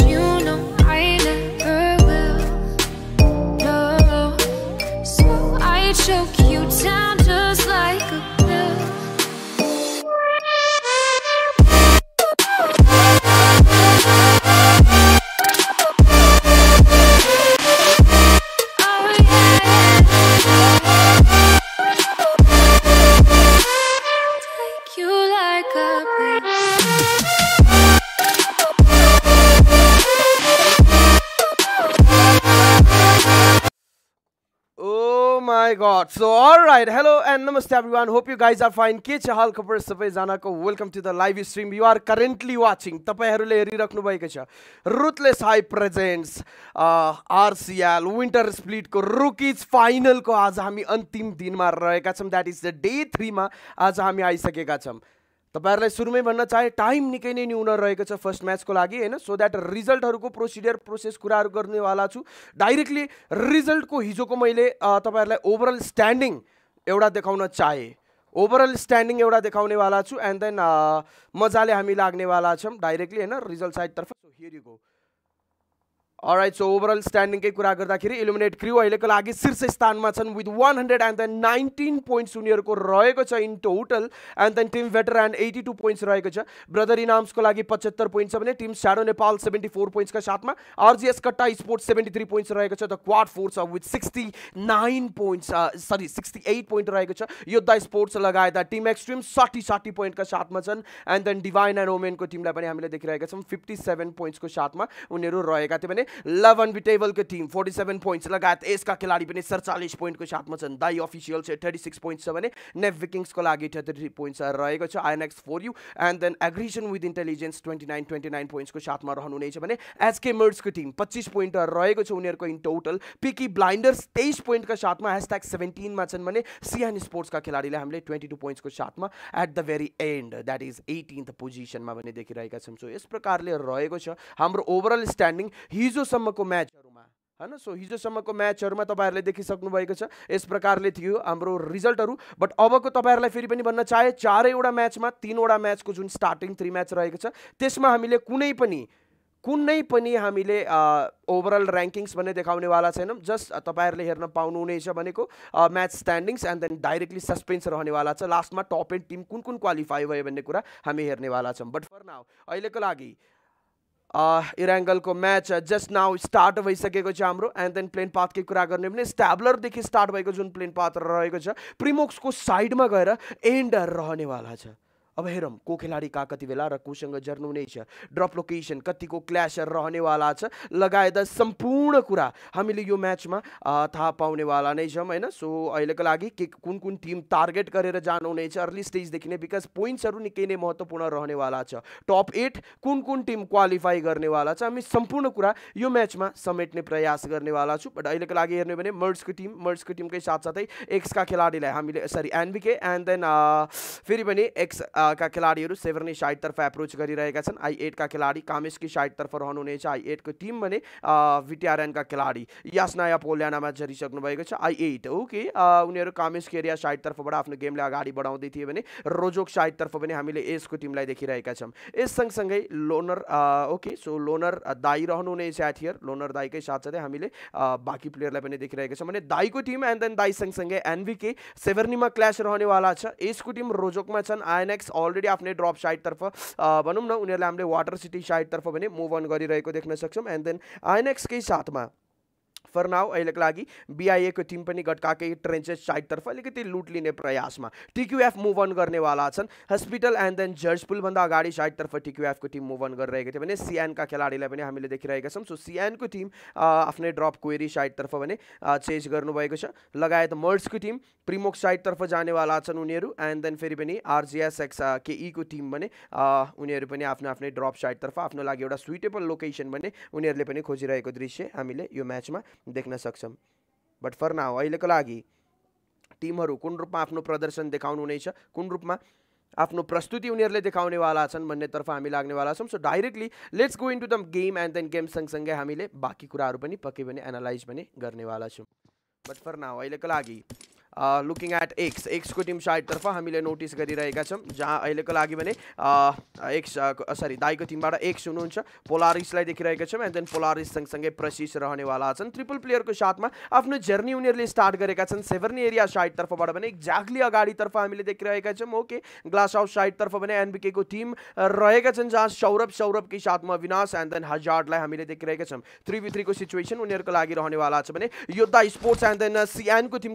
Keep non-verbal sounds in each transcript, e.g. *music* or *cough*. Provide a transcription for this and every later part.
you know लट so right hello and नमस्ते every hope you guys are fine के छ हाल खबर सबैजनाको welcome to the live stream you are currently watching तपाईँहरूले हेरिराख्नु भएको छ ruthless high presents RCL winter स्प्लिटको रुकिज फाइनलको आज हामी अन्तिम दिनमा रहेका छौँ द्याट इज द डे थ्रीमा आज हामी आइसकेका छौँ तपाईँहरूलाई सुरुमै भन्न चाहे टाइम निकै नै न्यून रहेको छ फर्स्ट म्याचको लागि होइन सो द्याट रिजल्टहरूको प्रोसिडियर प्रोसेस कुराहरू गर्नेवाला छु डाइरेक्टली रिजल्टको हिजोको मैले तपाईँहरूलाई ओभरअल स्ट्यान्डिङ एउटा देखाउन चाहेँ ओभरअल स्ट्यान्डिङ एउटा देखाउनेवाला छु एन्ड देन मजाले हामी लाग्नेवाला छौँ डाइरेक्टली होइन रिजल्ट साइडतर्फ so here you go alright so overall स्ट्यान्डिङकै कुरा गर्दाखेरि इलुमिनेट क्रिउ अहिलेको लागि शीर्ष स्थानमा छन् with one hundred and then nineteen points उनीहरूको रहेको छ in total and then team भेटर एन्ड एटी टू पोइन्ट्स रहेको छ ब्रदर इनाम्सको लागि पचहत्तर पोइन्ट्स छ भने team shadow Nepal seventy four पोइन्ट्सका साथमा आरजिएस कट्टा स्पोर्ट्स सेभेन्टी थ्री पोइन्ट्स रहेको छ the quad force with sixty nine points sorry sixty eight point रहेको छ योद्धा स्पोर्ट्स लगायत टिम एक्सट्रिम साठी साठी पोइन्टका साथमा छन् एन्ड देन डिभाइन एन्ड वोमेनको टिमलाई पनि हामीले देखिरहेका छौँ फिफ्टी सेभेन पोइन्ट्सको साथमा उनीहरू रहेका थिए भने इलेभन बिटेबलको टिम फोर्टी सेभेन पोइन्ट्स लगायत यसका खेलाडी पनि सडचालिस पोइन्टको साथमा छन् दाई अफिसियल छ थर्टी सिक्स पोइन्ट छ भने नेफ विकिङ्सको लागि थर्टी थ्री पोइन्ट्स रहेको छ INX four you and then aggression with intelligence twenty nine twenty nine पोइन्ट्सको साथमा रहनुहुनेछ भने एसके मर्ड्सको टिम पच्चिस पोइन्ट रहेको छ उनीहरूको इन टोटल पिकी ब्लाइन्डर्स तेइस पोइन्टका साथमा ह्यासट्याग सेभेन्टिनमा छन् भने सिएन स्पोर्ट्सका खेलाडीलाई हामीले ट्वेन्टी टू पोइन्ट्सको साथमा at the very end that is eighteenth पोजिसनमा भने देखिरहेका छौँ सो यस प्रकारले रहेको छ हाम्रो ओभरअल स्ट्यान्डिङ हिजो हिजोसम्मको म्याचहरूमा होइन सो हिजोसम्मको म्याचहरूमा तपाईँहरूले देखिसक्नु भएको छ यस प्रकारले थियो हाम्रो रिजल्टहरू बट अबको तपाईँहरूलाई फेरि पनि भन्न चाहे चारैवटा म्याचमा तिनवटा म्याचको जुन स्टार्टिङ थ्री म्याच रहेको छ त्यसमा हामीले कुनै पनि कुनै पनि हामीले ओभरअल ऱ्याङ्किङ्स भन्ने देखाउनेवाला छैनौँ जस्ट तपाईँहरूले हेर्न पाउनुहुनेछ भनेको match standings and then directly suspense रहनेवाला छ लास्टमा टप एन्ड टिम कुन कुन क्वालिफाई भयो भन्ने कुरा हामी हेर्नेवाला छौँ बट फर नाउ अहिलेको लागि को म्याच जस्ट नाउ स्टार्ट भइसकेको छ हाम्रो एन्ड देन प्लेन पाथकै कुरा गर्ने भने स्ट्याब्लरदेखि स्टार्ट भएको जुन प्लेन पाथ रहेको छ प्रिमोक्सको साइडमा गएर एन्ड रहनेवाला छ अब हेरौँ को खेलाडी कहाँ कति बेला र कोसँग जर्नु नै छ ड्रप लोकेसन कतिको क्ल्यास रहनेवाला छ लगायत सम्पूर्ण कुरा हामीले यो म्याचमा थाहा पाउनेवाला नै छौँ होइन सो अहिलेको लागि के कुन कुन टिम टार्गेट गरेर जानु नै छ अर्ली स्टेजदेखि नै बिकज पोइन्ट्सहरू निकै नै महत्त्वपूर्ण रहनेवाला छ टप एट कुन कुन टिम क्वालिफाई गर्नेवाला छ हामी सम्पूर्ण कुरा यो म्याचमा समेट्ने प्रयास गर्नेवाला छु बट अहिलेको लागि हेर्ने भने मर्ड्सको टिम मर्ड्सको टिमकै साथसाथै एक्सका खेलाडीलाई हामीले सरी एनबिके एन्ड देन फेरि पनि एक्स का खिलाड़ीहरू साइड साइडतर्फ एप्रोच गरिरहेका छन् आई एटका खेलाडी कामेस्की तर्फ रहने आई एट को टीम एटको टिम का खिलाड़ी खेलाडी पोलियाना में झरी सकूँ आई एट ओके कामेश के एरिया साइडतर्फबाट बड़ा गेमलाई गेम अगड़ी बढ़ाते थे रोजोक साइडतर्फ पनि हामीले यसको टिमलाई देखिरहेका छौँ संग संगे लोनर ओके सो लोनर दाई रहने एथियर लोनर साथ साथ हमी बाकी प्लेयर पनि देखी रहने दाई को टीम एंड देन दाई सँगसँगै एनभीके सेभर्नीमा क्ल्यास रहनेवाला छ टीम रोजोक में छन् आइएनएक्स अलरेडी अपने ड्रप साइडतर्फ भनम न उनीहरूलाई हमें वाटर सिटी साइडतर्फ भी मूव अन कर देखना सकता एंड देन साथ में फर नाउ अहिलेको लागि बिआइएको टिम पनि गट्काएकै ट्रेन्चेस साइडतर्फ अलिकति लुट लिने प्रयासमा टिक्युएफ मुभ अन गर्नेवाला छन् हस्पिटल एन्ड देन जर्ज जर्जपुलभन्दा अगाडि साइडतर्फ टिक्युएफको टिम मुभ अन गरिरहेको थियो भने सिएनका खेलाडीलाई पनि हामीले देखिरहेका छौँ सो सिएनको टिम आफ्नै ड्रप क्वेरी साइडतर्फ भने चेन्ज गर्नुभएको छ लगायत मर्ड्सको टिम प्रिमोक साइडतर्फ जानेवाला छन् उनीहरू एन्ड देन फेरि पनि आरजिएस एक्स केईको टिम भने उनीहरू पनि आफ्नो आफ्नै ड्रप साइडतर्फ आफ्नो लागि एउटा सुइटेबल लोकेसन भने उनीहरूले पनि खोजिरहेको दृश्य हामीले यो म्याचमा देख्न सक्छौँ बट फर नाउ अहिलेको लागि टिमहरू कुन रूपमा आफ्नो प्रदर्शन देखाउनु हुनेछ कुन रूपमा आफ्नो प्रस्तुति उनीहरूले देखाउनेवाला छन् भन्नेतर्फ हामी लाग्नेवाला छौँ so directly let's go in to the game and then game सँगसँगै हामीले बाँकी कुराहरू पनि पक्कै पनि एनालाइज पनि गर्नेवाला छौँ बट फर नाउ अहिलेको लागि लुकिंग एट एक्स एक्स को टीम साइड तर्फ हमी नोटिस जहाँ अहिलेको लागि भने एक्स सरी दाईको टिमबाट एक्स हो पोलारिस देखी छौँ एंड देन पोलारिस संगे प्रशिष रहने वाला ट्रिपल साथ में आपने जर्नी उनीहरूले स्टार्ट कर सेवर्नी एरिया साइड तर्फ भने अगाड़ी तर्फ हमी देखी छौँ ओके ग्लास हाउस साइड तर्फ एनबीके को टीम छन् जहाँ सौरभ सौरभ साथ में विनाश एंड देन हजार हमी देखी छौँ थ्री बी थ्रीको सिचुएसन उनीहरूको लागि रहने वाला भने योद्धा स्पोर्ट्स एंड देन को टीम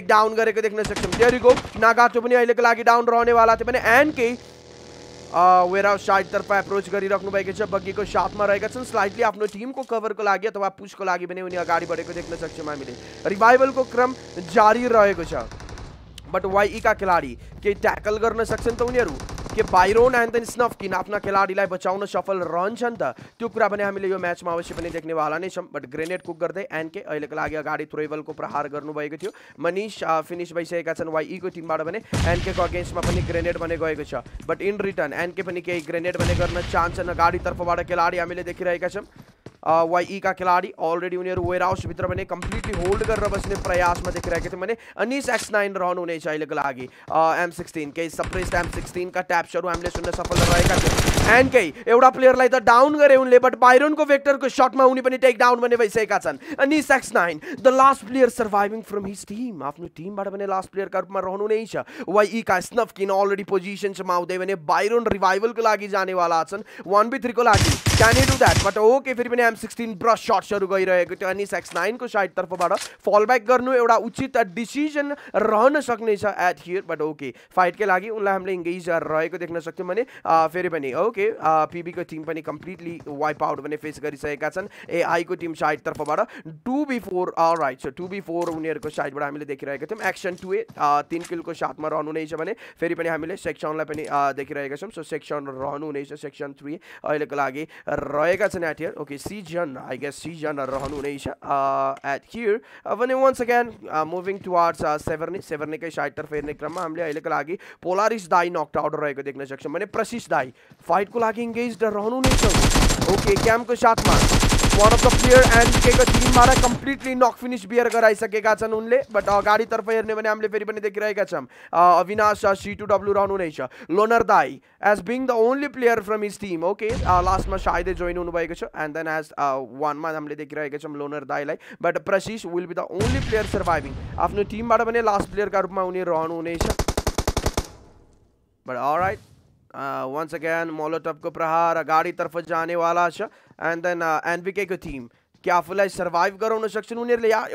एक डाउन करके देखने सक्षम डेरी को नागातो पनि अहिलेको लागि डाउन रहने वाला थियो भने एन्ड के वेयरहाउस साइडतर्फ एप्रोच गरिराख्नु भएको छ बग्गीको साथमा रहेका छन् स्लाइडली आफ्नो टिमको को लागि अथवा पुसको लागि पनि उनी अगाडि बढेको देख्न सक्छौँ हामीले को क्रम जारी रहेको छ बट वाई का खिलाड़ी के टैकल कर सकते तो उनीहरू के बाइरोन एन्ड देन स्नफकिन आफ्ना खेलाडीलाई बचाउन सफल रहन्छन् त त्यो कुरा पनि हामीले यो म्याचमा अवश्य भी देखने वाला नहीं बट ग्रेनेड कुक करते गर्दै एनके अहिलेको अगड़ी अगाडि को प्रहार गर्नुभएको थियो मनिष फिनिस को टीम वाइईको टिमबाट भने एनकेको अगेन्स्ट में ग्रेनेड बने गए बट इन रिटर्न एनके के केही ग्रेनेड बने गर्न चाहन्छन् अगाडितर्फबाट खिलाड़ी हमें देखी रहें वाई का खिलाड़ी ऑलरेडी उन्हें हाउस भित्र मैंने कंप्लीटली होल्ड कर रहा बसने प्रयास में दिख रहे थे मैंने अनीस एक्स नाइन रन होने चाहिए लगे एम सिक्सटीन के सप्रेस्ड एम सिक्सटीन का टैप शुरू हमने सुनने सफल रहेका एन्ड केही एवडा प्लेयर त डाउन करे उनके बट बायरन को वेक्टर को शॉट में पनि टेक डाउन भने भइसकेका छन् X nine the last player surviving from his आपने टीम टिमबाट पनि लास्ट प्लेयर का रूप में रहने नहीं वाइ का स्नफ किन ऑलरेडी पोजिशन अलरेडी पोजिसन्समा आउँदै भने बाइरोन रिभाइभलको लागि जानेवाला छन् वन बी थ्री को लगी can you do that but okay फिर पनि एम सिक्सटिन ब्रस सर्ट्सहरू गइरहेको थियो अनि सेक्स नाइनको साइड तर्फबाट फलब्याक गर्नु एउटा उचित डिसिजन रहन सक्नेछ एट हियर बट ओके फाइटकै लागि उनलाई हामीले इङ्गेज रहेको देख्न सक्थ्यौँ भने फेरि पनि ओके पिबीको टिम पनि कम्प्लिटली वाइप आउट भने फेस गरिसकेका छन् एआईको टिम साइड तर्फबाट two B four right so two B four उनीहरूको साइडबाट हामीले देखिरहेको थियौँ एक्सन टु ए तिन किलको साथमा रहनु नै छ भने फेरि पनि हामीले सेक्सनलाई पनि देखिरहेका छौँ सो सेक्सन रहनुहुनेछ सेक्सन थ्री अहिलेको लागि रहेका छन् at here okay C region i guess region rahanu nation uh, at here uh, when once again uh, moving towards uh, severny severny ke शायद तरफ फेरने क्रम में हमले अले आगे Polaris raheko dekhna out Mane देख्न सक्छौँ fight ko lagi engaged लागि इङ्गेज रहनु Okay, छ ko क्याम्पको साथमा one of the player and के टीम मारा कंप्लीटली नक फिनिश बियर गराइसकेका छन् उनके बट तर्फ हेने वाले हमें फिर भी देखी छौँ अविनाश सी टू डब्लु रहनु नै लोनर दाई as being the only player from his team okay last में सायदै जोइन हुनुभएको छ देन एज वन में हमें देखी छौँ लोनर दाईलाई but Prashish will be the only player surviving आपने टीम बड़े लास्ट प्लेयरका रूपमा उनी रहनुहुनेछ बट राइट वन्स अगेन को प्रहार अगाडितर्फ जानेवाला छ अच्छा। and then uh, and we get a team कि આ ફુલાઈ સર્વાઈવ सकते સક્ષમ હું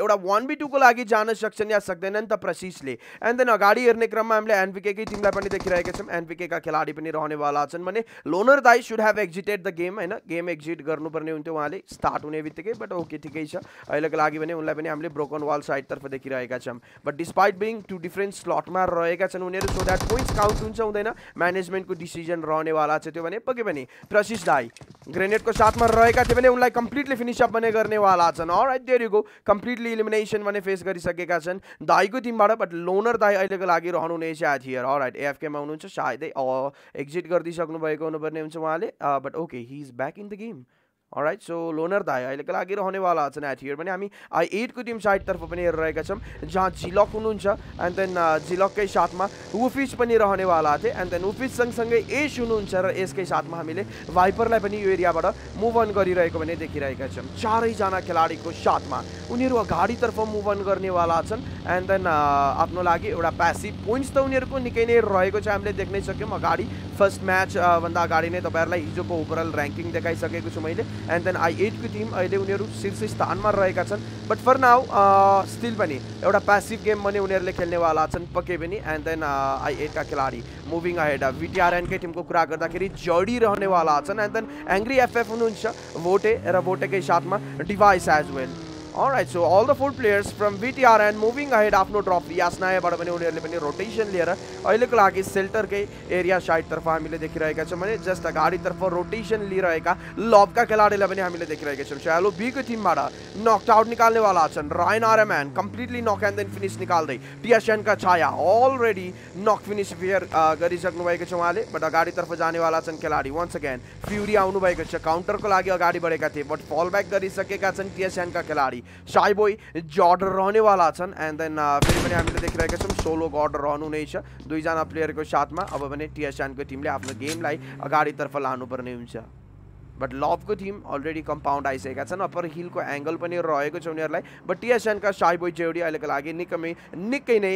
वन एउटा टू को ટુકો लागि जान सक्छन् या सक्दैनन् त प्रशिषले एन्ड देन अगाडि हेर्ने क्रममा हामीले एनपिकेकै टिमलाई पनि देखिरहेका छौँ एनपिकेका खेलाडी पनि रहनेवाला छन् भने लोनर दाई should have exited the game होइन गेम एक्जिट गर्नुपर्ने हुन्थ्यो उहाँले स्टार्ट हुने बित्तिकै बट ओके ठिकै छ अहिलेको लागि भने उनलाई पनि हामीले ब्रोकन वाल साइडतर्फ देखिरहेका छौँ but despite being two different स्लटमा रहेका छन् उनीहरू सो द्याट पोइन्ट्स काउन्ट हुन्छ हुँदैन म्यानेजमेन्टको डिसिजन रहनेवाला छ त्यो भने पक्कै पनि प्रशिष दाई ग्रेनेडको साथमा रहेका थियो भने उनलाई कम्प्लिटली फिनिसअप बने गर्नेवाला छन् अराइट गो कम्प्लिटली इलिमिनेसन भने फेस गरिसकेका छन् दाईको टिमबाट बट लोनर दाई अहिलेको लागि रहनु हियर थियर अराइट एफकेमा हुनुहुन्छ सायदै एक्जिट गरिदिइसक्नु भएको हुनुपर्ने हुन्छ उहाँले but okay he is back in the game right so loner दाय अहिलेको लागि रहनेवाला छन् एट हियर हामी आई एटको टिम साइडतर्फ पनि हेरिरहेका छौँ जहाँ झिलक हुनुहुन्छ एन्ड देन झिलककै साथमा वुफिस पनि रहनेवाला थिए एन्ड देन वुफिस सँगसँगै एस हुनुहुन्छ र एसकै साथमा हामीले भाइपरलाई पनि यो एरियाबाट मुभ अन गरिरहेको भने देखिरहेका छौँ चारैजना खेलाडीको साथमा उनीहरू अगाडितर्फ मुभ अन गर्नेवाला छन् एन्ड देन आफ्नो लागि एउटा प्यासिभ पोइन्ट्स त उनीहरूको निकै नै रहेको छ हामीले देख्नै सक्यौँ अगाडि फर्स्ट म्याचभन्दा अगाडि नै तपाईँहरूलाई हिजोको ओभरअल ऱ्याङ्किङ देखाइसकेको छु मैले देन आई एट को टीम अहिले उनीहरू शीर्ष स्थानमा रहेका छन् बट फर नाउ स्टिल पनि एउटा प्यासिभ गेम पनि उनीहरूले खेल्नेवाला छन् पक्कै पनि एन्ड देन आई एटका खेलाडी मुभिङ अहेड भिटिआरएनकै टिमको कुरा गर्दाखेरि जडिरहनेवाला छन् एन्ड देन एङ्ग्री एफएफ हुनुहुन्छ भोटे र भोटेकै साथमा device as well Alright, so all the four players from VTR and moving ahead आपनो ड्रॉप लिया स्ना है बट मैंने उन्हें मैंने रोटेशन लिया रहा और इलेको लागि सेल्टर के एरिया साइड तर्फ हामीले देखिरहेका छौँ भने जस्ट अगाडि तर्फ रोटेसन लिइरहेका लबका खेलाडीलाई पनि हामीले देखिरहेका छौँ स्यालो बीको टिमबाट नक्ट आउट निकाल्नेवाला छन् Ryan RMN completely knock and then finish निकाल्दै टिएसएनका छाया अलरेडी नक फिनिस फेयर गरिसक्नु भएको छ उहाँले बट अगाडितर्फ जानेवाला छन् खेलाडी वन्स अगेन फ्युरी आउनुभएको छ काउन्टरको लागि अगाडि बढेका थिए बट फल ब्याक गरिसकेका छन् टिएसएनका खेलाडी बोई जर्डर रहने वाला एंड देन uh, फिर भी हमें देखी छौँ सोलो गड रहने दुईजना साथ में अब भने टिएसएनको टिमले आफ्नो गेमलाई अगाडितर्फ लानुपर्ने हुन्छ बट को थीम अलरेडी कंपाउंड आइसकेका छन् अप्पर हिलको एङ्गल पनि रहेको छ उनीहरूलाई बट टिएसएनका साइबोइ जेउडी अहिलेको लागि निकै निकै नै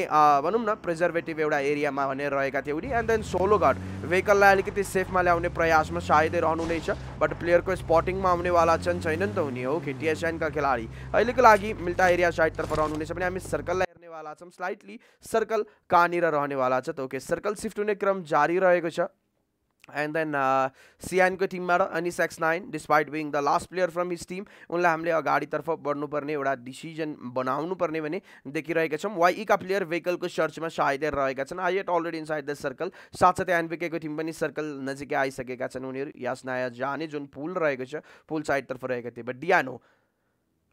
भनौँ न प्रिजर्वेटिव एवं एरिया में रहेका थिए उडी and then solo god safe में लियाने प्रयास में शायद रहने बट प्लेयर को स्पटिङमा में आने वाला नि तो हुने हो कि टिएसएनका खेलाडी अहिलेको लागि मिल्टा एरिया साइड रहनुहुनेछ रहने हामी सर्कल हेर्नेवाला वाला स्लाइटली सर्कल कहाँनिर रहनेवाला छ त ओके सर्कल सिफ्ट होने क्रम जारी रहेको एन्ड देन सियानको टिमबाट सेक्स nine despite being the last player from his team उनलाई हामीले अगाडितर्फ बढ्नुपर्ने एउटा डिसिजन बनाउनुपर्ने भने देखिरहेका छौँ वाइईका प्लेयर भेहिकलको सर्चमा सायदै रहेका छन् I eight already inside the circle साथसाथै को टिम पनि सर्कल नजिकै आइसकेका छन् उनीहरू यास नयाँ जाने जुन पुल रहेको छ पुल साइडतर्फ रहेका थिए बट डियानो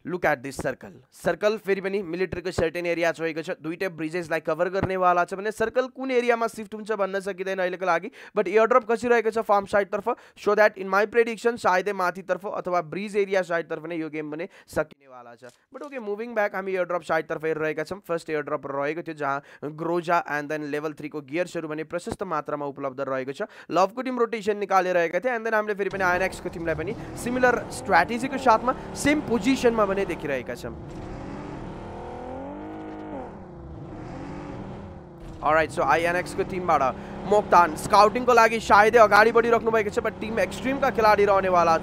look at this circle circle फिर भी मिलिट्री को सर्टेन एरिया छोएको दुईटे ब्रिजेस कवर करने वाला है भने सर्कल एरिया में सीफ्ट हो भन्न अलग का लगी बट एयरड्रप कसी रहे फार्म साइडतर्फ so that in my prediction सायद माथितर्फ अथवा ब्रिज एरिया साइड तर्फ नहीं गेम सकने वाला है बट ओके मुविंग बैक हम एयरड्रप साइडतर्फ तर्फ हे फर्स्ट एयरड्रप रहेको थे जहाँ Groza and then level three को गियर्स प्रशस्त मात्रा में उपलब्ध रहेको लव को टीम रोटेशन निले थे एंड देन फिर फेरि को टीम टिमलाई स्ट्रैटेजी के साथ में सेम में नै देखिरहेका छौँ राइट सो आइएनएक्सको टिमबाट मोक्तान स्काउटिंग को लगी सायद अगड़ी बढ़ी छ बट एक्सट्रीम का खिलाड़ी रहने वाला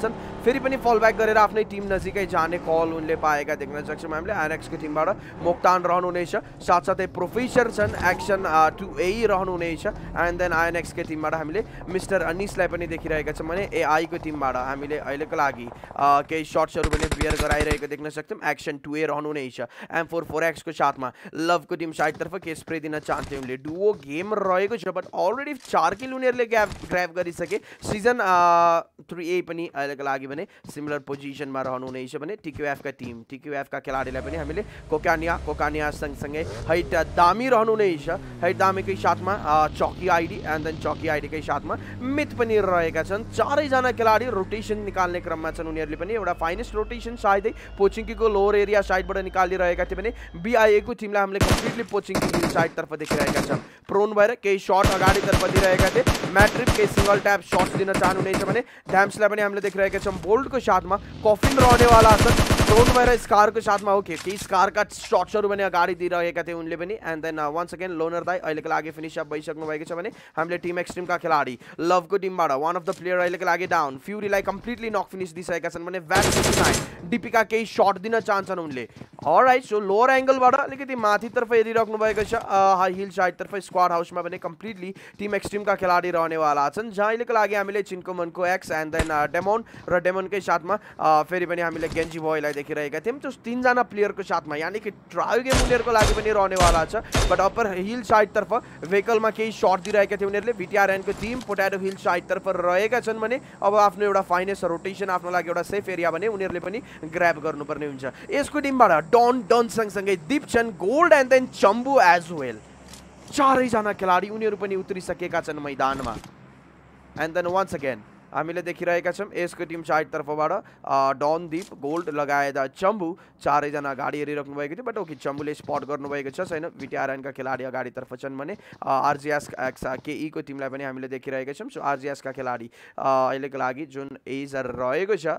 फिर भी पनि फलब्याक गरेर अपने टीम नजिकै जाने कल पाया देखना सकते सक्छौँ एनएक्स के टीम मोक्तान रहने साथ साथ प्रोफेसर छन् टू टु ए रहने एंड देन के टीम हमें मिस्टर अनिसलाई पनि एआई को टीम हमें अलग का लगी कई सर्ट्स भी प्लेयर कराई रखे देखना सकते एक्शन टू ए रहने एम फोर फोर लव को टीम साइड तर्फ के स्प्रे दिन चाहते उनके डुओ गेम रहे बट अल ऑलरेडी चार किल उनीहरूले ग्राफ गरिसके सिजन थ्री ए पनि अहिलेको लागि भने सिमिलर पोजिसनमा रहनुहुनेछ भने टिक्युएफका टिम टिक्युएफका खेलाडीलाई पनि हामीले कोकानिया कोकानिया सँगसँगै हैट uh, दामी रहनुहुनेछ हैट दामीकै साथमा चौकी आइडी एन्ड देन चौकी आइडीकै साथमा मिथ पनि रहेका छन् चारैजना खेलाडी रोटेसन निकाल्ने क्रममा छन् उनीहरूले पनि एउटा फाइनेस्ट रोटेसन सायदै पोचिङकीको लोवर एरिया साइडबाट निकालिरहेका थिए भने बिआइएको टिमलाई हामीले कम्प्लिटली पोचिङकी साइडतर्फ देखिरहेका छन् प्रोन भएर केही सर्ट अगाडि અંદર વધી રહ્યા છે મેટ ટ્રીપ કે સિંગલ ટેપ શોટ્સ चाहू नहीं मैंने डैम स्लैब ने हमने देख रहे हैं कि बोल्ट को साथ में कॉफिन रहने वाला सर ड्रोन भएर स्कारको साथमा हो uh, के ती स्कारका स्ट्रक्चरहरू पनि अगाडि दिइरहेका थिए उनले पनि and then once again loner दाई अलग लागि फिनिस अप भैस हमें टीम एक्सट्रीम का खिलाड़ी लव को टीम टिमबाट वन अफ द प्लेयर अलग अहिलेको लागि डाउन फ्युरीलाई कंप्लीटली नक फिनिस दिइसकेका छन् भने भ्याट डिपिका केही सर्ट दिन चाहन्छन् उनले राइट सो लोअर एङ्गलबाट अलिकति माथितर्फ हेरिराख्नु भएको छ हिल तर्फ स्क्वाड हाउस में कम्प्लिटली टीम एक्सट्रीम का खिलाड़ी रहने वाला जहाँ जहाँलेको हमें चिंको चिनको को एक्स एंड देन डेमोन र डेमोनकै हमें गेंजी पनि देखी गेन्जी थे तो तीनजा प्लेयर को साथ में uh, तो यानि कि ट्रायल गेम को रहने वाला रहनेवाला छ बट अपर हिल साइडतर्फ में कई सर्ट दिइरहेका थिए एन भिटिआरएनको टीम पोटाटो हिल साइडतर्फ रहेका छन् अब आफ्नो एउटा फाइनेस रोटेशन आपको लागि एउटा सेफ एरिया ग्रैप कर पनि ग्राप गर्नुपर्ने हुन्छ यसको टिमबाट डन डन सँगसँगै दिपचन गोल्ड एंड देन चंबू एज वेल चार जना खिलाड़ी उन्नी उतरी सकता मैदान में एंड देन वंस अगेन हामीले देखी छौँ यसको टिम साइड तर्फबाट दीप गोल्ड लगाए चंबू चार जना गाड़ी भएको थियो बट ओके ने स्पट गर्नुभएको छ का खिलाड़ी अगड़ी तर्फ आरजीएस एक्सा के ई को टीम हम देखी छौँ सो आरजिएसका खेलाडी अहिलेको का जुन एजर रहेको छ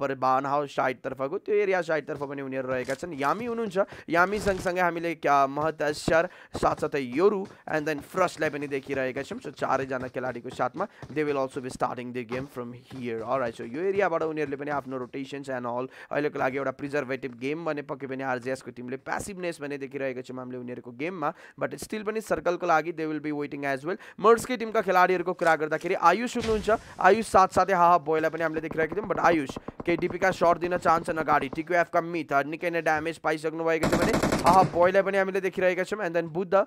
पर बान हाउस साइडतर्फको त्यो एरिया साइड तर्फ भी उन्नीर रहेगा यामी हो यामी सँगसँगै हमी महत सर साथ योरु एन्ड देन फ्रसलाई पनि देखिरहेका छौँ सो चारैजना खेलाडीको साथमा they will also be starting the game from here alright so यो एरियाबाट उनीहरूले पनि आफ्नो रोटेसन्स एन्ड अल अहिलेको लागि एउटा प्रिजर्भेटिभ गेम भने पक्कै पनि आरजेएसको टिमले प्यासिभनेस भने देखिरहेको छौँ हामीले उनीहरूको गेममा बट स्टिल पनि सर्कलको लागि they will be waiting as well मर्सकै टिमका खेलाडीहरूको कुरा गर्दाखेरि आयुष हुनुहुन्छ आयुष साथसाथै हाहा बोयलाई पनि हामीले देखिरहेको थियौँ बट आयुष केडिपीका सर्ट दिन चाहन्छन् अगाडि टिक्युएफका मिथ निकै नै ड्यामेज पाइसक्नु भएको छ भने हाहा बोयलाई पनि हामीले देखिरहेका छौँ एन्ड देन बुद्ध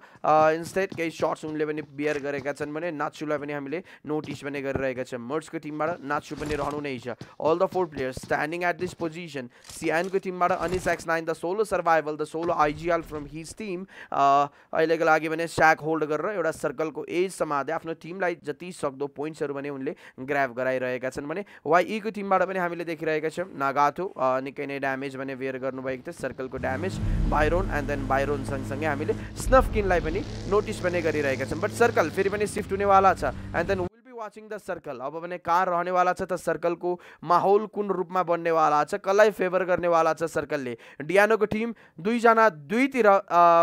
इन्स्टेड केही सर्ट्स उनले पनि बियर गरेका छन् भने नाचुलाई पनि हामीले नोटिस पनि गरिरहेका छौँ मर्स Uh, को टिमबाट नाच्छु पनि रहनु नै छ all the four players standing at this position सियानको टिमबाट अनिस्याक्स nine the solo survival the solo IGL from his team अलग लागि भने सैक होल्ड गरेर सर्कल को एज समाते टीम टिमलाई जति सक्दो पोइन्ट्सहरू भने उनले ग्राफ गराइरहेका छन् भने वाइईको टिमबाट पनि हामीले देखिरहेका छौँ नागाथो निके नै डैमेज भने वेयर कर सर्कल को damage Byron and then Byron सँगसँगै हामीले स्नफकिनलाई पनि नोटिस पनि बट सर्कल फिर भी सिफ्ट होने वाला and then watching the circle अब भने कहाँ रहनेवाला छ त सर्कलको माहौल कुन रूपमा बन्नेवाला छ कसलाई फेभर गर्नेवाला छ सर्कलले डियानोको टिम दुईजना दुईतिर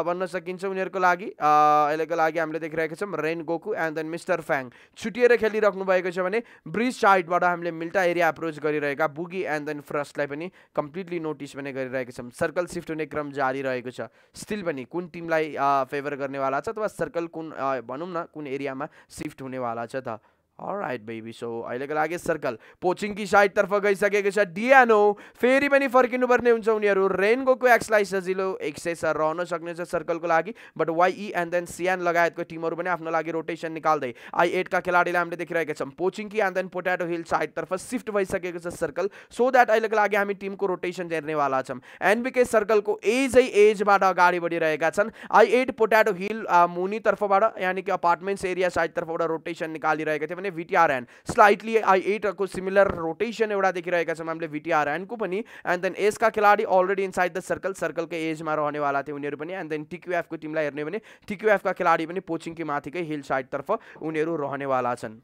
भन्न सकिन्छ उनीहरूको लागि अहिलेको लागि हामीले देखिरहेका छौँ Ren Goku and then mister Fang छुटिएर खेलिराख्नु भएको छ भने ब्रिज साइडबाट हामीले मिल्टा एरिया एप्रोच गरिरहेका बुगी एन्ड देन फ्रस्टलाई पनि कम्प्लिटली नोटिस पनि गरिरहेका छौँ सर्कल सिफ्ट हुने क्रम जारी रहेको छ स्टिल पनि कुन टिमलाई फेभर गर्नेवाला छ अथवा सर्कल कुन भनौँ न कुन एरियामा सिफ्ट हुनेवाला छ त ऑलराइट बेबी सो अहिलेको लागि सर्कल पोचिङकी साइड तर्फ गइसकेको छ डियानो फेरि पनि फर्किनुपर्ने हुन्छ उनीहरू रेनको को एक्सलाई सजिलो एक्सेस रहन सक्नेछ सर्कलको लागि बट वाइई एन्ड देन सियान लगायतको टिमहरू पनि आफ्नो लागि रोटेसन निकाल्दै आई एटका खेलाडीलाई हामीले देखिरहेका छौँ पोचिङकी एन्ड देन पोट्याटो हिल साइडतर्फ सिफ्ट भइसकेको छ सर्कल सो द्याट अहिलेको लागि हामी टिमको रोटेसन हेर्नेवाला छौँ एनबिके सर्कलको एजै एजबाट अगाडि बढिरहेका छन् आई एट पोट्याटो हिल मुनितर्फबाट यानि कि अपार्टमेन्ट्स एरिया साइड साइडतर्फबाट रोटेसन निकालिरहेका थिए हामीले भिटिआरएन स्लाइटली आई एटको सिमिलर रोटेसन एउटा देखिरहेका छौँ हामीले भिटिआरएनको पनि एन्ड देन एजका खेलाडी अलरेडी इनसाइड द सर्कल सर्कलकै एजमा रहनेवाला थिए उनीहरू पनि एन्ड देन टिक्युएफको टिमलाई हेर्ने भने टिक्युएफका खेलाडी पनि पोचिङकी माथिकै हिल साइडतर्फ उनीहरू रहनेवाला छन्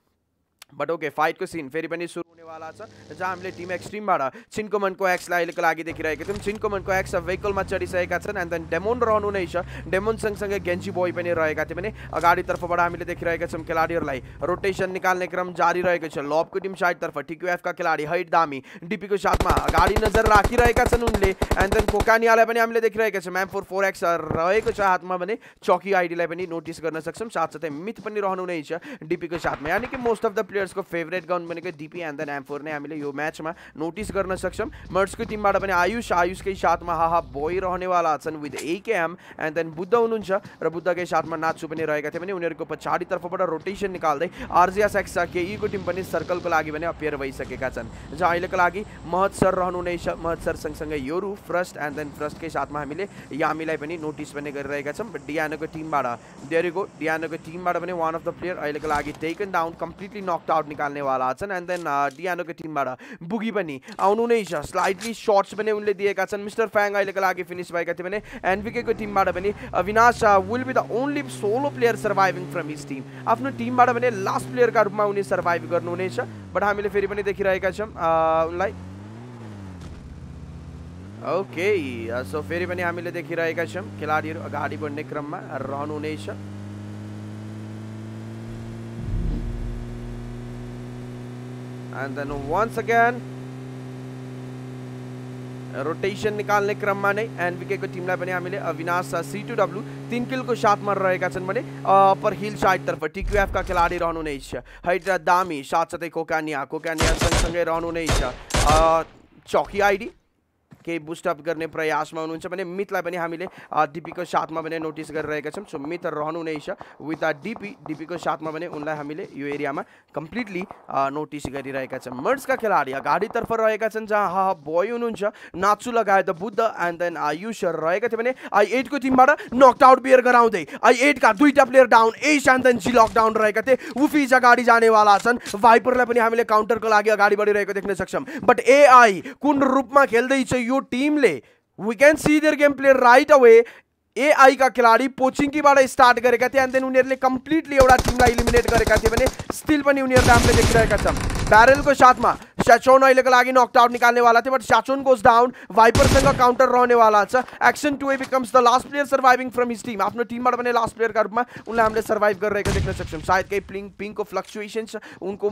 बट ओके फाइटको सिन फेरि पनि सुरु वाला छ जहाँ हामीले टिम एक्सट्रिमबाट को एक्स एक्सलाई देखी रखे थे थियौँ छिनको मनको एक्स में चढ़ी सकता एन्ड देन डेमोन रहनु नै छ डेमोन बॉय भी बोय थे रहेका थिए भने अगाडितर्फबाट हामीले देखिरहेका छौँ खिलाड़ी रोटेशन निकालने क्रम जारी रहे को टीम साइड तर्फ टिम एफ का खिलाड़ी हईट दामी डीपी को साथ में अगड़ी नजर राखी छन् उनके एंड देन कोकानियालाई पनि हामीले देखिरहेका छौँ एम फोर फोर एक्स रहे हाथ में भने चकी आइडीलाई पनि नोटिस गर्न सक्छौँ साथसाथै मिथ पनि रहनु डीपी को साथ में यानी कि मोस्ट अफ द प्लेयर्स को फेवरेट गन भनेको DP and then M four ऱ्याम्पवर हमें यह मैच में नोटिस कर सकता सक्छौँ को टीम पनि आयुष आयुष के साथ में हाहा बोय रहनेवाला छन् with M and then Buddha हो हुनुहुन्छ र बुद्धकै साथमा नाच्छु पनि रहेका थिए भने उनीहरूको पछाडितर्फबाट रोटेसन निकाल्दै आर्जिया सेक्सा केईको टिम पनि सर्कलको लागि भने अपेयर भइसकेका छन् जहाँ अहिलेको लागि महत सर रहने महत सर सँगसँगै यो रु फ्रस्ट एंड देन फ्रस्ट के साथ में हमी यामी नोटिस भी कर पनि गरिरहेका छौँ डियानोको टिमबाट डिनो को टीम पनि वन अफ द प्लेयर अलग अहिलेको लगी taken down completely knocked out निकालने वाला एंड देन डि क्रिस्टियानोको टिमबाट बुगी पनि आउनु नै छ स्लाइटली सर्ट्स पनि उनले दिएका छन् मिस्टर फ्याङ अहिलेको लागि फिनिस भएका थिए भने एनपिकेको टिमबाट पनि Avinash will be the only solo player surviving from his team आफ्नो टिमबाट भने लास्ट प्लेयरका रूपमा उनी सर्भाइभ गर्नुहुनेछ बट हामीले फेरि पनि देखिरहेका छौँ उनलाई ओके सो फेरि पनि हामीले देखिरहेका छौँ खेलाडीहरू अगाडि बढ्ने क्रममा रहनुहुनेछ and then once again rotation निकालने क्रम में नहीं एनबीके को टीम पनि हमें अविनाश सी टू डब्लु तीन किल को सात मर भने अप्पर हिल साइड साइडतर्फ टिक्युएफका खेलाडी रहनुहुनेछ हैदरा दामी सात साथसाथै कोकानिया कोकानिया सँगसँगै रहनुहुनेछ चौकी आईडी केही बुस्टअप गर्ने प्रयासमा हुनुहुन्छ भने मितलाई पनि हामीले डिपीको साथमा भने नोटिस गरिरहेका छौँ सो मित छ विथ द डिपी डिपीको साथमा भने उनलाई हामीले यो एरियामा कम्प्लिटली नोटिस गरिरहेका छौँ मर्सका खेलाडी अगाडितर्फ रहेका छन् जहाँ हा बोय हुनुहुन्छ नाचु लगायत बुद्ध एन्ड देन आयुष रहेका थियो भने आई एटको टिमबाट नकआउट आउट बियर गराउँदै आई एटका दुईवटा player down as and then G lockdown रहेका थिए उफिज अगाडि जानेवाला छन् भाइपरलाई पनि हामीले काउन्टरको लागि अगाडि बढिरहेको देख्न सक्छौँ बट एआई कुन रूपमा खेल्दैछ यो ले we can see can game player right away A I का की पोचिङकीबाट स्टार्ट करे थे एंड देन उनीहरूले कम्प्लिटली एउटा टिमलाई इलिमिनेट करे थे भने स्टिल पनि उनीहरूलाई हामीले बैरल को साथ में शेचोन लेकर आगे नॉकडाउन निकालने वाला थे बट शेचोन गोज डाउन वाइपर संग काउंटर रहने वाला action to A becomes the last player surviving from his team अपने टीम बने लास्ट प्लेयर का रूप में उनने हमने सर्वाइव कर रहेको देख्न सक्छौँ सायद केही पिंक को फ्लक्चुएसन्स उनको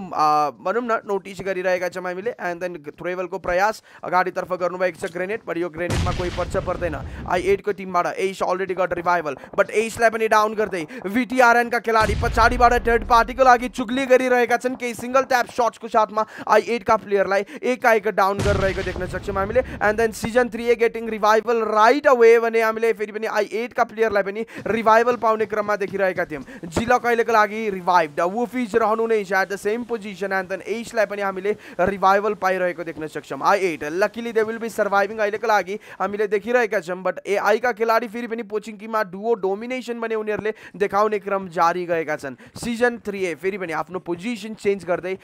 भनौँ न नोटिस गरिरहेका छौँ हामीले एन्ड देन को प्रयास अगाडितर्फ गर्नुभएको छ ग्रेनेड बट ग्रेनेड में कोई पर्च पर्दैन आई एट को टीम बड़ा S already got revival but S down करते वीटीआरएन का खिलाड़ी पचाड़ी बड़ा थर्ड पार्टीको लागि चुग्ली गरिरहेका सिंगल टैप शॉट्स को साथ में आई एट का प्लेयरलाई एकाएक डाउन गरिरहेको देख्न सक्छौँ हामीले and then season three A getting revival right away भने हामीले फेरि पनि आई एटका प्लेयरलाई पनि रिभाइभल पाउने क्रममा देखिरहेका थियौँ जिलक अहिलेको लागि रिभाइभ वुफिज रहनु नै छ at the same position and then एजलाई पनि हामीले रिभाइभल पाइरहेको देख्न सक्छौँ I eight luckily they will be surviving अहिलेको लागि हामीले देखिरहेका छौँ बट एआईका खेलाडी फेरि पनि पोचिङ किमा डुओ डोमिनेसन भने उनीहरूले देखाउने क्रम जारी गएका छन् सिजन थ्री ए फेरि पनि आफ्नो पोजिसन चेन्ज गर्दै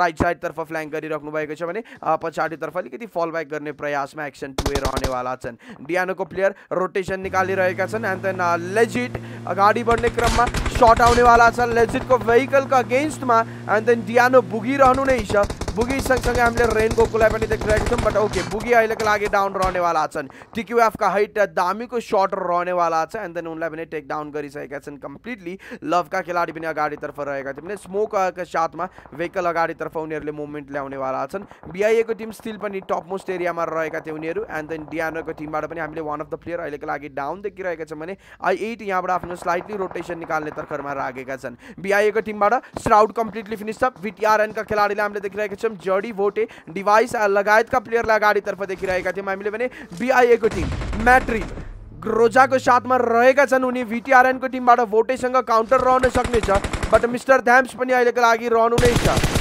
राइट साइडतर्फ फ्ल्याङ्क गरिराख्नु भएको छ भने पछाडितर्फ अलिकति फल ब्याक गर्ने प्रयासमा एक्सन टुएर रहने वाला छन् डियानोको प्लेयर रोटेसन निकालिरहेका छन् एन्ड देन लेजिट अगाडि बढ्ने क्रममा सर्ट आउनेवाला छ छन् लेजिटको भेहिकलको अगेन्स्टमा एन्ड देन डियानो बुगी रहनु नै छ बुगी सँगसँगै हामीले रेनगोकोलाई पनि देखिरहेको छौँ बट ओके बुगी अहिलेको लागि डाउन रहनेवाला छन् टिक्युएफका हाइट दामीको सर्ट रहनेवाला छ एन्ड देन उनलाई पनि टेक डाउन गरिसकेका छन् कम्प्लिटली लभका खेलाडी पनि अगाडितर्फ रहेका थिए भने स्मोकका साथमा भेहिकल अगाडितर्फ उनीहरूले मुभमेन्ट ल्याउनेवाला छन् बिआइएको टिम स्टिल पनि टप मोस्ट एरियामा रहेका थिए उनीहरू एन्ड देन डियानोको टिमबाट पनि हामीले वान अफ द प्लेयर अहिलेको लागि डाउन देखिरहेका छौँ भने आई एट यहाँबाट आफ्नो स्लाइटली रोटेसन निकाल्नेतर्फ कर्मा रागेका छन् बिआएको टिमबाट श्राउड कम्प्लिटली फिनिस अप का खिलाड़ी हामीले देखिरहेका छौँ जडी भोटे प्लेयर लगायतका प्लेयरलाई अगाडितर्फ देखिरहेका थियौँ हामीले भने बिआएको टिम म्याट्रिड रोजाको साथमा रहेका छन् उनी भिटिआरएनको टिमबाट भोटेसँग काउन्टर रहन सक्नेछ बट मिस्टर ध्याम्स पनि अहिलेको मिस्टर धैम्स नै छ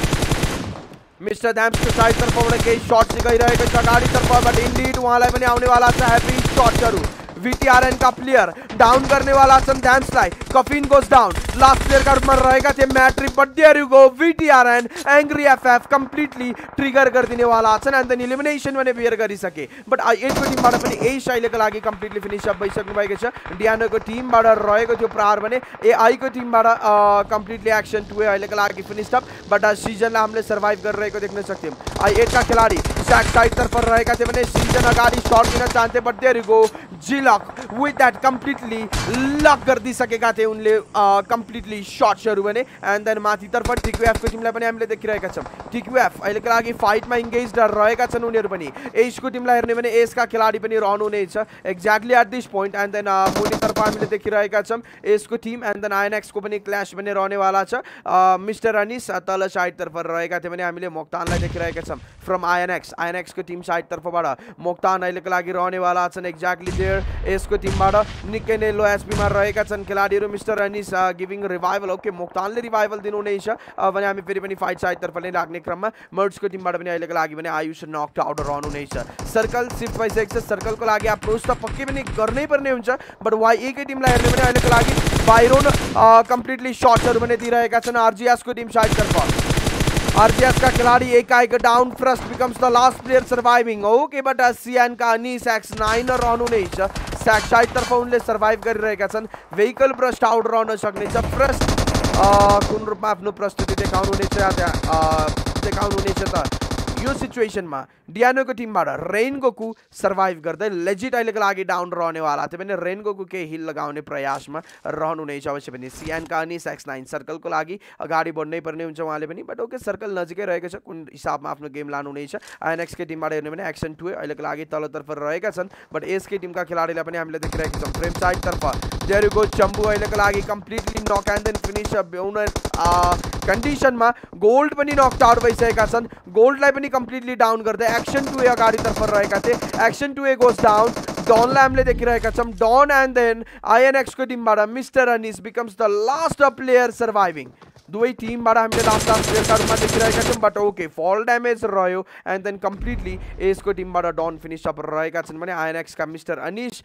मिस्टर ध्याम्सको साइडतर्फबाट केही सर्ट्स गइरहेको छ अगाडितर्फबाट इन्डिड उहाँलाई पनि आउनेवाला छ हेभी सर्ट्सहरू वीटीआरएन का प्लेयर डाउन करने वाला असम ध्यानस्लाई coffin goes down last player का मर रहेगा थे मैट्रिक but there you go VTRN angry FF completely trigger कर देने वाला असम एंड देन एलिमिनेशन वने बियर कर ही सके बट एट टीम टिमबाट पनि ए यही शैलीको लागि कंप्लीटली फिनिश अप सक्नु भएको छ डियानो को टीम टिमबाट रहेको थियो प्रहार भने ए आई को एआईको टिमबाट कम्प्लिटली एक्सन टु अहिलेको लागि फिनिश अप बट सीजन ला हामीले सर्भाइभ गरिरहेको देख्न सक्थ्यौँ आई एट एटका खेलाडी साइड साइडतर्फ रहेका थे भने सीजन अगाडि शॉट दिन चाहन्थे but there you go Jill lock with that completely lock गरिदिइसकेका थिए उनले कम्प्लिटली सर्ट्सहरू भने एन्ड देन माथितर्फ टिक्युएफको टिमलाई पनि हामीले देखिरहेका छौँ टिक्युएफ अहिलेको लागि फाइटमा इङ्गेज रहेका छन् उनीहरू पनि एसको टिमलाई हेर्ने भने एसका खेलाडी पनि रहनु नै छ exactly at this point and then मुनितर्फ हामीले देखिरहेका छौँ एसको टिम एन्ड देन आइएनएक्सको पनि क्ल्यास पनि रहनेवाला छ मिस्टर अनिस तल साइडतर्फ रहेका थिए भने हामीले मोक्तानलाई देखिरहेका छौँ फ्रम आइएनएक्स आइएनएक्सको टिम साइडतर्फबाट मोक्तान अहिलेको लागि रहनेवाला छन् एक्ज्याक्टली देयर यसको टिमबाट निकै नै लो एसपीमा रहेका छन् खेलाडीहरू mister Anis giving revival okay मोक्तानले रिभाइभल दिनुहुनेछ भने हामी फेरि पनि फाइट साइडतर्फ नै लाग्ने क्रममा मर्ड्सको टिमबाट पनि अहिलेको लागि भने आयुष नक्ट आउट रहनुहुनेछ सर्कल सिफ्ट भइसकेको छ सर्कलको लागि अप्रोच त पक्कै पनि गर्नै पर्ने हुन्छ बट वा एकै टिमलाई हेर्ने पनि अहिलेको लागि बाहिर कम्प्लिटली सर्टहरू पनि दिइरहेका छन् आरजिएसको टिम साइडतर्फ RGS का खिलाड़ी एक down first becomes the last player surviving okay but CN का अनीस एक्स नाइन र हुनुहुनेछ साइडतर्फ उनले सर्भाइभ गरिरहेका छन् भेहिकल ब्रस्ट आउट रहन सक्नेछ फर्स्ट कुन रूपमा आफ्नो प्रस्तुति देखाउनुहुनेछ देखाउनुहुनेछ त यो सिचुएसनमा डियानो को टीम बाटा रेन करते लेजिट अलग लेजिटाइलको लागि डाउन रहनेवाला थियो भने रेन गोकू केही हिल लगाउने प्रयासमा रहनुहुनेछ अवश्य सीएन का नहीं सेक्स नाइन सर्कल को अगाडि बढ्नै पर्ने हुन्छ उहाँले बट ओके सर्कल नजिकै रहेको छ कुन में आफ्नो गेम लानुहुनेछ आइएनएक्सकै टिमबाट हेर्ने भने एक्सन टुए अहिलेको लागि तलतर्फ रहेका बट एसके टीम का खिलाड़ी हामीले देखिरहेका छौँ फ्रेम साइड तर्फ चम्बु चंबू अलग completely knock and then finish ओनर में गोल्ड भी नकआउट आउट भैस गोल्ड कंप्लिटली कम्प्लिटली डाउन करते एक्शन टू ए अगाड़ी तरफ रहे थे action to A goes down Don लैम ने देखी Don and then I N X को team mister Anis becomes the last player surviving दुवै टिमबाट हामीले रामदास प्रेयरकारमा देखिरहेका छौँ बट ओके फल डैमेज रहो एंड देन कम्प्लिटली एसको टिमबाट डन फिनिस अप रहेका छन् भने का मिस्टर अनिस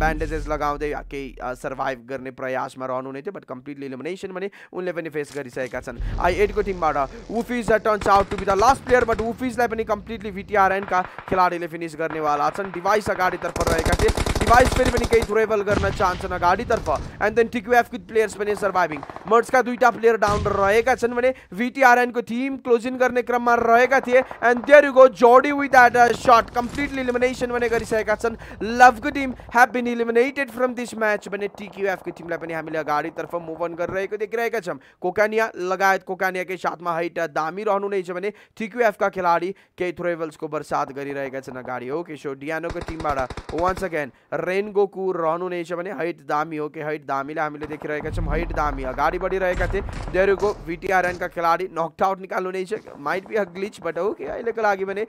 ब्यान्डेजेस लगाउँदै केही सर्भाइभ गर्ने प्रयासमा रहनुहुने थे बट कम्प्लिटली इलिमिनेसन भने उनले पनि फेस गरिसकेका छन् आई एटको टिमबाट उफिज turns out to be the last player but उफिजलाई पनि कम्प्लिटली भिटिआरएनका खेलाडीले फिनिस गर्नेवाला छन् डिभाइस अगाडितर्फ रहेका थिए डिभाइस फेरि पनि केही करना गर्न चाहन्छन् अगाडितर्फ and then TQF with players पनि सर्भाइभिङ मर्ड्सका दुईवटा प्लेयर डाउन down rahega को VTRN ko team close in garne kramma raheka thiye and there you go Jody with that uh, shot completely elimination bane गरिसकेका छन् eliminated from this match भने टिक्युएफको टिमलाई पनि हामीले अगाडितर्फ मूव अन गरिरहेको देखिरहेका छौँ कोकानिया लगायत साथ में हाइट uh, दामी रहनु नै छ भने टिक्युएफका खेलाडी केही थ्रोएबल्सको बर्सात गरिरहेका छन् अगाडि हो कि सो डियानोको अगेन रेनगोकु रहनु नै छ भने हाइट दामी हो हाइट दामीलाई हामीले देखिरहेका छौँ हाइट दामी अगाडि uh, बढिरहेका थिए देर यू गो वीटीआरएन का खिलाड़ी नॉक्ड आउट निकाल्नु नहीं छ might be a glitch but okay अहिलेको लागि भने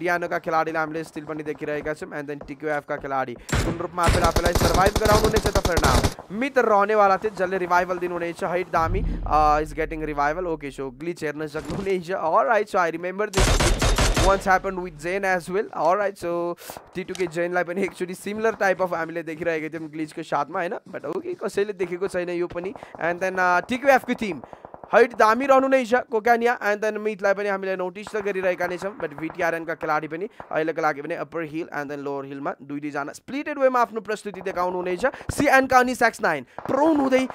डियानो का खेलाडीलाई हामीले स्टिल देखी देखिरहेका छौँ एन्ड देन टीक्यूएफ का खेलाडी कुन रूपमा सर्वाइव आफूलाई सर्भाइभ गराउनुहुनेछ फिर ना मित्र वाला रहनेवाला थिए जसले रिभाइभल दिनुहुनेछ हाइट दामी is getting revival okay so glitch हेर्न नहीं all right so I remember this once happen with Zen as well alright so टिटुके जेनलाई पनि एकचोटि सिमिलर टाइप अफ हामीले देखिरहेको थियौँ ग्लिचको साथमा होइन बट ओके कसैले देखेको छैन यो पनि एन्ड देन एफको थिम हाइट दामी रहनु नै छ कोकानिया एन्ड देन मिथलाई पनि हामीले नोटिस त गरिरहेका नै छौँ बट भिटिआरएनका खेलाडी पनि अहिलेको लागि पनि upper hill and then lower हिलमा दुई दुईजना स्प्लिटेड वेमा आफ्नो प्रस्तुति देखाउनु हुनेछ सिएनका अनि सेक्स नाइन प्रोन हुँदै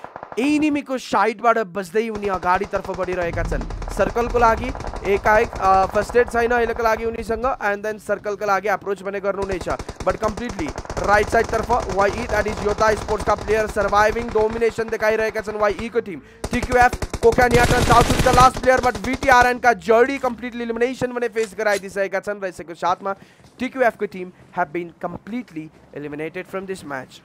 एनिमीको साइडबाट बज्दै उनी अगाडितर्फ बढिरहेका छन् सर्कल को लगी एकाएक फर्स्ट एड साइन इलाका लागी उन्हीं संग एंड देन सर्कल को लगी एप्रोच बने करूँ नहीं बट कंप्लीटली राइट साइड तरफ वाई ई दैट इज योता स्पोर्ट्स का प्लेयर सर्वाइविंग डोमिनेशन दिखाई रहेगा वाई ई को टीम टीक्यूएफ कोकानियाटन साउथ का लास्ट प्लेयर बट एन का जर्डी कंप्लीटली इलिमिनेशन मैंने फेस कराई दिस रहेगा सन रहे साथ में टीक्यूएफ की team have been completely eliminated from this match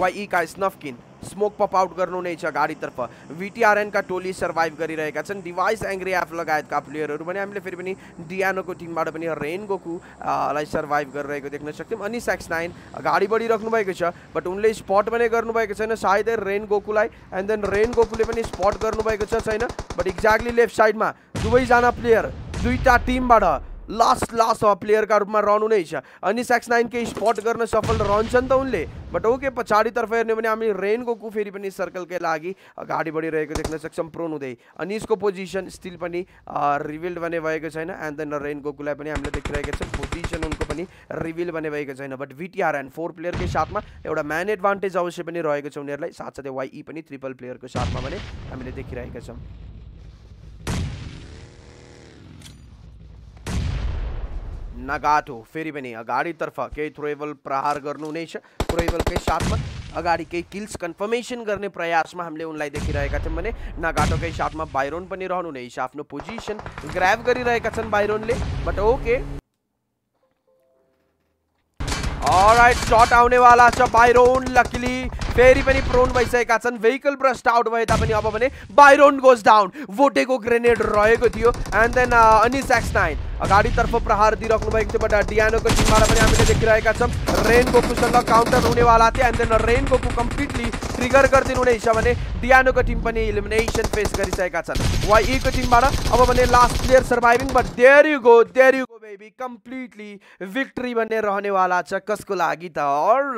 Y का स्नफकिन स्मोक સ્મોક પપ આઉટ કરનું નહીં છે ગાડી તરફ વીટીઆરએન કા ટોલી સર્વાइव गरिरहेका छन् डिभाइस एङ्ग्री एफ लगायतका प्लेयरहरू भने हामीले फेरि पनि डियानोको टिमबाट पनि रेन गोकुलाई सर्भाइभ गरिरहेको देख्न सक्यौँ अनि सेक्स नाइन अगाडि बढ़ी भएको बट उनके स्पट पनि गर्नुभएको छैन सायदै रेन गोकूला एंड देन रेन गोकुले पनि स्पट गर्नुभएको बट एक्ज्याक्टली लेफ्ट साइड में दुवैजना प्लेयर दुईटा टीम टिमबाट लास्ट प्लेयर का रूप में रन होने अनी सैक्स नाइन के स्पॉट कर सफल रहन्छन् तो उनके बट ओके हेने वाले हमें रेन को कु सर्कल के लिए लागि बढ़ी रखे देखने सक्छौँ प्रोन हुँदै अनि यसको पोजिशन स्टिल पनि बने भने भएको देन रेन को पनि हमें देखिरहेका छौँ पोजिशन उनको रिविल बने भने बट छैन but VTR and four player के साथ में एडभान्टेज अवश्य एडवांटेज अवश्य छ उनीहरूलाई साथसाथै वाइई पनि ट्रिपल के साथ में हमें देखी रखा නගාටෝ ෆෙරිබෙනේ අගාඩි තර්ෆා කේ ත්‍රේවල් ප්‍රහාර गर्नु हुनेछ त्रैवलकै साथमा अगाडि केही किल्स कन्फर्मेसन गर्ने प्रयासमा हामीले उनलाई देखिरहेका छौँ भने नागाटोकै साथमा बाइरोन पनि रहनुहुनेछ आफ्नो पोजिसन ग्राब गरिरहेका छन् बाइरोनले बट ओके और राइट शॉट आने वाला अच्छा फेरि पनि प्रोन भइसकेका छन् भेहिकल ब्रस्ट आउट भए तापनि अब भने बाइरोन गोज डाउन वोटेको ग्रेनेड रहेको थियो एन्ड देन अनि सेक्स नाइन अगाडितर्फ प्रहार दिइराख्नु भएको थियो बट डियानोको टिमबाट पनि हामीले देखिरहेका छौँ रेन गोकुसँग काउन्टर हुनेवाला थियो एन्ड देन रेन कु कम्प्लिटली ट्रिगर गरिदिनु रहेछ भने डियानोको टिम पनि इलिमिनेसन फेस गरिसकेका छन् वाइईको e टिमबाट अब भने last player surviving but there you go there you go baby completely victory भन्ने रहनेवाला छ कसको लागि त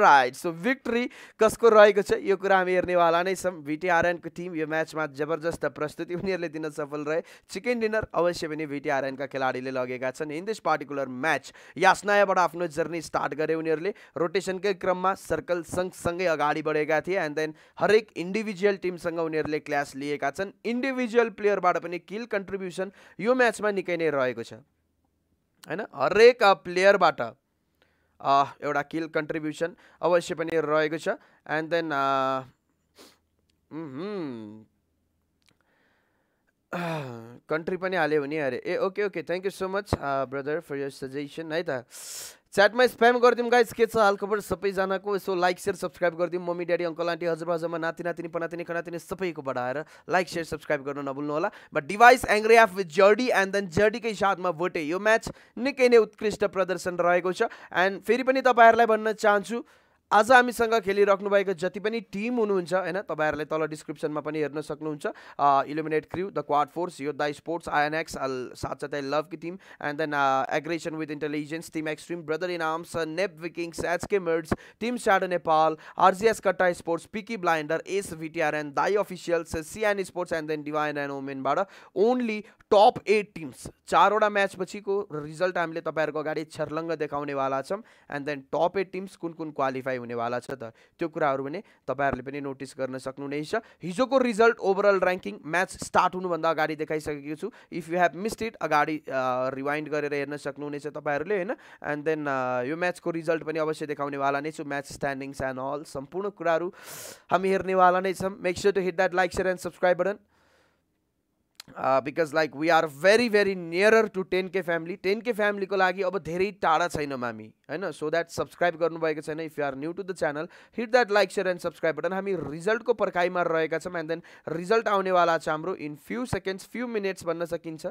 राइट सो विक्ट्री कसको रहे रहेको छ यो कुरा हामी हेर्नेवाला नै छौँ भिटिआरएनको टिम यो म्याचमा जबरजस्त प्रस्तुति उनीहरूले दिन सफल रहे चिकन डिनर अवश्य पनि भिटिआरएनका खेलाडीले लगेका छन् इन दिस पार्टिकुलर म्याच यास्नायाबाट आफ्नो जर्नी स्टार्ट गरे उनीहरूले रोटेसनकै क्रममा सर्कल सँगसँगै अगाडि बढेका थिए एन्ड देन हरेक इन्डिभिजुअल टिमसँग उनीहरूले क्लास लिएका छन् इन्डिभिजुअल प्लेयरबाट पनि किल कन्ट्रिब्युसन यो म्याचमा निकै नै रहेको छ होइन हरेक प्लेयरबाट एउटा किल कन्ट्रिब्युसन अवश्य पनि रहेको छ and then uh, mm -hmm. Country पनि हाल्यो भने अरे ए okay okay thank you so much brother for your suggestion है त च्याटमा स्प्याम गरिदिउँ गाइज के छ हालखबर सबैजनाको यसो लाइक सेयर सब्सक्राइब गरिदिउँ मम्मी ड्याडी अङ्कल आन्टी हजुर हजुरमा नाति नातिनी पनातिनी खनातिनी सबैको बढाएर लाइक सेयर सब्सक्राइब गर्न नभुल्नु होला but device angry F with Jordy and then जर्डीकै साथमा भोटे यो म्याच निकै नै उत्कृष्ट प्रदर्शन रहेको छ एन्ड फेरि पनि तपाईँहरूलाई भन्न चाहन्छु आज खेली रख्वे जति टीम होना तब तल डिस्क्रिप्सन में हेन सकूँ eliminate crew the quad force यो द स्पोर्ट्स आइएनएक्स लव की team and then aggression with intelligence team extreme brother in arms नेप H HK Murds team shadow Nepal RGS कट्टा sports peaky blinder S VTR and दाई C N sports and then divine and वुमेनबाट only top eight teams चार वा match पची को result हमें हामीले अगड़ी छर्लंग देखाने वाला छौँ and then top eight teams कुन कुन क्वालिफाई हुनेवाला छ त त्यो कुराहरू भने तपाईँहरूले पनि नोटिस गर्न सक्नुहुनेछ हिजोको result overall ranking match start हुनुभन्दा अगाडि देखाइसकेको छु if you have missed it अगाडि रिवाइन्ड गरेर हेर्न सक्नुहुनेछ तपाईँहरूले होइन एन्ड देन यो म्याचको रिजल्ट पनि अवश्य देखाउनेवाला नै छु म्याच स्ट्यान्डिङ्स एन्ड अल सम्पूर्ण कुराहरू हामी हेर्नेवाला नै छौँ make sure to hit that like share and subscribe button because like we are very very nearer to to 10k family 10k family को लागि अब धेरै टाढा छैनौँ हामी होइन सो द्याट सब्सक्राइब गर्नुभएको छैन if you are new to the channel hit that like share and subscribe button हामी रिजल्टको पर्खाइमा रहेका छौँ एन्ड देन रिजल्ट आउनेवाला छ हाम्रो in few seconds few minutes भन्न सकिन्छ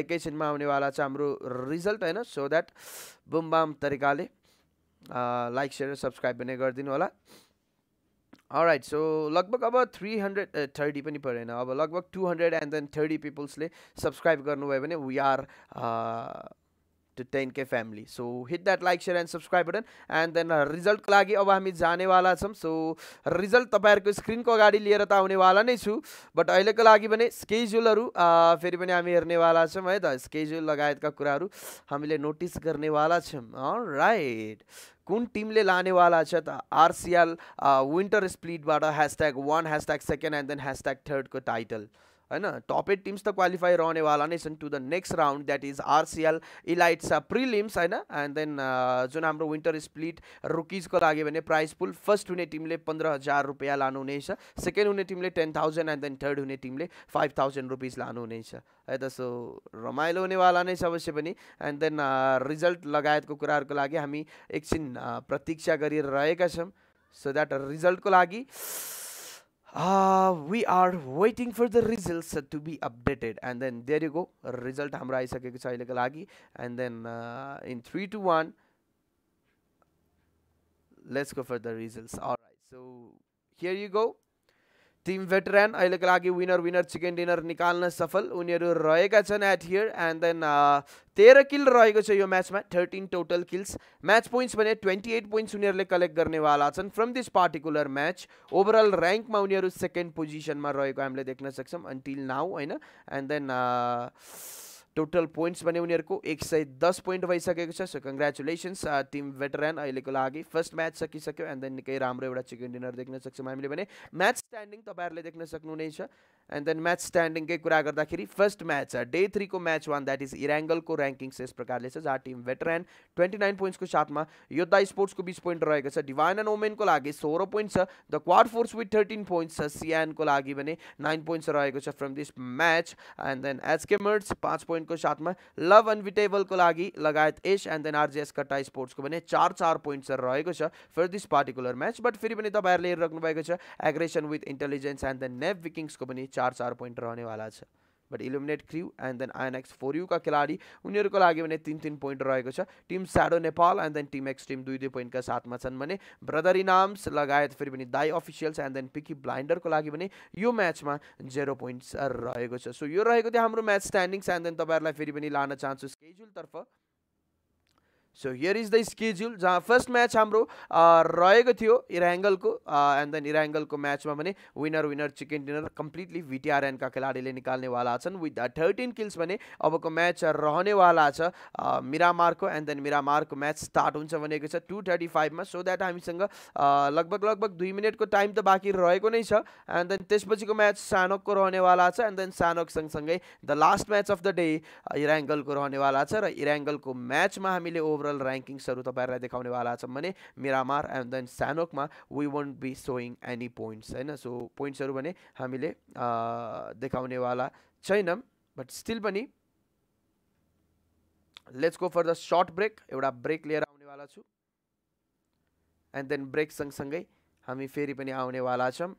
एकैछिनमा आउनेवाला छ हाम्रो रिजल्ट होइन सो द्याट बुमबाम तरिकाले लाइक सेयर सब्सक्राइब पनि गरिदिनु होला राइट सो लगभग अब थ्री हन्ड्रेड थर्टी पनि परेन अब लगभग two hundred and then thirty पिपल्सले सब्सक्राइब गर्नुभयो भने we are to ten K family so hit that like share and subscribe button and then रिजल्टको लागि अब हामी जानेवाला छौँ सो रिजल्ट तपाईँहरूको स्क्रिनको अगाडि लिएर त आउनेवाला नै छु बट अहिलेको लागि भने स्केजुलहरू फेरि पनि हामी हेर्नेवाला छौँ है त स्केजुल लगायतका कुराहरू हामीले नोटिस गर्नेवाला छौँ राइट कुन टिमले लानेवाला छ त आरसिएल विन्टर स्प्लिटबाट hashtag one hashtag second and then hashtag थर्डको टाइटल होइन टप एट टिम्स त क्वालिफाई रहनेवाला नै छन् to the next round that is RCL elites prelims होइन एन्ड देन जुन हाम्रो विन्टर स्प्लिट रुकिजको लागि भने प्राइस पुल फर्स्ट हुने टिमले पन्ध्र हजार रुपियाँ लानुहुनेछ सेकेन्ड हुने टिमले ten thousand and then third हुने टिमले फाइभ थाउजन्ड रुपिज लानुहुनेछ है त सो रमाइलो हुनेवाला नै छ अवश्य पनि एन्ड देन रिजल्ट लगायतको कुराहरूको लागि हामी एकछिन uh, प्रतीक्षा गरिरहेका छौँ सो द्याट रिजल्टको लागि uh, we are waiting for the results to be updated and then there you go result hamra ke kuchh aile lagi and then uh, in 3 to 1 let's go for the results all right so here you go team veteran अहिलेको लागि winner winner chicken dinner निकाल्न सफल उनीहरू रहेका छन् at here and then तेह्र किल रहेको छ यो म्याचमा thirteen total kills match points भने ट्वेन्टी एट पोइन्ट्स उनीहरूले कलेक्ट गर्नेवाला छन् from this particular match overall ऱ्याङ्कमा उनीहरू सेकेन्ड पोजिसनमा रहेको हामीले देख्न सक्छौँ अन्टिल नाउ होइन एन्ड देन टोटल बने uh, तो उन्नीर uh, को एक सौ दस पोइंट भैस छ सो टीम टिम भेटरन अहिलेको लागि फर्स्ट सकि सको एंड देन निके राम एउटा चिकन डिनर देख्न सक्छौँ हामीले भने मैच स्टैंडिंग तब देख्न सक्नुहुनेछ एंड देन म्याच स्ट्यान्डिङकै कुरा गर्दाखेरि फर्स्ट मैच डे को मैच वन दैट इज को रैंकिंग्स इस प्रकार से जहाँ टिम भेटरन ट्वेंटी नाइन साथ में योद्धा स्पोर्ट्स को बीस पोइंट रहे डिवाइन एंड ओमेन को लगी सोलह points the quad force with thirteen points CN को लगी नाइन पोइंट्स रहे from this match and then HK के पाँच पोइन्ट पॉइंट को साथ में लव अनबिटेबल को लगी लगायत एस एंड देन आरजेएस कट्टा स्पोर्ट्स को बने चार चार पॉइंट्स रहे for this particular match but फिर भी तब रख्स भएको aggression with intelligence and then नेभ विकिंग्स को चार चार पॉइंट रहने वाला है but eliminate crew and then INX four युका खेलाडी उनीहरूको लागि भने तिन तीन तीन पोइंट रहे team shadow Nepal and then team X team दुई दुई पोइंट का साथ में ब्रदर इनाम्स लगायत फिर भी दाई officials and then peaky blinder को भने मैच में जेरो पोइंट्स रहे सो यह रहेको थियो हाम्रो म्याच स्ट्यान्डिङ्स एन्ड देन तपाईँहरूलाई फेरि पनि लान चाहन्छु so here is the schedule जहाँ फर्स्ट म्याच हाम्रो रहेको थियो इराङ्गलको एन्ड देन इराङ्गलको म्याचमा भने winner winner chicken dinner completely भिटिआरएनका खेलाडीले निकाल्नेवाला छन् विथ द थर्टिन किल्स भने अबको म्याच रहनेवाला छ मिरामारको एन्ड देन मिरामारको म्याच स्टार्ट हुन्छ भनेको छ टु थर्टी फाइभमा सो द्याट हामीसँग लगभग लगभग दुई मिनटको टाइम त बाँकी रहेको नै छ एन्ड देन त्यसपछिको म्याच सानोकको रहनेवाला छ एन्ड देन सानोक सँगसँगै the last match of the day इराङ्गलको रहनेवाला छ र इराङ्गलको म्याचमा हामीले ओभर ओभरअल ऱ्याङ्किङ्सहरू तपाईँहरूलाई देखाउनेवाला छौँ भने मिरामार एन्ड देन सानोकमा we won't be showing any points होइन सो पोइन्ट्सहरू भने हामीले देखाउनेवाला छैनौँ बट स्टिल पनि let's go for the short break एउटा ब्रेक लिएर आउनेवाला छु एन्ड देन ब्रेक सँगसँगै हामी फेरि पनि आउनेवाला छौँ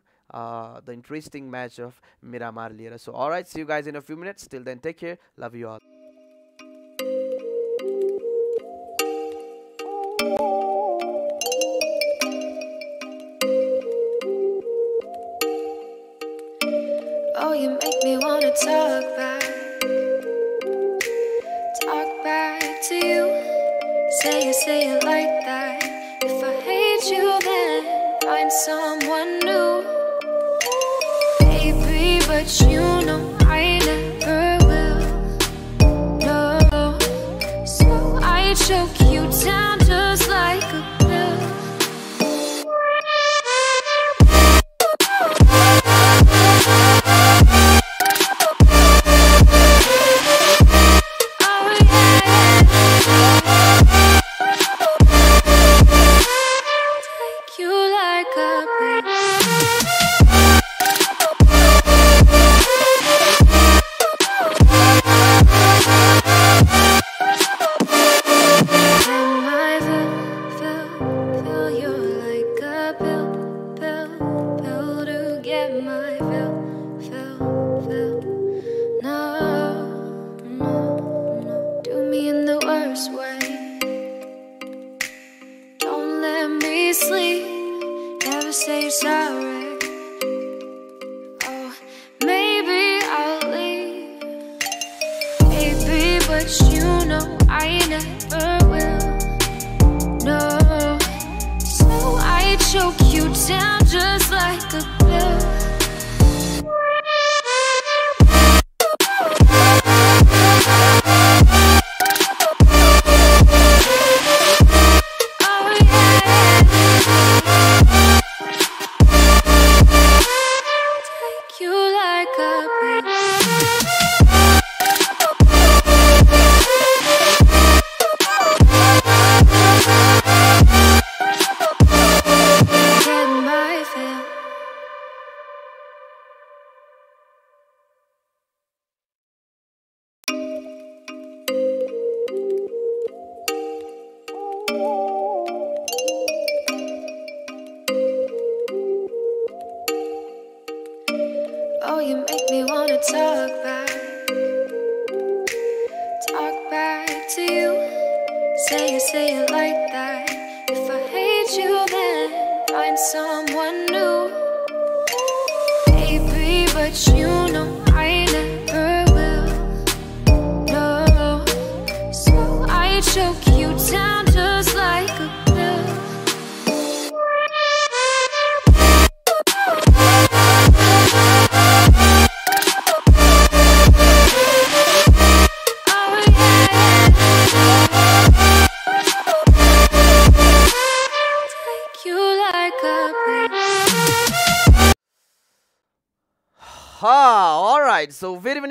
the interesting match of Miramar लिएर so all see you guys in a few minutes till then take care love you Al talk back, talk back to you. Say it, say it like that. If I hate you, then find someone new, baby. But you.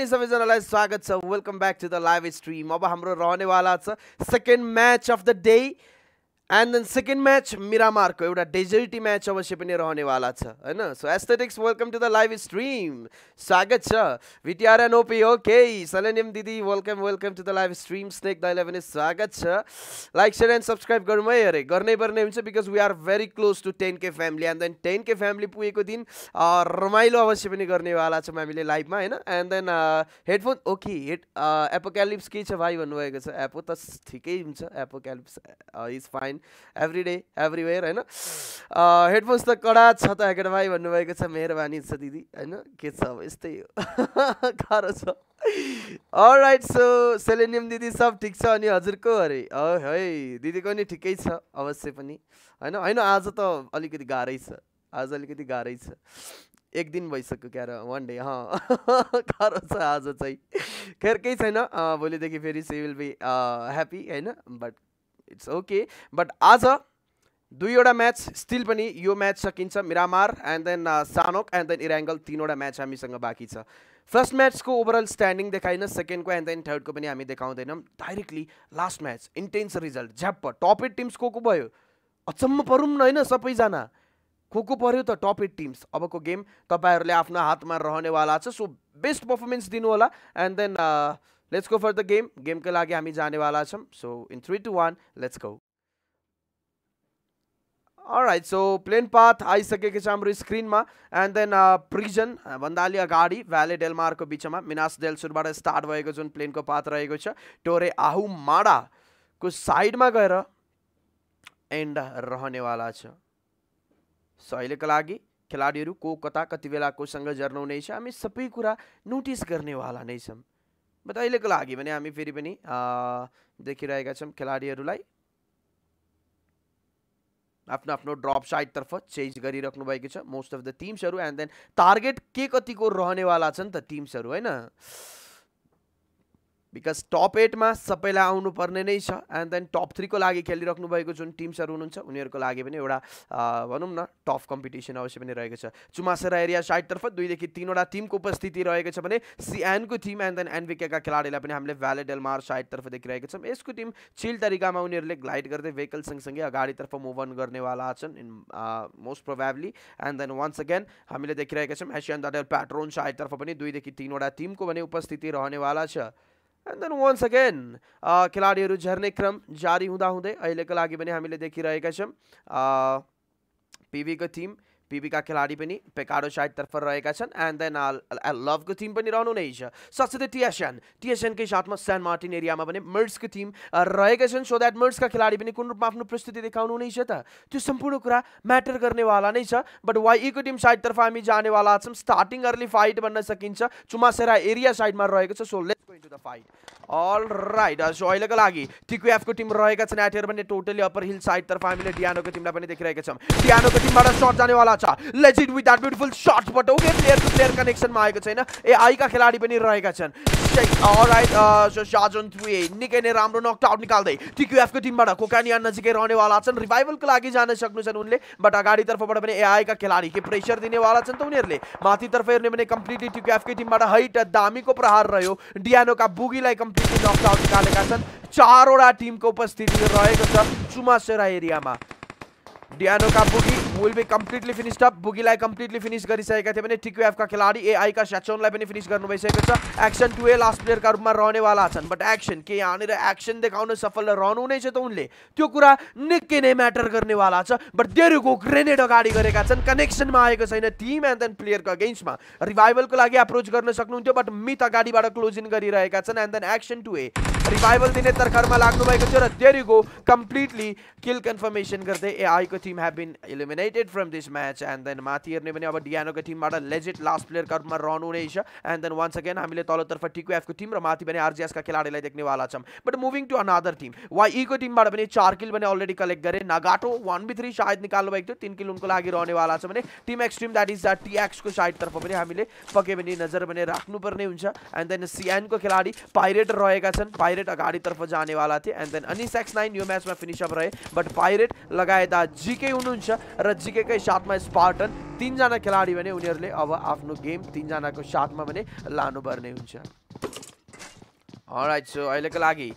अनि सबैजनालाई स्वागत छ welcome back to the live stream अब हाम्रो रहनेवाला छ second match of the day and then second match मिरामारको एउटा डेजर्टी म्याच अवश्य पनि रहनेवाला छ होइन so aesthetics welcome to the live stream स्वागत छ एन ओपी ओके सलेनियम दिदी welcome welcome to the live stream snake दाइलाई पनि स्वागत छ लाइक सेयर एन्ड सब्सक्राइब गरौँ है अरे गर्नै पर्ने हुन्छ because we are very close to ten K family and then ten K family पुगेको दिन रमाइलो अवश्य पनि गर्नेवाला छौँ हामीले लाइभमा होइन and then headphone okay head apocalypse के छ भाइ भन्नुभएको छ एपो त ठिकै हुन्छ apocalypse is fine every day everywhere होइन हेडफोन्स त कडा छ त हेकेट भाइ भन्नुभएको छ मेहरबानी छ दिदी होइन के छ अब यस्तै हो *laughs* गाह्रो छ राइट सो सेलेनियम दिदी सब ठिक छ अनि हजुरको अरे है दिदीको नि ठिकै छ अवश्य पनि होइन होइन आज त अलिकति गाह्रै छ आज अलिकति गाह्रै छ एक दिन भइसक्यो क्यार वान डे हँ गाह्रो छ आज चाहिँ खेर केही छैन भोलिदेखि फेरि सी विल बी ह्याप्पी होइन बट इट्स ओके बट आज दुईवटा म्याच स्टिल पनि यो म्याच सकिन्छ Miramar and then Sanhok and then Erangel तिनवटा म्याच हामीसँग बाँकी छ फर्स्ट म्याचको ओभरअल स्ट्यान्डिङ देखाइन सेकेन्डको एन्ड देन थर्डको पनि हामी देखाउँदैनौँ directly last match intense result झ्याप्प टप एट टिम्स को को भयो अचम्म परौँ न होइन सबैजना को को पऱ्यो त टप एट टिम्स अबको गेम तपाईँहरूले आफ्नो हातमा रहनेवाला छ सो बेस्ट पर्फर्मेन्स दिनुहोला and then let's go for the game गेमको लागि हामी जानेवाला छौँ so in three two one let's go right so plane path आइसकेको छ हाम्रो स्क्रिनमा एन्ड देन प्रिजन भन्दा अलि अगाडि भ्याले डेलमारको बिचमा मिनास डेलसुरबाट स्टार्ट भएको जुन प्लेनको पाथ रहेको छ टोरे आहु माडाको साइडमा गएर एन्ड रहनेवाला छ सो अहिलेको लागि खेलाडीहरू को कता कति बेला कोसँग जर्नुहुनेछ हामी सबै कुरा नोटिस गर्नेवाला नै छौँ बट अहिलेको लागि भने हामी फेरि पनि देखिरहेका छौँ खेलाडीहरूलाई आफ्नो आफ्नो ड्रप साइडतर्फ चेन्ज गरिराख्नु भएको छ मोस्ट अफ द टिम्सहरू एन्ड देन टार्गेट के कतिको रहनेवाला छन् त टिम्सहरू होइन बिकज टप एटमा सबैलाई आउनुपर्ने नै छ एन्ड देन टप थ्रीको लागि खेलिराख्नु भएको जुन टिम्सहरू हुनुहुन्छ उनीहरूको लागि पनि एउटा भनौँ न टफ कम्पिटिसन अवश्य पनि रहेको छ चुमासेरा एरिया साइडतर्फ दुईदेखि तिनवटा टिमको उपस्थिति रहेको छ भने सिएनको टिम एन्ड देन एनबिकेका खेलाडीलाई पनि हामीले भ्याले डेलमार साइडतर्फ देखिरहेको छौँ यसको टिम चिल तरिकामा उनीहरूले ग्लाइड गर्दै भेहिकल सँगसँगै अगाडितर्फ मुभ अन गर्नेवाला छन् in most probably and then once again हामीले देखिरहेका छौँ एसियन दडेल प्याट्रोन साइडतर्फ पनि दुईदेखि तिनवटा टिमको भने उपस्थिति रहनेवाला छ एन्ड देन वन्स अगेन खेलाडीहरू झर्ने क्रम जारी हुँदाहुँदै अहिलेको लागि पनि हामीले देखिरहेका छौँ पिबीको टिम पिबीका खेलाडी पनि पेकाडो साइडतर्फ रहेका छन् एन्ड देन लभको टिम पनि रहनु नै छ साथसाथै टिएसएन टिएसएनकै साथमा सेन्ट मार्टिन एरियामा पनि मर्सको टिम रहेका छन् सो द्याट मर्सका खेलाडी पनि कुन रूपमा आफ्नो प्रस्तुति देखाउनु नै छ त त्यो सम्पूर्ण कुरा म्याटर गर्नेवाला नै छ बट वाइएको टिम साइडतर्फ हामी जानेवाला छौँ स्टार्टिङ अर्ली फाइट भन्न सकिन्छ चुमासेरा एरिया साइडमा रहेको छ सो टिक्वेफको अल राइट सो अहिलेको लागि टिक्वेफको टिम रहेका छन् एटेर पनि टोटली अप्पर हिल साइडतर्फ हामीले डियानोको टिमलाई पनि देखिरहेका छौँ डियानोको टिमबाट सर्ट जानेवाला छ legit with that beautiful shot but okay player to player कनेक्सनमा आएको छैन ए आईका खेलाडी पनि रहेका छन् अलराइट सो साजन निकै नै राम्रो नकआउट निकाल्दै टिक्युएफको टिमबाट कोकानिया नजिकै रहनेवाला छन् रिभाइभलको लागि जान सक्नेछन् उनले बट अगाडितर्फबाट पनि एआईका खेलाडी के प्रेसर दिनेवाला छन् त उनीहरूले माथितर्फ हेर्ने भने कम्प्लिटली टिक्युएफकै टिमबाट हैट दामीको प्रहार रह्यो डिया क्यानोका बुगीलाई कम्प्लिटली नक्स आउट निकालेका छन् चारवटा टिमको उपस्थिति रहेको छ चुमासेरा एरियामा डियानो का Boogie will be completely finished up Boogie लाई कम्प्लिटली फिनिस गरिसकेका थिए भने का खेलाडी एआईका स्याचोनलाई पनि फिनिस गर्नु भइसकेको छ action to a last player प्लेयरका रूपमा वाला छन् बट एक्शन के यहाँनिर एक्शन देखाउन सफल रहनु नै छ त उनले त्यो कुरा निकै नै म्याटर वाला छ बट डेरुको ग्रेनेड अगाडि गरेका छन् कनेक्सनमा आएको छैन टीम एन्ड देन प्लेयर का प्लेयरको रिवाइवल को लागि एप्रोच गर्न सक्नुहुन्थ्यो बट मित अगाडिबाट क्लोज इन गरिरहेका छन् and then action to a revival दिने तर्खरमा लाग्नुभएको थियो र डेरुको कम्प्लिटली किल कन्फर्मेसन गर्दै को team have been eliminated from this match. And then Mathir ने अब Diano को team मारा legit last player का रूपमा Ronu ने इशा. And then once again हामीले तलो तर्फ TQF को team र माथि बने RGS का खेलाडीलाई देख्ने वाला छौँ. But moving to another team. YE को team बाट पनि 4 किल बने already collect गरे. Nagato 1v3 शायद निकाल्नु भएको थियो. 3 किल उनको लागि रहने वाला छ भने team extreme that is the TX को साइड तर्फ पनि हामीले पक्यो भने नजर भने राख्नुपर्ने हुन्छ एन्ड देन सिएन को खेलाडी पाइरेट रहेका छन् पाइरेट अगाडितर्फ जानेवाला थिए एन्ड देन अनि सेक्स नाइन यो म्याचमा फिनिसअप रहे बट पाइरेट लगायत जी जिके हुनुहुन्छ र जिकेकै साथमा स्पार्टन तिनजना खेलाडी भने उनीहरूले अब आफ्नो गेम तिनजनाको साथमा भने लानुपर्ने हुन्छ राइट सो अहिले लागि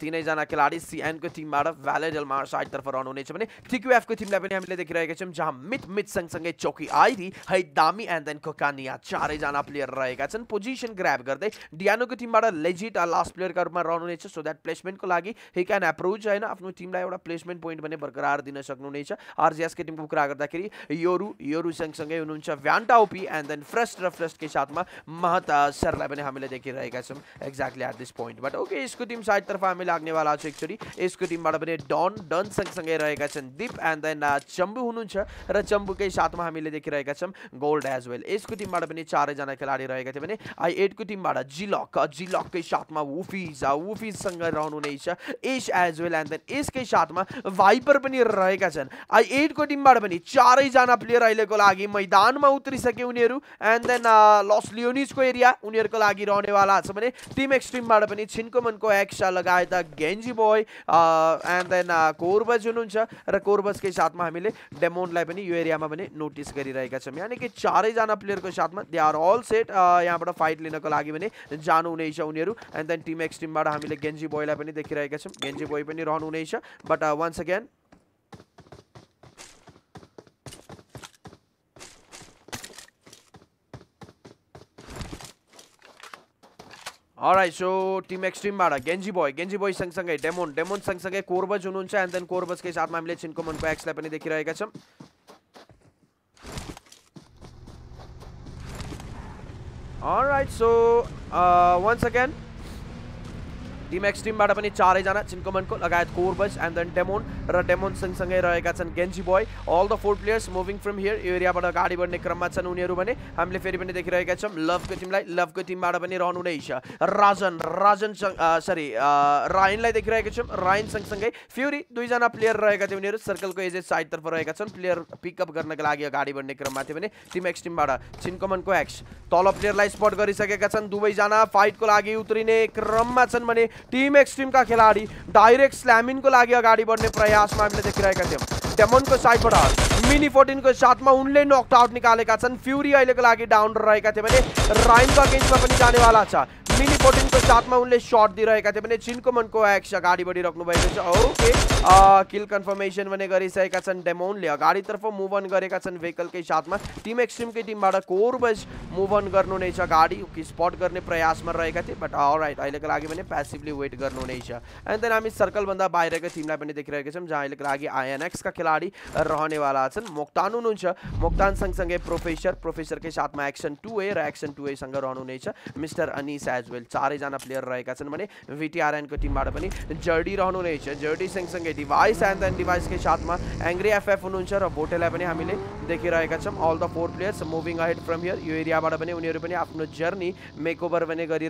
तिनैजना खेलाडी सिएनको टिमबाट भ्यालेड एलमार साइड तर्फ रहनु हुनेछ भने टिक्युएफको टिमलाई पनि हामीले देखिरहेका छौँ जहाँ मिट मिट सँगसँगै चौकी आइरी दामी एन्ड देन कोकानिया चारैजना प्लेयर रहेका छन् पोजिसन ग्राब गर्दै डियानोको टिमबाट लेजिट लास्ट प्लेयरका रूपमा रहनुहुनेछ सो द्याट प्लेसमेन्टको लागि हि क्यान एप्रोच होइन आफ्नो टिमलाई एउटा प्लेसमेन्ट पोइन्ट पनि बरकरार दिन सक्नुहुनेछ आरजिएसको को कुरा गर्दाखेरि योरु योरु सँगसँगै हुनुहुन्छ भ्यान्टाओपी एन्ड देन फ्रेस्ट र फ्रेस्टकै साथमा महत सरलाई पनि हामीले देखिरहेका छौँ exactly at this point but okay इसको टीम साइड तरफ हमें लागने वाला uh, छ इसको टीम टिमबाट पनि डन डन सँगसँगै रहेका छन् दिप एन्ड देन चम्बु हुनुहुन्छ र चम्बुकै साथमा हामीले देखिरहेका छम गोल्ड एज वेल इसको यसको टिमबाट पनि जना खेलाडी रहेका थिए भने आई 8 uh, को एटको टिमबाट जिलक जिलककै साथमा रहनु नै छ as as well and then यसकै साथमा वाइपर पनि रहेका छन् आई 8 को एटको टिमबाट पनि जना प्लेयर अहिलेको लागि मैदानमा उत्रिसके उनीहरू एन्ड देन लस लियोनिजको एरिया उनीहरूको लागि रहने वाला छ भने टीम एक्सट्रीम टिमबाट पनि छिनको मनको लगाए लगाएता गेन्जी बोय एंड देन कोरबज हुनुहुन्छ र कोरबजकै साथमा में डेमोनलाई पनि यो एरियामा पनि नोटिस गरिरहेका चार यानि कि चारैजना प्लेयरको साथमा दे आर अल सेट यहाँबाट फाइट को लागि पनि जानुहुनेछ उनीहरू एन्ड देन टिम एक्स टिमबाट हामीले गेन्जी बोयलाई पनि देखिरहेका छौँ गेन्जी बोय पनि रहनुहुनेछ but once again Alright, so Team Extreme बाड़ा Genji Boy, Genji Boy संग संग है Demon, Demon संग संग है Corbus हुनुहुन्छ and then Corbus के साथमा हामीले चिनकोमनको एक्सलाई पनि देखिरहेका छौँ Alright, so uh, once again team एक्सट्रिमबाट पनि चारैजना चिन्कोमनको लगायत कोर्बस एन्ड देन डेमोन र डेमोन सँगसँगै रहेका छन् Genji boy all the four players moving from here यो एरियाबाट गाडी बढ्ने क्रममा छन् उनीहरू भने हामीले फेरि पनि देखिरहेका छौँ लभको टिमलाई लभको टिमबाट पनि रहनु नै छ राजन राजन सरी रायनलाई देखिरहेका छौँ रायन सँगसँगै फ्युरी दुईजना प्लेयर रहेका थिए उनीहरू सर्कलको साइड साइडतर्फ रहेका छन् प्लेयर पिकअप गर्नका लागि अगाडि बढ्ने क्रममा थियो भने टिम एक्सट्रिमबाट चिन्कोमनको एक्स तल प्लेयरलाई स्पट गरिसकेका छन् दुवैजना फाइटको लागि उत्रिने क्रममा छन् भने टीम एक्सट्रीम का खिलाड़ी डायरेक्ट स्लैमिन को लगे अगड़ी बढ़ने प्रयास में हमने देखी हामीले डेमोन को साइड बड़ा मिनी फोर्टीन को साथ में उनके नकआउट निकालेका छन् फ्युरी अहिलेको लागि डाउन थे राइन भने राइनको में जाने वाला छ मिनी फोर्टीन को फोर्टिनको साथमा उनले सर्ट दिइरहेका थिए भने चिनको को एक्स अगड़ी बढ़ी रख् छ ओके किल कन्फर्मेसन भने गरिसकेका छन् डेमोनले अगाडितर्फ मुभ अन गरेका छन् भेहिकलकै साथमा टिम टीम टिमबाट कोर बस मुभ अन गर्नु नै करने प्रयास में रहे थे बट राइट अलग लागि भने सिंपली वेट कर नो नहीं एंड देन हम इस सर्कल बंदा बाहर के टीम लाइन देख रहे जहाँ अलग अहिले लागि आइएनएक्सका खेलाडी रहनेवाला छन् मोक्तान मोक्तान संग संगे प्रोफेसर प्रोफेसर के साथ में एक्शन टू ए रक्शन टू ए संग रहनुहुनेछ मिस्टर अनीस एज वेल चार जान प्लेयर रहेका छन् भने भिटिआरएनको टिमबाट पनि जर्डी रहनुहुनेछ जर्डी संग संगे डिवाइस एंड देन डिवाइस के साथ में एंग्री एफ एफ हो पनि हमें देखी छौँ all the four players moving ahead from here you area उन्नी जर्नी मेकओवर भी कर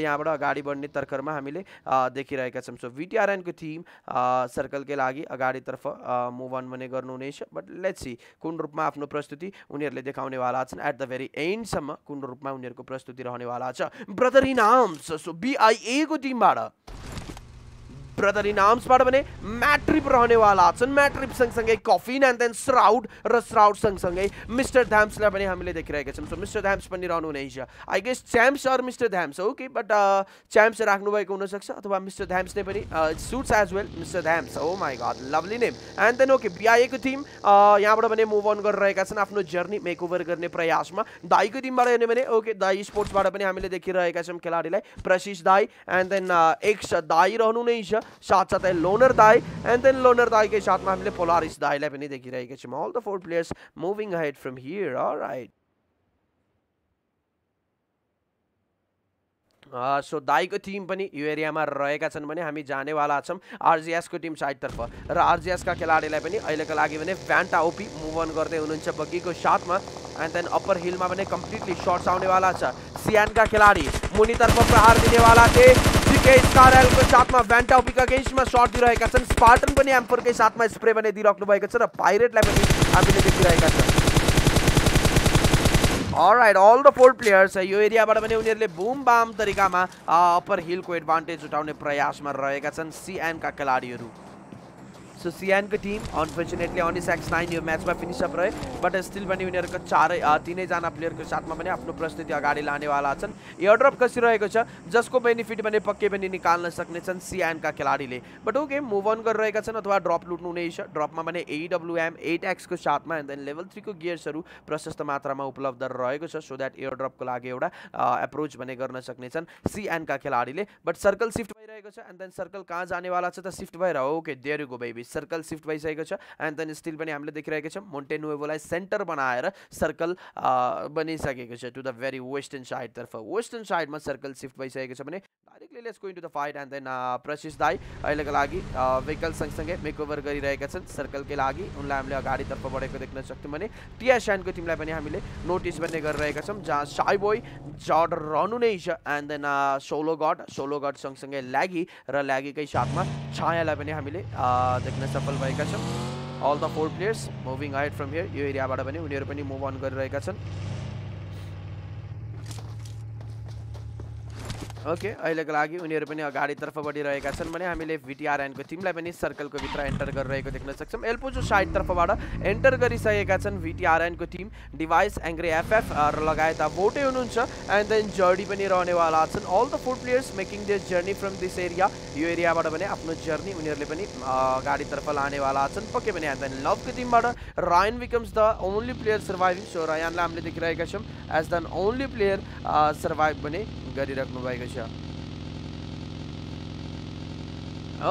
यहाँ र अगड़ी बढ़ने बढ्ने में हम हामीले देखिरहेका छौँ सो भिटिआरएनको टिम सर्कलकै लागि अगाडितर्फ मुभ अन भने गर्नुहुनेछ बट लेट्स सी कुन रूपमा आफ्नो प्रस्तुति उनीहरूले देखाउनेवाला छन् एट द भेरी एन्डसम्म कुन रूपमा उनीहरूको प्रस्तुति रहनेवाला छ ब्रदर इन आर्म्स सो बिआइएको टिमबाट ब्रदर इन आर्म्स पार्ट बने मैट्रिप रहने वाला ऑप्शन मैट्रिप संग संगे कॉफिन एंड देन स्राउड र स्राउड संग संगे मिस्टर धैम्स ला पनि हामीले देखिरहेका छौँ सो मिस्टर धैम्स पनि रहनु हुनेछ I guess champs or Mister धैम्स हो कि बट च्याम्प्स राख्नु भएको हुन सक्छ अथवा मिस्टर धैम्सले पनि सुट्स एज वेल मिस्टर धैम्स oh my god lovely name and then okay बिआएको टिम यहाँबाट भने मुभ अन गरिरहेका छन् आफ्नो जर्नी मेकओभर गर्ने प्रयासमा दाईको टिमबाट हेर्ने भने ओके दाई स्पोर्ट्सबाट पनि हामीले देखिरहेका छौँ खेलाडीलाई प्रशिष दाई एन्ड देन एक्स दाई रहनु नै छ साथ साथ है लोनर दाई एंड देन लोनर दाई के साथ में हामीले पोलारिस दाईलाई पनि देखिरहेका छौँ all the four players moving head from here right so दाईको टिम पनि यो एरियामा रहेका छन् भने हामी जानेवाला छौँ आरजिएसको टिम साइडतर्फ र आरजिएसका खेलाडीलाई पनि अहिलेको लागि भने भ्यान्टा ओपी मुभ अन गर्दै हुनुहुन्छ बग्गीको साथमा एन्ड देन अप्पर हिलमा भने कम्प्लिटली सर्ट्स आउनेवाला छ सियानका खेलाडी मुनितर्फ प्रहार दिनेवाला थिए गेज कारल को साथ में वेंटा ओपी का गेज में शॉट दिइरहेका छन् स्पार्टन एम्पर के साथ में स्प्रे भने दिइराख्नु भएको छ र पाइरेटलाई पनि हामीले देखिरहेका छन् alright all the four players यो एरियाबाट पनि उनीहरूले बुम बाम तरिकामा अप्पर हिलको एडभान्टेज उठाउने प्रयासमा रहेका छन् सिएनका खेलाडीहरू सो सियान को team unfortunately on X nine में म्याचमा अप रहे बट स्टिल चार तीन चारै प्लेयर के साथ में आपको प्रस्तुति अगड़ी लाने वाला एयरड्रप कसिरहेको जिस को बेनिफिट पक्के पक्कै सकने निकाल्न का खिलाड़ी ने बट ओके गेम अन गरिरहेका छन् अथवा ड्रप लुट्नु नै छ एम एट एक्स को साथ में एंड देन थ्री को गियर्स प्रशस्त मात्रा में उपलब्ध रहेको सो दैट एयरड्रप को लगी एट एप्रोच सकने सीएन का खिलाड़ी ने बट सर्कल सिफ्ट भैर एंड देन सर्कल कहाँ जाने वाला अच्छा? तो सिफ्ट भर okay there go baby circle shift भइसकेको छ एन्ड देन स्टिल पनि हामीले देखिरहेको छौँ मोन्टेनुएभोलाई सेन्टर बनाएर सर्कल बनिसकेको छ to the very western side तर्फ वेस्टर्न साइडमा सर्कल सिफ्ट भइसकेको छ भने Directly let's going to the fight and then uh, दाई Dai अलगलागी vehicle संग संगे makeover गरी छन् circle के लागि उनलाई हामीले अगाडि तर्फ बढेको देख्न सक्छौँ भने टिया शानको टिमलाई पनि हामीले नोटिस भन्ने गरिरहेका छौँ जहाँ साई बोय जर्ड रनु नै छ and then solo god solo god सँगसँगै ल्यागी र ल्यागीकै साथमा छायालाई पनि हामीले देख्न सफल भएका छौँ all the four players moving hide from here यो एरियाबाट पनि उनीहरू पनि मुभ अन गरिरहेका छन् ओके अहिलेको लागि बढ़ी पनि अगाडितर्फ भिटीआरएन को टीम हामीले को भिता एंटर कर भित्र इन्टर गरिरहेको देख्न सक्छौँ एंटर कर सकता गरिसकेका छन् को team device angry F F लगायत भोटै एंड देन जर्नी भी रहने वाला all the four players making this journey from this area यो एरिया जर्नी उनीहरूले पनि अगाडितर्फ लानेवाला छन् पक्कै पनि लव के टीम टिमबाट Ryan becomes the only player surviving so Ryan हामीले देखी रहें as then only player survive भी कर Malaysia.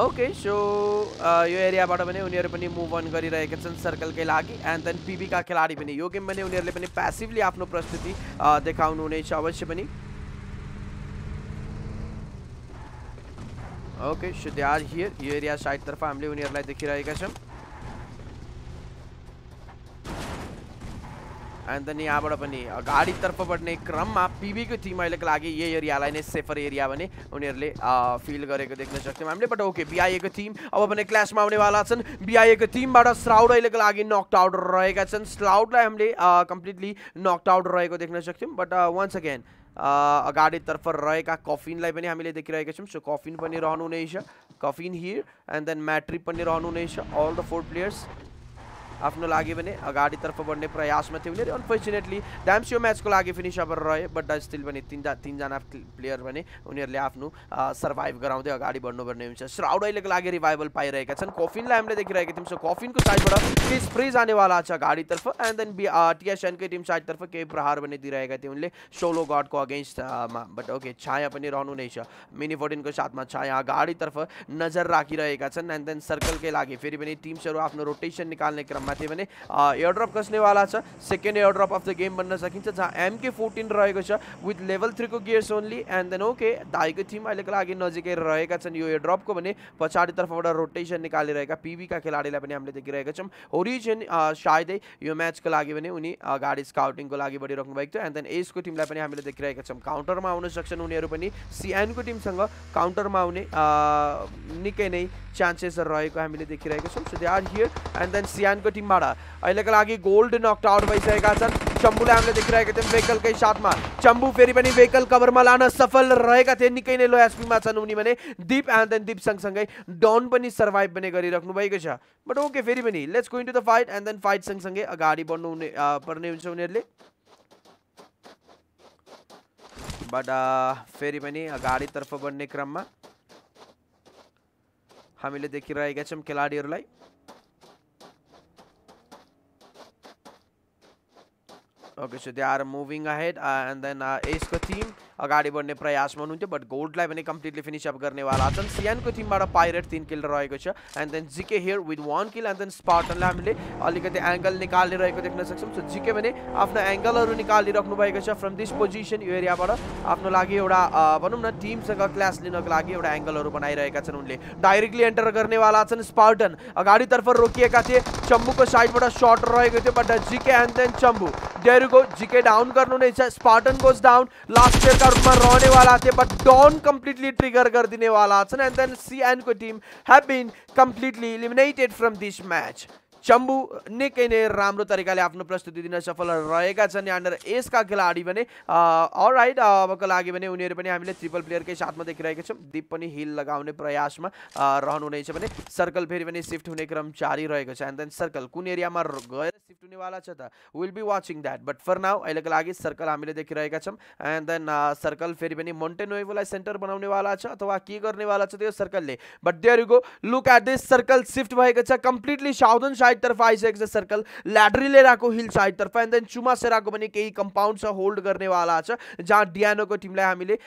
Okay, so uh, यो एरियाबाट पनि उनीहरू पनि मुभ अन गरिरहेका छन् सर्कलकै लागि एन्ड देन पिबीका खेलाडी पनि यो गेम पनि उनीहरूले पनि प्यासिभली आफ्नो प्रस्तुति uh, देखाउनु हुनेछ अवश्य पनि okay so they are here यो एरिया साइडतर्फ हामीले उनीहरूलाई देखिरहेका छौँ एन्ड देन यहाँबाट पनि अगाडितर्फ बढ्ने क्रममा पिबीको टिम अहिलेको लागि यही एरियालाई नै सेफर एरिया भने उनीहरूले फिल गरेको देख्न सक्छौँ हामीले बट ओके बिआएको टिम अब भने क्ल्यासमा आउनेवाला छन् बिआएको टिमबाट स्लाउड अहिलेको लागि नक्ट आउट रहेका छन् स्लाउडलाई हामीले कम्प्लिटली नक्ट आउट रहेको देख्न सक्छौँ बट वान्स अगेन अगाडितर्फ रहेका कफिनलाई पनि हामीले देखिरहेका छौँ सो कफिन पनि रहनु नै छ कफिन हियर एन्ड देन म्याट्री पनि रहनु नै छ अल द फोर प्लेयर्स आफ्नो लागि पनि अगाडितर्फ बढ्ने प्रयासमा थियो उनीहरू अन्फोर्चुनेटली डाम्स यो म्याचको लागि फिनिस अब रहे बट स्टिल पनि तिनजना तिनजना प्लेयर भने उनीहरूले आफ्नो सर्भाइभ गराउँदै अगाडि बढ्नुपर्ने हुन्छ श्राउड अहिलेको लागि रिभाइभल पाइरहेका छन् कफिनलाई हामीले देखिरहेका थियौँ सो कफिनको साइडबाट क्रिस फ्री जानेवाला छ अगाडितर्फ एन्ड देन बी टिएसएनकै टिम साइडतर्फ केही प्रहार पनि दिइरहेका थिए उनले सोलो गडको अगेन्स्टमा बट ओके छाया पनि रहनु नै छ मिनी फोर्टिनको साथमा छाया अगाडितर्फ नजर राखिरहेका छन् एन्ड देन सर्कलकै लागि फेरि पनि टिम्सहरू आफ्नो रोटेसन निकाल्ने क्रममा माथि भने एयरड्रप कसलेवाला छ second airdrop of the game भन्न सकिन्छ जहाँ एमके फोर्टिन रहेको छ विथ लेभल थ्रीको gears only and then okay दाईको टिम अहिलेको लागि नजिकै रहेका छन् यो एयरड्रपको भने पछाडितर्फबाट रोटेसन निकालिरहेका पिबीका खेलाडीलाई पनि हामीले देखिरहेका छौँ ओरिजिन सायदै यो म्याचको लागि भने उनी गाडी स्काउटिङको लागि बढिरहनु भएको थियो एन्ड देन एसको टिमलाई पनि हामीले देखिरहेका छौँ काउन्टरमा आउन सक्छन् उनीहरू पनि सिएनको टिमसँग काउन्टरमा आउने निकै नै चान्सेस रहेको हामीले देखिरहेका छौँ so they are here and then सिएनको टिम साथ ही मारा अहिले लागि गोल्ड नक्ट आउट भइसकेका छन् चम्बुलाई हामीले देखिरहेका थियौँ वेकलकै साथमा चम्बु फेरि पनि वेकल कभरमा लान सफल रहेगा थे निकै नै लो एसपीमा छन् उन्नी मैंने दीप एंड देन दिप सँगसँगै डन पनि सर्भाइभ पनि गरिराख्नु भएको छ बट ओके फेरी बनी let's going to the fight and then fight सँगसँगै अगाडि बढ्नु हुने पर्ने हुन्छ उनीहरूले बट बनी अगाड़ी तर्फ बढ्ने क्रममा हामीले देखिरहेका छौँ खेलाडीहरूलाई Okay, so they are moving ahead uh, and then uh, Ace team बढ़ने प्रयास में हूँ बट गोल्डलाई भने करने वाला अप सीएन को टीम टिमबाट पायरेट तीन किल रख and then GK here with one kill and then Spartan हमें अलग एंगल निकलने रखे देखना सकता सो जिके भने आफ्नो एंगल निकालिराख्नु भएको फ्रम दिस पोजिशन एरिया एरियाबाट आफ्नो न टिमसँग क्लास लिनको लागि एउटा एङ्गलहरू बनाइरहेका छन् डाइरेक्टली एंटर करने वाला स्पार्टन थे चंबू को साइड बड़ा शॉर्ट रहेको थे बट जिके एंड देन डेरू को जिके डाउन कर स्पार्टन गोज डाउन लास्ट इयरका और मरने वाला थे बट डॉन कंप्लीटली ट्रिगर कर देने वाला था एंड देन सी एन को team have been completely eliminated from this match चम्बु निकै नै राम्रो तरिकाले आफ्नो प्रस्तुति दिन सफल रहेका छन् यहाँनिर यसका खेलाडी भने अलराइट अबको लागि भने उनीहरू पनि हामीले ट्रिपल प्लेयरकै साथमा देखिरहेका छौँ दिप पनि हिल लगाउने प्रयासमा रहनुहुनेछ भने सर्कल फेरि पनि सिफ्ट हुने क्रम जारी रहेको छ एन्ड देन सर्कल कुन एरियामा गएर सिफ्ट हुनेवाला छ त will be watching that but for now अहिलेको लागि सर्कल हामीले देखिरहेका छौँ एन्ड देन सर्कल फेरि पनि मोन्टेनोएभोलाई सेन्टर बनाउनेवाला छ अथवा के गर्नेवाला छ त्यो सर्कलले but there go look at this circle shift भएको छ कम्प्लिटली साउदन साइड तर्फ आइसकेको छ सर्कल ल्याडरीले रहेको हिल साइड तर्फ एन्ड देन सेराको पनि केही कम्पाउन्ड छ होल्ड गर्नेवाला छ जहाँ डियानोको टिमलाई हामीले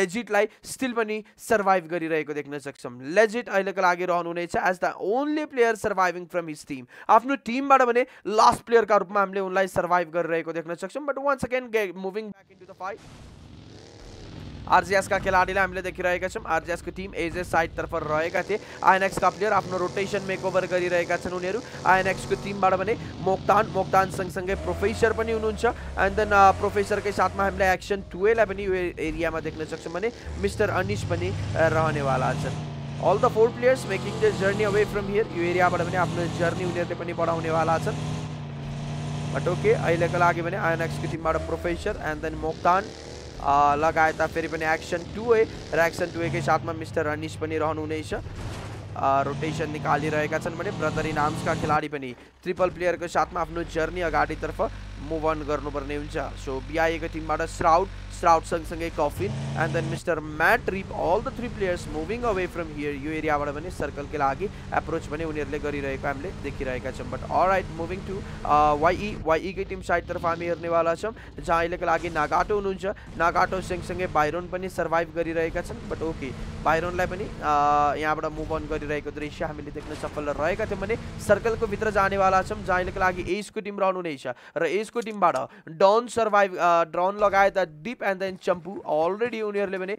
लेजिटलाई स्टिल पनि सर्भाइभ गरिरहेको देख्न सक्छौँ लेजिट अहिलेको लागि रहनुहुनेछ as the only player surviving from his team आफ्नो टिमबाट भने लास्ट प्लेयरका रूपमा हामीले उनलाई सर्भाइभ गरिरहेको देख्न सक्छौँ but once again moving back in to the fight RGS का खिलाड़ी देखी हामीले आरजेएस को टीम एज ए साइड तर्फ थे आईएनएक्स का प्लेयर आपको रोटेशन मेक ओवर कर आईएनएक्स को टीम भने मोक्तान मोक्तान संगसंगे प्रोफेसर भी हुनुहुन्छ एन्ड देन प्रोफेसर के साथ में हमें एक्शन यो एरिया में देखने भने मिस्टर अनिस भी रहने वाला all the four players making the journey away from here you area पनि जर्नी उन्नी बढ़ाने वाला बट ओके अहिलेको आईएनएक्स भने टीम बड़ा प्रोफेसर एंड देन मोक्तान लगाए फेरि पनि एक्सन टु है र एक्सन टु एकै साथमा मिस्टर अनिस पनि रहनुहुनेछ रोटेसन निकालिरहेका छन् भने ब्रदर इन आर्म्सका खेलाडी पनि ट्रिपल प्लेयरको साथमा आफ्नो जर्नी अगाडितर्फ मुभ अन गर्नुपर्ने हुन्छ सो बिआएको टिमबाट Shroud Stroud Sung Sung coffin and then Mr. Matt Reap all the three players moving away from here यो एरियाबाट भने सर्कलको लागि एप्रोच भने उनीहरूले गरिरहेको हामीले देखिरहेका छौँ but all right moving to team side team साइडतर्फ हामी वाला छौँ uh, e, e जहाँ अहिलेको लागि नागाटो हुनुहुन्छ नागाटो सँगसँगै बाइरोन पनि सर्भाइभ गरिरहेका छन् बट ओके बाइरोनलाई पनि यहाँबाट मुभ अन गरिरहेको दृश्य हामीले देख्न सफल रहेका थियौँ भने सर्कलको भित्र जानेवाला छौँ जहाँ अहिलेको लागि एजको टिम रहनुहुनेछ र एजको survive uh, सर्भाइभ ड्रन लगायत deep एन्ड देन चम्पू अलरेडी उनीहरूले भने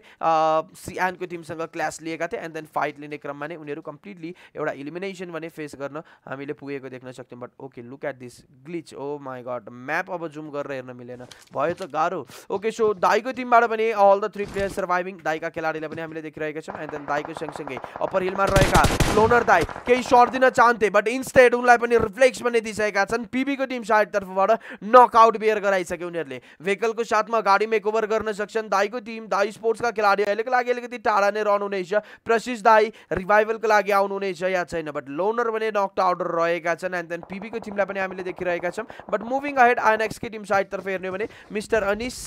सिआनको टिमसँग क्लास लिएका थिए एन्ड देन फाइट लिने क्रममा नै उनीहरू कम्प्लिटली एउटा इलिमिनेसन भने फेस गर्न हामीले पुगेको देख्न सक्थ्यौँ but okay look at this glitch oh my god map अब जुम गरेर हेर्न मिलेन भयो त गाह्रो ओके सो दाईको टिमबाट पनि all the three player surviving दाईका खेलाडीलाई पनि हामीले देखिरहेका छौँ एन्ड देन दाईको सँगसँगै अप्पर हिलमा रहेका लोनर दाई केही सर्ट दिन चाहन्थे बट इन्स्टेड उनलाई पनि रिफ्लेक्स पनि दिइसकेका छन् पिबीको टिम साइड तर्फबाट नकआउट बियर गराइसक्यो उनीहरूले भेकलको साथमा गाडी मेकओभर ओवर कर गर्न दाई को टीम दाई स्पोर्ट्स का खिलाड़ी अलग लगे अलग टाड़ा नहीं नै रहनुहुनेछ प्रशिष दाई रिभाइभलको लागि आउनुहुनेछ या छाइन बट लोनर भने नक्ट आउटर रहेगा एंड देन पीबी को टीम में हमें देखी छौँ बट मुभिङ अहेड के टीम साइड हेर्ने भने मिस्टर अनिस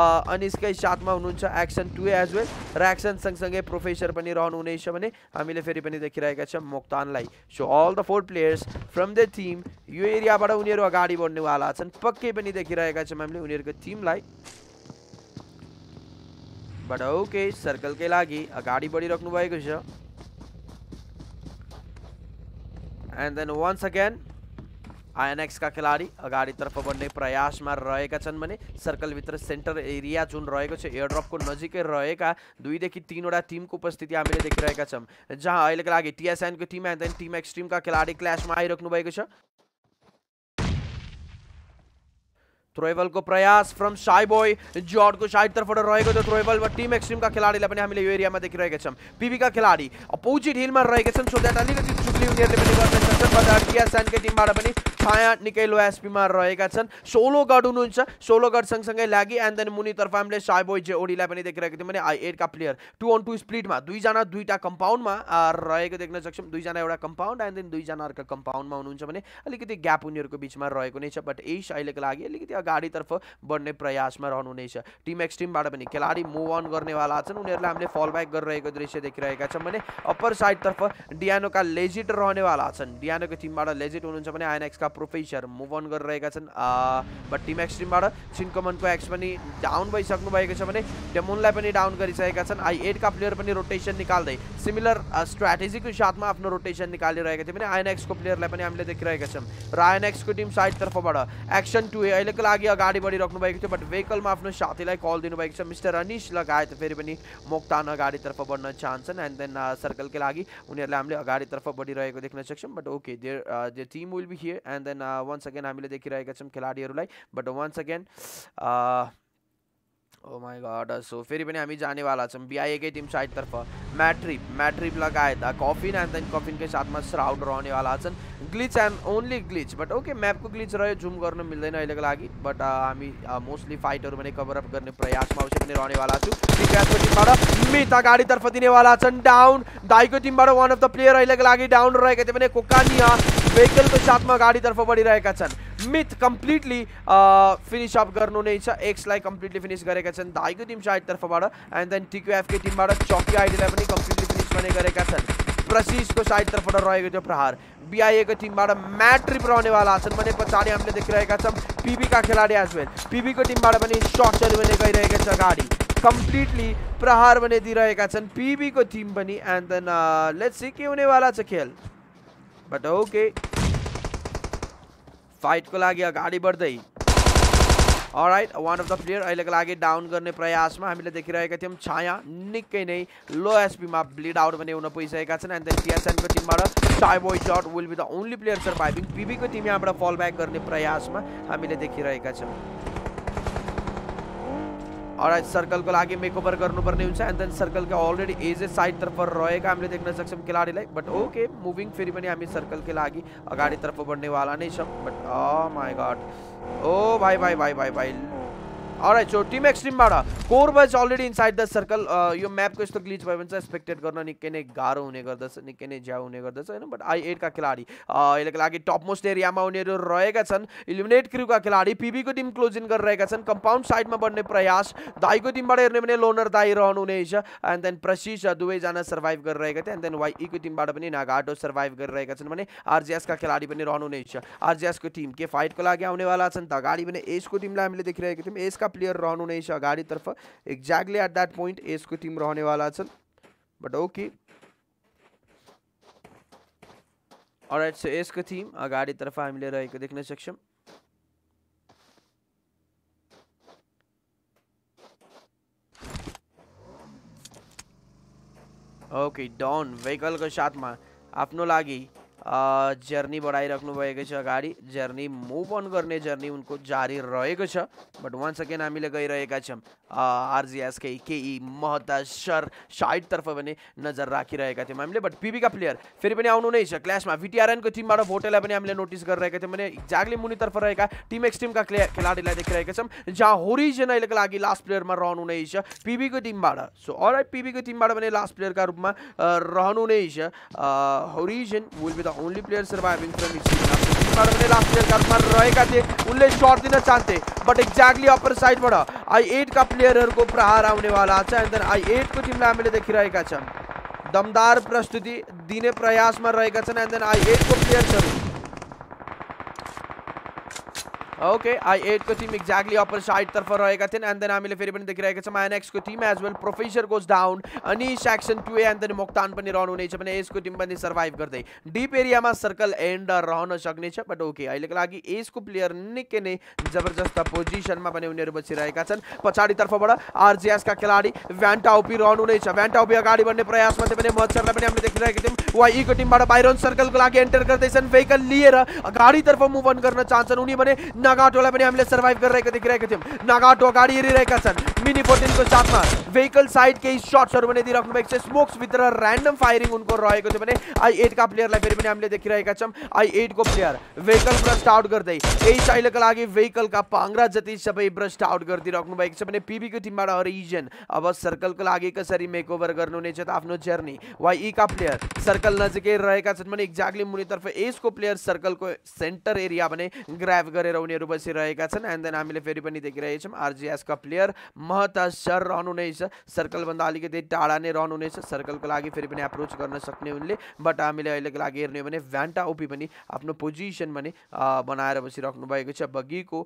अनिसकै साथमा हुनुहुन्छ action two as well reaction action सँगसँगै प्रोफेसर भी रहने भने हामीले फिर पनि देखिरहेका छौँ मोक्तानलाई so all the four players from the team यो एरियाबाट अगड़ी बढ़ने वाला छन् देखी पनि हमें उन्नीर के टीम लाई ಬಟ್ ಓಕೆ ಸರ್ಕಲ್ ಕೈಲಾಗಿ ಆ ಗಾಡಿ ಬಡಿರೋಕ್ನು भएको छ and then once again INX का खिलाड़ी खेलाडी अगाडितर्फ बढ़ने प्रयास में रहकर सर्कल भि सेंटर एरिया जो जुन एयरड्रप को नजिक रहकर दुईदि तीनवटा टीम को उपस्थिति हमें देखी रहें जहाँ अहिलेको टीएसएन को team and then team team का खिलाड़ी क्लैश में आई छ थ्रोएबल को प्रयास फ्रॉम शाई बॉय जॉर्ड को साइड तरफ ऑर्डर रहेगा जो तो थ्रोएबल व टीम एक्सट्रीम का खिलाड़ी अपने हामीले यो एरियामा देखिरहेका छौँ पिबी का खिलाडी अपोजिट में रहेका छन् सो द्याट अलिकति चुक्ली उनीहरूले पनि गर्न सक्छन् बट आरटिया स्यान्डकै टिमबाट पनि छाया निकै लो एसपीमा रहेका छन् सोलो गड हुनुहुन्छ सोलो गड सँगसँगै लागि एन्ड देन मुनितर्फ हामीले साई बोय जे ओडीलाई पनि देखिरहेको थियौँ भने आई एटका प्लेयर टू अन टू स्प्लिटमा दुईजना दुईवटा कम्पाउन्डमा रहेको देख्न सक्छौँ दुईजना एउटा कंपाउंड एंड देन अर्क कंपाउंड में हुनुहुन्छ भने अलिकति ग्याप उनीहरूको बिचमा रहेको नै छ बट एस अहिलेको लागि अलिकति अगाडि तर्फ प्रयास में रहने टीम एक्सट्रीम पनि खेलाडी मुभ अन वाला छन् हमें फलबैक कर रखे दृश्य देखिरहेका छौँ साइड तर्फ साइडतर्फ का लेजिट रहने वाला रहनेवाला के टीम टिमबाट लेजिट हो भने का प्रोफेसर मूव अन कर बट टीम एक्सट्रीम एक्सट्रिमबाट को एक्स भी डाउन भइसक्नु भएको छ भने डेमोनलाई पनि डाउन गरिसकेका छन् आई एटका प्लेयर पनि रोटेसन निकाल्दै सिमिलर स्ट्राटेजीको साथमा आफ्नो रोटेसन निकालिरहेका थिए भने आइएनएक्सको प्लेयरलाई पनि हामीले देखिरहेका को टीम साइड तर्फ बड़ एक्शन टू ए अहिलेको लागि अगाडि बढिराख्नु भएको थियो बट भेहिकलमा आफ्नो साथीलाई कल दिनुभएको छ मिस्टर अनिस लगायत फेरि पनि मोक्तान अगाडितर्फ बढ्न चाहन्छन् एन्ड देन सर्कलकै लागि उनीहरूलाई हामीले अगाडितर्फ बढिरहेको देख्न सक्छौँ but okay there there team will be here and then once again हामीले देखिरहेका छौँ खेलाडीहरूलाई but once again oh my god so फेरि पनि हामी जानेवाला छौँ बिआइएकै टिम साइडतर्फ म्याट्रिप म्याट्रिप लगायत कफिन एन्ड देन कफिनकै साथमा श्राउड रहनेवाला छन् glitch and only glitch but okay map को ग्लिच रहो जूम कर मिलते हैं अलग लागि बट हमी मोस्टली फाइटहरूमा कवरअप करने प्रयास में अवश्य रहने वाला मिता गाड़ी तर्फ दिने वाला डाउन uh, दाई को टीम टिमबाट वन अफ द प्लेयर अलग लागि डाउन कोकानिया वेहकल के साथ में गाड़ी तर्फ बढ़ी रह मिथ कम्प्लिटली फिनिश अप गर्नु नै छ फिनिश कर दाई को टीम साइड तर्फ साइडतर्फबाट एंड देन टिक्युएफकै टिमबाट चकी आइडीलाई पनि कम्प्लिटली फिनिस गर्ने गरेका छन् को साइड रहेको थियो प्रहार बीआईए को टीम ट्रिपर होने वाला छन् भने पछाडि हामीले देखिरहेका छौँ पिबीका खेलाडी एज वेल पिबीको टिमबाट पनि सट्सहरू भने गइरहेको छ अगाडि कम्प्लिटली प्रहार भने दिइरहेका छन् पिबीको टिम पनि एन्ड देन लेट्स सी के हुनेवाला छ खेल बट ओके फाइटको लागि अगाडि बढ्दै alright one of the player अहिलेको लागि डाउन गर्ने प्रयासमा हामीले देखिरहेका थियौँ छाया निकै नै लो एसपीमा ब्लिड आउट भने हुन पुगिसकेका छन् एन्ड देन टिएसएनको टिमबाट टाइबोइ dot will be the only player surviving पिबीको टिम यहाँबाट फल ब्याक गर्ने प्रयासमा हामीले देखिरहेका छौँ और सर्कलको लागि मेकओभर गर्नुपर्ने हुन्छ एन्ड देन सर्कलको अलरेडी एजे साइडतर्फ रहेका हमें देखना सक्छौँ खिलाड़ी बट ओके मुविंग फिर मुभिङ फेरि पनि हामी सर्कलकै लागि अगाडितर्फ बढ्नेवाला नै छौँ बट ओ माई गड ओ भाई भाई भाई भाई भाई Alright, so Team Extreme Bada. Core was already inside the circle. Uh, यो म्यापको यस्तो ग्लिच भयो भने चाहिँ एक्सपेक्टेड गर्न निकै नै गाह्रो हुने गर्दछ निकै नै ज्याउ हुने गर्दछ होइन बट आई एटका खेलाडी यसको लागि टप मोस्ट एरियामा उनीहरू रहेका छन् इलिमिनेट क्रुका खेलाडी पिबीको टिम क्लोज इन गरिरहेका छन् कम्पाउन्ड साइडमा बढ्ने प्रयास दाईको टिमबाट हेर्ने भने लोनर दाई रहनुहुनेछ एन्ड देन प्रशिष दुवैजना सर्भाइभ गरिरहेका थिए एन्ड देन वाइईको टिमबाट पनि नागाटो सर्भाइभ गरिरहेका छन् भने आरजिएसका खेलाडी पनि रहनुहुनेछ आरजिएसको टिम के फाइटको लागि आउनेवाला छन् त अगाडि पनि एसको टिमलाई हामीले देखिरहेका थियौँ एसका प्लेयर रहनु नै छ अगाडितर्फ एक्ज्याक्टली एट द्याट पोइन्ट एजको टिम रहनेवाला छन् बट ओके अराइट सो यसको थिम अगाडितर्फ हामीले रहेको देख्न सक्छौँ ओके डन भेहिकलको साथमा आफ्नो लागि जर्नी बढ़ाई भएको अगड़ी जर्नी मूव अन करने जर्नी उनको जारी रहे छ बट वान सेकेन्ड हामीले गइरहेका छौँ आरजिएसके के महता सर साइड तर्फ भी नजर राखिरहेका थे हमें बट पीबी का प्लेयर फिर फेरि पनि आउनु नै छ क्ल्यासमा भिटिआरएनको टिमबाट भोटेलाई पनि हमें नोटिस कर रखा थे मैंने एक्जैक्टली मुनितर्फ रहेका टीम एक्स टिमका क्ले खिलाड़ी देखी रहे जहाँ होरिजन होरिजेन अहिलेको लागि लास्ट प्लेयरमा रहनु पीबी को टीम बार सो अर पिबीको टिमबाट पनि लास्ट प्लेयरका रूपमा रहनु नै छ Horizon will be the the only player surviving from his team मारवने लास्ट प्लेयर कर्मर रहेगा थे उनले शॉट दिन चाहते बट एक्ज्याक्टली अप्पर साइडबाट आई8 का प्लेयर हर को प्रहार आउने वाला छ एन्ड देन आई8 को टीम टिमलाई हामीले देखिरहेका छौं दमदार प्रस्तुति दिने प्रयास में रहेका छन् एंड देन आई8 को प्लेयर प्लेयर्सहरु ओके आई एटको टिम एक्ज्याक्टली अप्पर साइडतर्फ रहेका थिएन एन्ड देन हामीले फेरि पनि देखिरहेका छौँ आइएनएक्सको team as well professor goes down अनि section two A and then Moktan पनि रहनुहुनेछ भने एसको टिम पनि सर्भाइभ गर्दै डिप एरियामा सर्कल एन्ड रहन सक्नेछ बट ओके अहिलेको लागि यसको प्लेयर निकै नै जबरजस्त पोजिसनमा पनि उनीहरू बसिरहेका छन् पछाडितर्फबाट आरजिएसका खेलाडी भ्यान्टाउपी रहनुहुनेछ भ्यान्टाउपी अगाडि बढ्ने प्रयासमा त्यो पनि मच्छरलाई पनि हामीले देखिरहेका थियौँ वा यीको टिमबाट बाहिर सर्कलको लागि एन्टर गर्दैछन् भेहिकल लिएर अगाडितर्फ मुभ अन गर्न चाहन्छन् उनी भने नागाटोला बने हमले सर्वाइव कर रहे दिख रहे कथिम नागाटो गाड़ी एरी रहे कसन मिनी पोटिन को साथ में व्हीकल साइड के इस शॉट सर्व ने दी रखने में एक से स्मोक्स विद रैंडम फायरिंग उनको रॉय को बने आई एट का प्लेयर लाइफ बने हमले देख रहे कचम आई एट को प्लेयर व्हीकल ब्रस्ट आउट कर दी यही साइड कल आगे व्हीकल का पांगरा जति सबै ब्रस्ट आउट कर दी रखने एक से तो e बने पीबी को टीम बड़ा हरिजन अब सर्कल कल आगे कसरी मेक ओवर गर्नु ने चेत आफ्नो जर्नी वाई ई का प्लेयर सर्कल नजिकै रहेका छन् भने एक्ज्याक्टली मुनितर्फ यसको प्लेयर सर्कलको सेन्टर एरिया भने ग्राभ गरेर उनीहरू प्लेयर उपस्थित रहेका छन् एन्ड देन हामीले फेरि पनि देखिरहेछौँ आरजिएसका प्लेयर महत सर रहने सर्कल भाग अलग टाड़ा नहीं रहने सर्कल को लगी फिर भी एप्रोच कर सकने उनके बट हामीले अहिलेको लागि हेर्ने हो भने भ्यान्टा ओपी पनि आफ्नो पोजिसन भने बनाएर बसिराख्नु भएको छ बगीको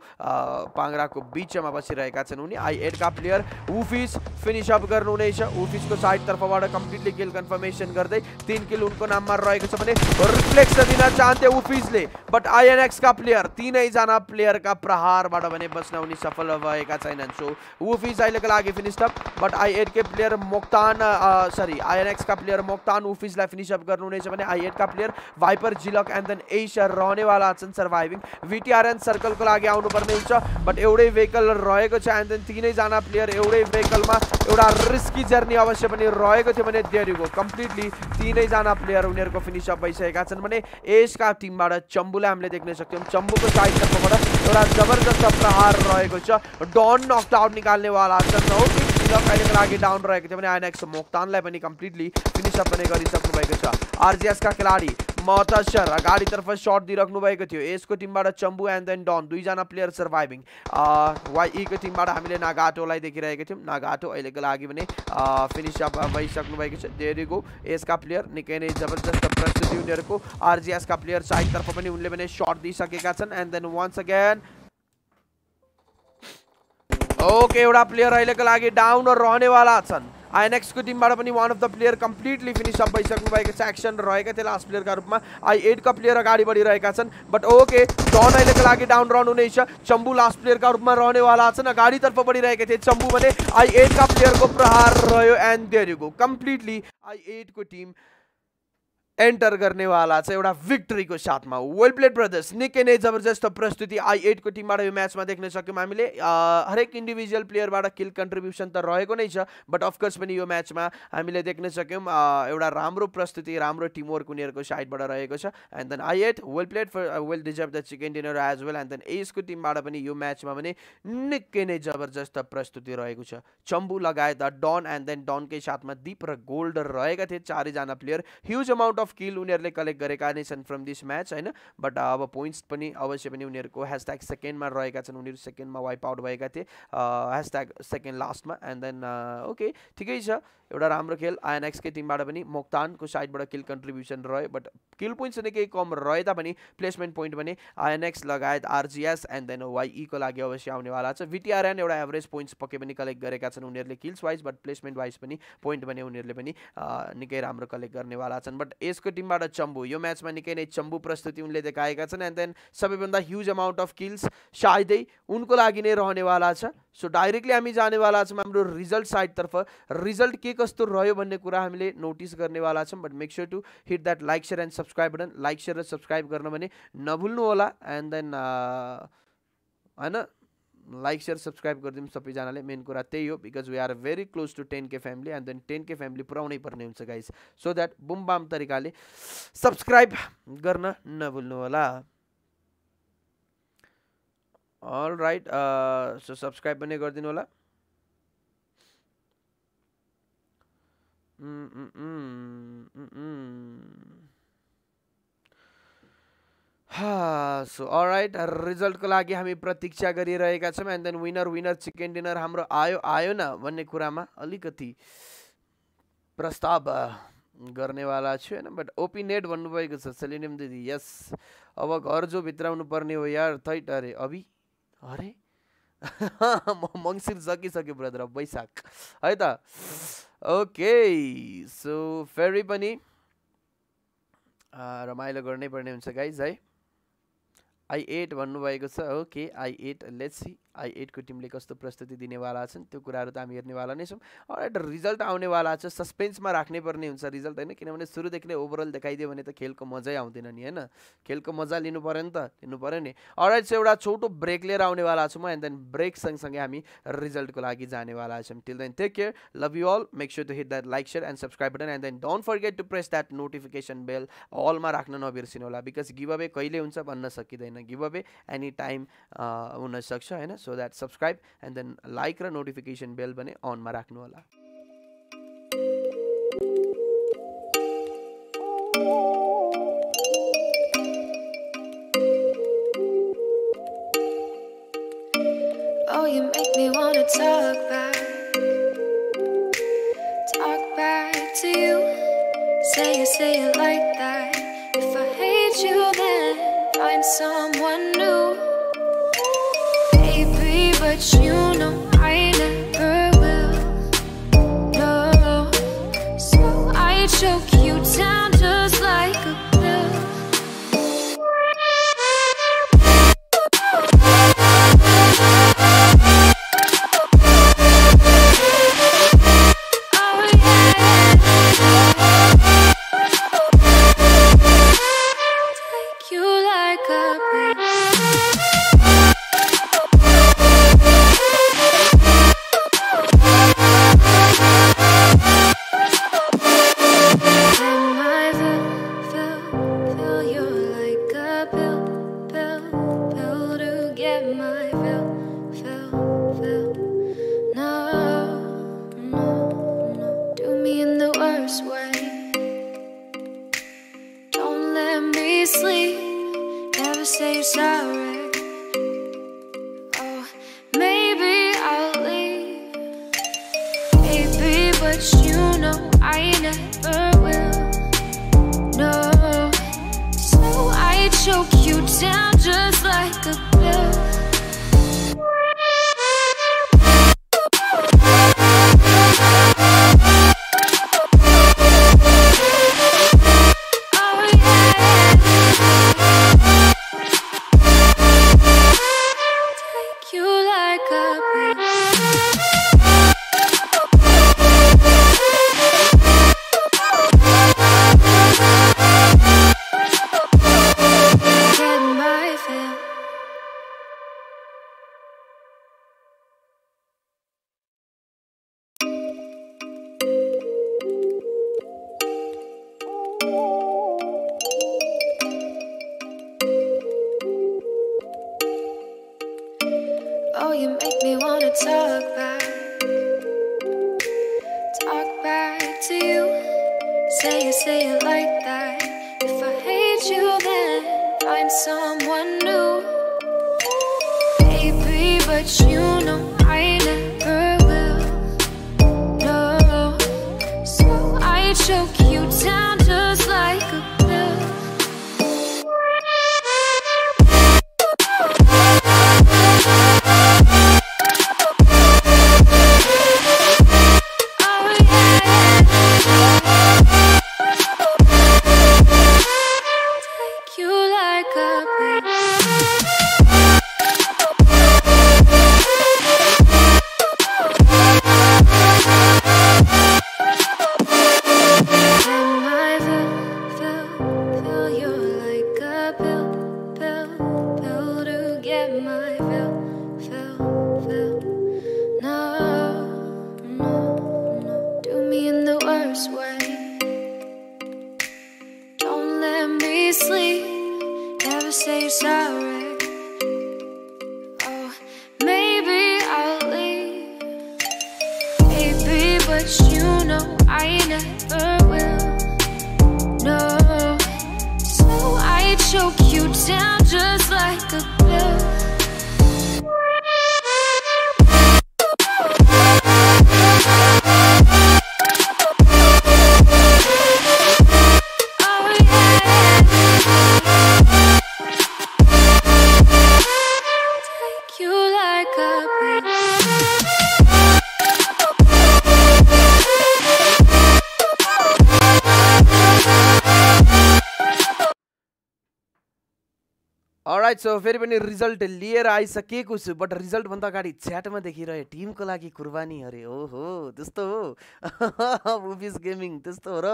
पाङ्राको बिचमा बसिरहेका छन् उनी आई एड का प्लेयर उफिस फिनिस अप गर्नुहुनेछ उफिसको साइडतर्फबाट कम्प्लिटली किल कन्फर्मेशन करते तीन किल उनको नाम में रहे भने रिफ्लेक्स दिन चाहन्थे उफिसले बट आइएनएक्सका प्लेयर तिनैजना प्लेयर प्लेयरका प्रहारबाट भने बच्न उनी सफल भएका छैनन् सो वुफिज अहिलेको लागि फिनिस अप बट आइएटके प्लेयर मोक्तान सरी आइएनएक्सका प्लेयर मोक्तान उफिजलाई फिनिस अप गर्नुहुनेछ भने का प्लेयर भाइपर जिलक एन्ड देन एस रहनेवाला छन् सर्भाइभिङ भिटिआरएन सर्कलको लागि आउनुपर्ने हुन्छ बट एउटै भेहिकल रहेको छ एन्ड देन तिनैजना प्लेयर एउटै भेहिकलमा एउटा रिस्की जर्नी अवश्य पनि रहेको थियो भने देरीको कम्प्लिटली तिनैजना प्लेयर उनीहरूको फिनिस अप भइसकेका छन् भने एसका टिमबाट चम्बुलाई हामीले देख्न सक्थ्यौँ चम्बुको साइड तर्फबाट थोड़ा जबरदस्त प्रहार रॉय कुछ डॉन नॉकडाउन निकालने वाला आसन रिजर्व तर्फ कर दी डाउन एस को टीम अच्छा आरजीएस का खिलाड़ी देन डन दुईजना प्लेयर सर्वाइविंग वाई टिमबाट हामीले नागाटोलाई देखिरहेको थियौँ नागाटो अहिलेको लागि नागाटो फिनिस अप भइसक्नु भएको छ डेरीको यसका प्लेयर निके न जबरदस्त प्रस्तुति आरजीएस का प्लेयर साइडतर्फ तर्फ उनले भने सर्ट दिइसकेका छन् देन वान्स अगेन ओके एउटा प्लेयर अहिलेको लागि डाउन र रहनेवाला छन् आइएनएक्सको टिमबाट पनि one of the player completely finish up भैस एक्शन छ थे लास्ट प्लेयर का रूप में आई एट का प्लेयर अगाडि बढ़ी रह बट ओके डन अहिलेको लागि डाउन रन हुनेछ चंबू लास्ट प्लेयरका रूपमा रहनेवाला छन् अगाडितर्फ बढिरहेका थिए चम्बू भने आई एटका प्लेयरको प्रहार रह्यो and there you go completely I को टीम एन्टर गर्नेवाला छ एउटा भिक्ट्रीको साथमा वेल प्लेड ब्रदर्स निकै नै जबरजस्त प्रस्तुति आई एटको टिमबाट यो म्याचमा देख्न सक्यौँ हामीले हरेक इन्डिभिजुअल प्लेयरबाट किल कन्ट्रिब्युसन त रहेको नै छ बट अफकोर्स पनि यो म्याचमा हामीले देख्न सक्यौँ एउटा राम्रो प्रस्तुति राम्रो टिमवर्क उनीहरूको साइडबाट रहेको छ and then I eight well played for well deserve the chicken dinner as well and then एसको टिमबाट पनि यो म्याचमा पनि निकै नै जबरजस्त प्रस्तुति रहेको छ चम्बु लगायत डन एन्ड देन डनकै साथमा दिप र गोल्डर रहेका थिए चारैजना player huge amount of kill उनीहरूले कलेक्ट गरेका नै छन् फ्रम दिस म्याच होइन बट अब पोइन्ट्स पनि अवश्य पनि उनीहरूको ह्यासट्याग सेकेन्डमा रहेका छन् उनीहरू सेकेन्डमा वाइप आउट भएका थिए ह्यासट्याग सेकेन्ड लास्टमा एन्ड देन ओके ठिकै छ एउटा राम्रो खेल आइएनएक्सकै टिमबाट पनि मोक्तानको साइडबाट किल कन्ट्रिब्युसन रह्यो बट किल पोइन्ट्स निकै केही कम रहे तापनि प्लेसमेन्ट पोइन्ट भने आइएनएक्स लगायत आरजिएस एन्ड देन वाइईको लागि अवश्य आउनेवाला छ भिटिआरएन एउटा एभरेज पोइन्ट्स पक्कै पनि कलेक्ट गरेका छन् उनीहरूले kills wise but placement wise पनि पोइन्ट भने उनीहरूले पनि निकै राम्रो कलेक्ट गर्नेवाला छन् बट देशको चंबू चम्बू यो म्याचमा निकै नै चम्बू प्रस्तुति उनके देखाएका एंड एन्ड सब सबैभन्दा ह्यूज अमाउंट अफ किल्स सायदै उनको लागि नै रहनेवाला छ सो डाइरेक्टली हामी जानेवाला छौँ हाम्रो रिजल्ट साइडतर्फ रिजल्ट के कस्तो रह्यो भन्ने कुरा नोटिस करने वाला but make sure to hit that like share and subscribe button like share र सब्सक्राइब करना नभूल्हला नभुल्नु देन होइन लाइक सेयर सब्सक्राइब कर गरिदिउँ सबैजनाले मेन क्या ते हो because we are very close to ten K family and then ten K family पुराने पर्ने हुन्छ गाइस सो बुम बाम तरीका सब्सक्राइब करना नभुल्नु all right so uh, subscribe भी गरिदिनु होला Mm-mm-mm. Mm-mm. सो राइट रिजल्टको लागि हामी प्रतीक्षा गरिरहेका छौँ and then winner winner chicken dinner हाम्रो आयो आयो न भन्ने कुरामा अलिकति प्रस्ताव गर्नेवाला छु होइन बट ओपिनेट भन्नुभएको छ सेलिनियम दिदी यस अब घर जो भित्राउनु पर्ने हो यार थैट अरे अभि अरे *laughs* म मङ्सिर सकिसक्यो ब्रदर वैशाख है त ओके सो फेरि पनि रमाइलो गर्नै पर्ने हुन्छ गाइज है आई एट भन्नुभएको छ हो के आई एट लेट्स सी आई एटको टिमले कस्तो प्रस्तुति दिनेवाला छन् त्यो कुराहरू त हामी हेर्नेवाला नै छौँ एउटा रिजल्ट आउनेवाला छ सस्पेन्समा पर्ने हुन्छ रिजल्ट होइन किनभने सुरुदेखि नै ओभरअल देखाइदियो भने त खेलको मजै आउँदैन नि होइन खेलको मजा लिनु पऱ्यो नि त लिनु पऱ्यो नि अराइट चाहिँ एउटा छोटो ब्रेक लिएर आउनेवाला म एन्ड देन ब्रेक सँगसँगै हामी रिजल्टको लागि जानेवाला छौँ till then take care love you all make sure to hit that like share and subscribe button and then don't forget to press that notification bell अलमा राख्न नबिर्सिनु होला बिकज गिभ अवे कहिले हुन्छ भन्न सकिँदैन होइन away अवे एनी टाइम हुनसक्छ होइन so that subscribe and then like र नोटिफिकेसन बेल भने अनमा राख्नु होला Oh, you make me wanna talk back. Talk back to you. Say it, say it like that. If I hate you, find someone new. Baby, but you know. सो फेरि पनि result लिएर आइसकेको छु but रिजल्टभन्दा अगाडि च्याटमा देखिरहे टिमको लागि कुर्बानी अरे हो त्यस्तो हो मुभिज *laughs* गेमिङ त्यस्तो हो र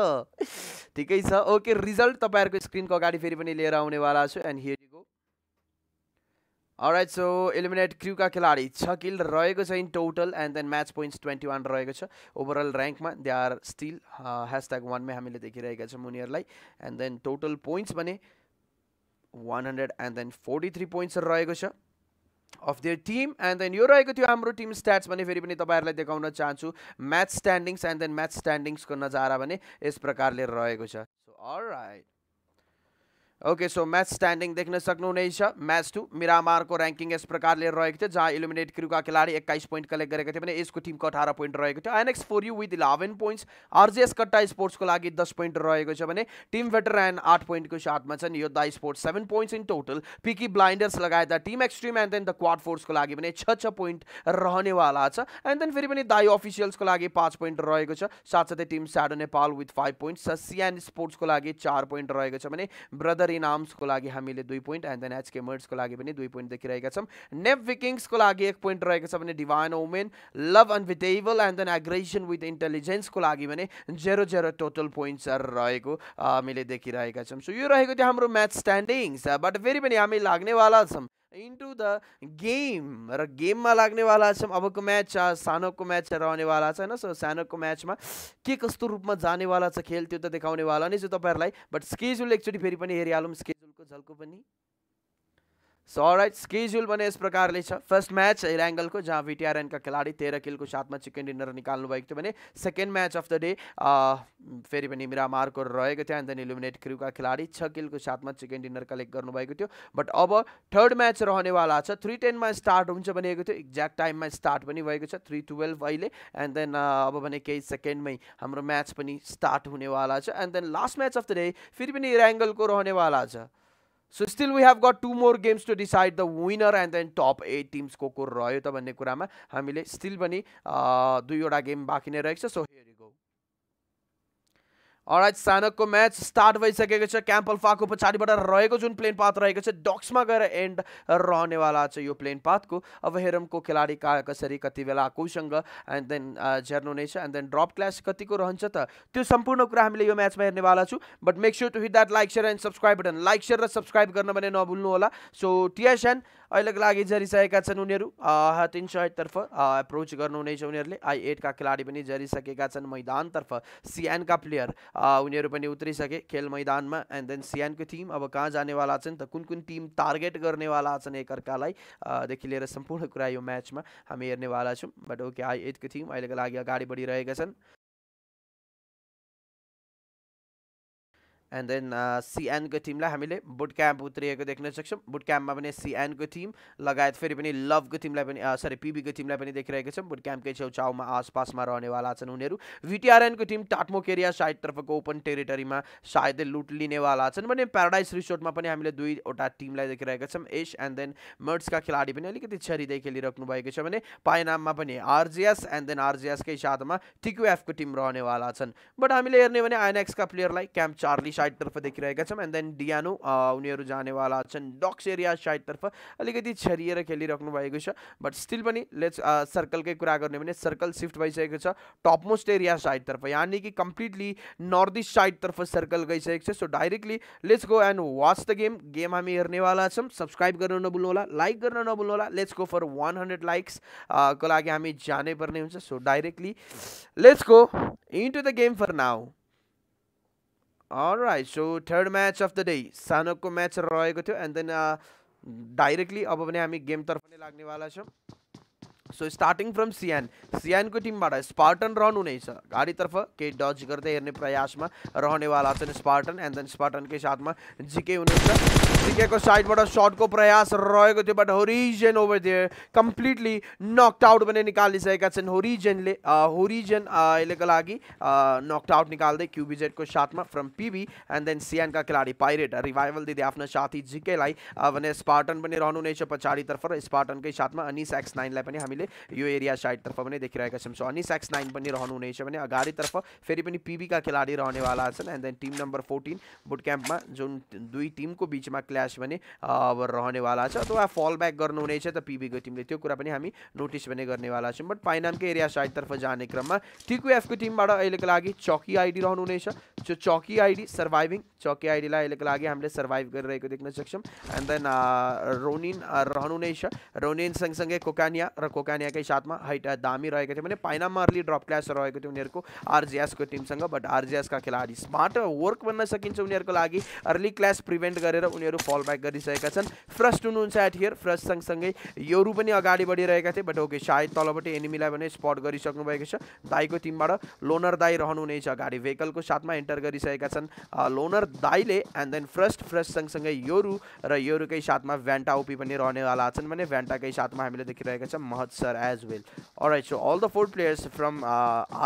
ठिकै छ ओके रिजल्ट तपाईँहरूको स्क्रिनको अगाडि फेरि पनि लिएर आउनेवाला छु and here go right so eliminate क्रुका खेलाडी छ किल रहेको छ in total and then match points twenty one रहेको छ ओभरअल ऱ्याङ्कमा दे आर स्टिल ह्यासट्याग वानमै हामीले देखिरहेका छौँ उनीहरूलाई एन्ड देन टोटल पोइन्ट्स भने one hundred and then forty three पोइन्ट्सहरू रहेको छ of their team and then यो रहेको थियो हाम्रो टिम स्ट्याट्स भने फेरि पनि तपाईँहरूलाई देखाउन चाहन्छु match standings and then match स्ट्यान्डिङ्सको नजारा भने यस प्रकारले रहेको छ so right okay so match standing देख्न सक्नुहुनेछ मैच टू रैंकिंग इस प्रकार ले रहे थे जहाँ इलिमिनेट का खिलाड़ी एक्काइस पॉइंट कलेक्ट गरेको इसको टीम को अठारह अठार पोइन्ट थे थियो NX four U with eleven points S कट्टा को लगी दस पॉइंट रहेको टीम वेटर टिम आठ पॉइंट पोइन्टको साथमा में Yoddha Sports seven points in total Peaky Blinders Blinders लगायत team Extreme and then the quad Force को भने छ पॉइंट रहने वाला है एंड देन फिर भी दाई को लगी पांच पॉइंट रहेको साथ साथ team shadow Nepal with five point sports को लागि चार पोइन्ट रहेको ब्रदर मरिन आर्म्सको लागि हामीले दुई पोइन्ट एन्ड देन एचके मर्ड्सको लागि पनि दुई पोइन्ट देखिरहेका छौँ नेप विकिङ्सको लागि एक पोइन्ट रहेको छ भने divine women love unbeatable and then aggression with इन्टेलिजेन्सको लागि भने जेरो जेरो टोटल पोइन्ट्स रहेको हामीले देखिरहेका छौँ सो यो रहेको थियो हाम्रो म्याच स्ट्यान्डिङ्स बट फेरि पनि हामी लाग्नेवाला छौँ इन्टु द गेम र गेममा लाग्नेवाला छौँ अबको म्याच सानोको म्याच रहनेवाला छ होइन सो सानोको म्याचमा के कस्तो रूपमा जानेवाला छ खेल त्यो त देखाउनेवाला नै छु तपाईँहरूलाई बट स्केजुल एकचोटि फेरि पनि हेरिहालौँ स्केजुलको झल्को पनि सो राइट स्केज्युल भने यस प्रकारले छ फर्स्ट म्याच एङ्गलको जहाँ भिटिआरएनका खेलाडी तेह्र किलको साथमा चिकन डिनर निकाल्नु भएको थियो भने second match of the day फेरि पनि मिरामारको रहेको थियो एन्ड देन इलिमिनेट क्रुका खेलाडी छ किलको साथमा चिकन डिनर कलेक्ट गर्नुभएको थियो बट अब थर्ड म्याच रहनेवाला छ थ्री टेनमा स्टार्ट हुन्छ भनेको थियो एक्ज्याक्ट टाइममा स्टार्ट पनि भएको छ थ्री टुवेल्भ अहिले एन्ड देन अब भने केही सेकेन्डमै हाम्रो म्याच पनि स्टार्ट हुनेवाला छ and then last match of the day फेरि पनि इराङ्गलको रहनेवाला छ so still we have got to more games to decide the winner and then top eight teams को को रह्यो त भन्ने कुरामा हामीले स्टिल पनि दुईवटा गेम बाँकी नै रहेको छ सो अराज सानकको म्याच स्टार्ट भइसकेको छ क्याम्प फाको पछाडिबाट रहेको जुन प्लेन पाथ रहेको छ डक्समा गएर एन्ड रहनेवाला छ यो प्लेन पाथको अब हेरमको खेलाडी का कसरी कति बेला कोसँग एन्ड देन झेर्नुहुनेछ एन्ड देन ड्रप क्लास कतिको रहन्छ त त्यो सम्पूर्ण कुरा हामीले यो म्याचमा हेर्नेवाला छु but make sure to hit that like share and subscribe button like share र सब्सक्राइब गर्न भने नभुल्नु होला सो टिएसएन अहिलेको लागि जरिसकेका छन् उनीहरू तिन सय एप्रोच गर्नुहुनेछ उनीहरूले आई एटका खेलाडी पनि जरिसकेका छन् मैदानतर्फ सिएनका प्लेयर उनीहरू पनि उत्रिसके खेल मैदानमा एन्ड देन सिएनको टिम अब कहाँ जानेवाला छन् त कुन कुन टिम टार्गेट गर्नेवाला छन् एकअर्कालाई देखि लिएर सम्पूर्ण कुरा यो म्याचमा हामी हेर्नेवाला छौँ बट ओके आई एटको टिम अहिलेको लागि अगाडि बढिरहेका छन् एंड देन सी को टीम हामीले बुट कैंप उतर देखने सकते बुट कैंप सी एन को टीम लगायत फिर भी लव को टीम सरी पीबी को टीम देखी रखे बुट क्याम्पकै छेउछाउमा आसपासमा को टीम टाटमोक एरिया साइड टाटमोकेरिया को ओपन में सायद लुट लिने वाला भने प्याराडाइज रिशोर्ट में हामीले दुईवटा टीम देखी छौँ एस एंड देन मर्ड्सका खेलाडी पनि अलग छरिँदै खेली रख्छ छ में पाइनाममा एंड देन एन्ड में टिक्यू एफ को टीम रहने वाला बट हामीले हेर्ने भने का प्लेयरलाई कैंप चार्लिस साइड तर्फ देखी रहेगा ඩියනු උනියරු ජානවාලාචන් ඩොක් ේරයා ෂයිට් තර්ෆ අලිකති චරියර කෙලි රක්නු වයගෂ බට ස්ටිල් පනි ලෙස් सर्कल के कुरा गर्ने सर्कल सीफ्ट भैस टप मोस्ट एरिया साइड तर्फ यानि कि कंप्लिटली नर्थ ईस्ट साइड तर्फ सर्कल गई छ so directly let's go and watch the game game हेने वाला छौँ सब्सक्राइब कर नभुल्नु लाइक कर नभुल्नु let's go for one hundred likes को लगी हमें जानै पर्ने so directly let's go into the game for now right so third match of the day सानोको म्याच रहेको थियो एन्ड देन डाइरेक्टली अब पनि हामी गेमतर्फ नै लाग्नेवाला छौँ so starting from CN CN को टीम बड़ा स्पार्टन गाड़ीतर्फ घाडीतर्फ केही डच हेने प्रयास में रहने वाला स्पार्टन एंड देन के साथ में जिके साइड जिकेको साइडबाट को प्रयास रहेको थे but Horizon over there completely knocked out भने निकालिसकेका छन् होरिजन होरिजेन होरिजन का नक्ड आउट को साथ में from PB and then CN का खिलाड़ी पायरेट रिवाइवल दीदी आफ्नो साथी जिके भने स्पार्टन पछाड़ी तर्फ स्पार्टन के साथ में अनीस एक्स नाइन लाइन हामीले වෙලේ यो एरिया साइड तरफ अपने दिख रहा है सो अनी सैक्स नाइन बनी रहने होने चाहिए मैंने अगाड़ी तरफ फिर अपनी पीबी का खिलाड़ी रहने वाला and then team number fourteen boot camp में जो दुई टीम को बीच में क्लैश बने रहने वाला है अथवा फल बैक गर्नु हुने छ त पिबीको टिमले त्यो कुरा पनि हामी नोटिस पनि गर्नेवाला छौँ बट पाइनामको एरिया साइडतर्फ जाने क्रममा टिकुएफको टिमबाट अहिलेको लागि चौकी आइडी रहनुहुनेछ जो चकी आइडी सर्भाइभिङ चकी आइडीलाई अहिलेको लागि हामीले सर्भाइभ गरिरहेको देख्न सक्छौँ एन्ड देन रोनिन रहनुहुनेछ रोनिन सँगसँगै कोकानिया र कोका दोकान साथमा हाइट दामी रहेको थियो भने पाइनामा अर्ली ड्रप क्लास रहेको थियो उनीहरूको आरजिएसको टिमसँग बट आरजिएसका खेलाडी स्मार्ट वर्क बन्न सकिन्छ उनीहरूको लागि अर्ली क्लास प्रिभेन्ट गरेर उनीहरू फल ब्याक गरिसकेका छन् फ्रस्ट हुनुहुन्छ एट हियर फ्रस्ट सँगसँगै योहरू पनि अगाडि बढिरहेका थिए बट ओके सायद तलपट्टि एनिमीलाई भने स्पट गरिसक्नु भएको छ दाईको टिमबाट लोनर दाई रहनुहुनेछ अगाडि भेकलको साथमा इन्टर गरिसकेका छन् लोनर दाईले एन्ड देन फ्रस्ट फ्रस्ट सँगसँगै योरू र योरूकै साथमा भ्यान्टा ओपी पनि रहनेवाला छन् भने भ्यान्टाकै साथमा हामीले देखिरहेका छौँ महत्स सर एज वेल और right so all the four players from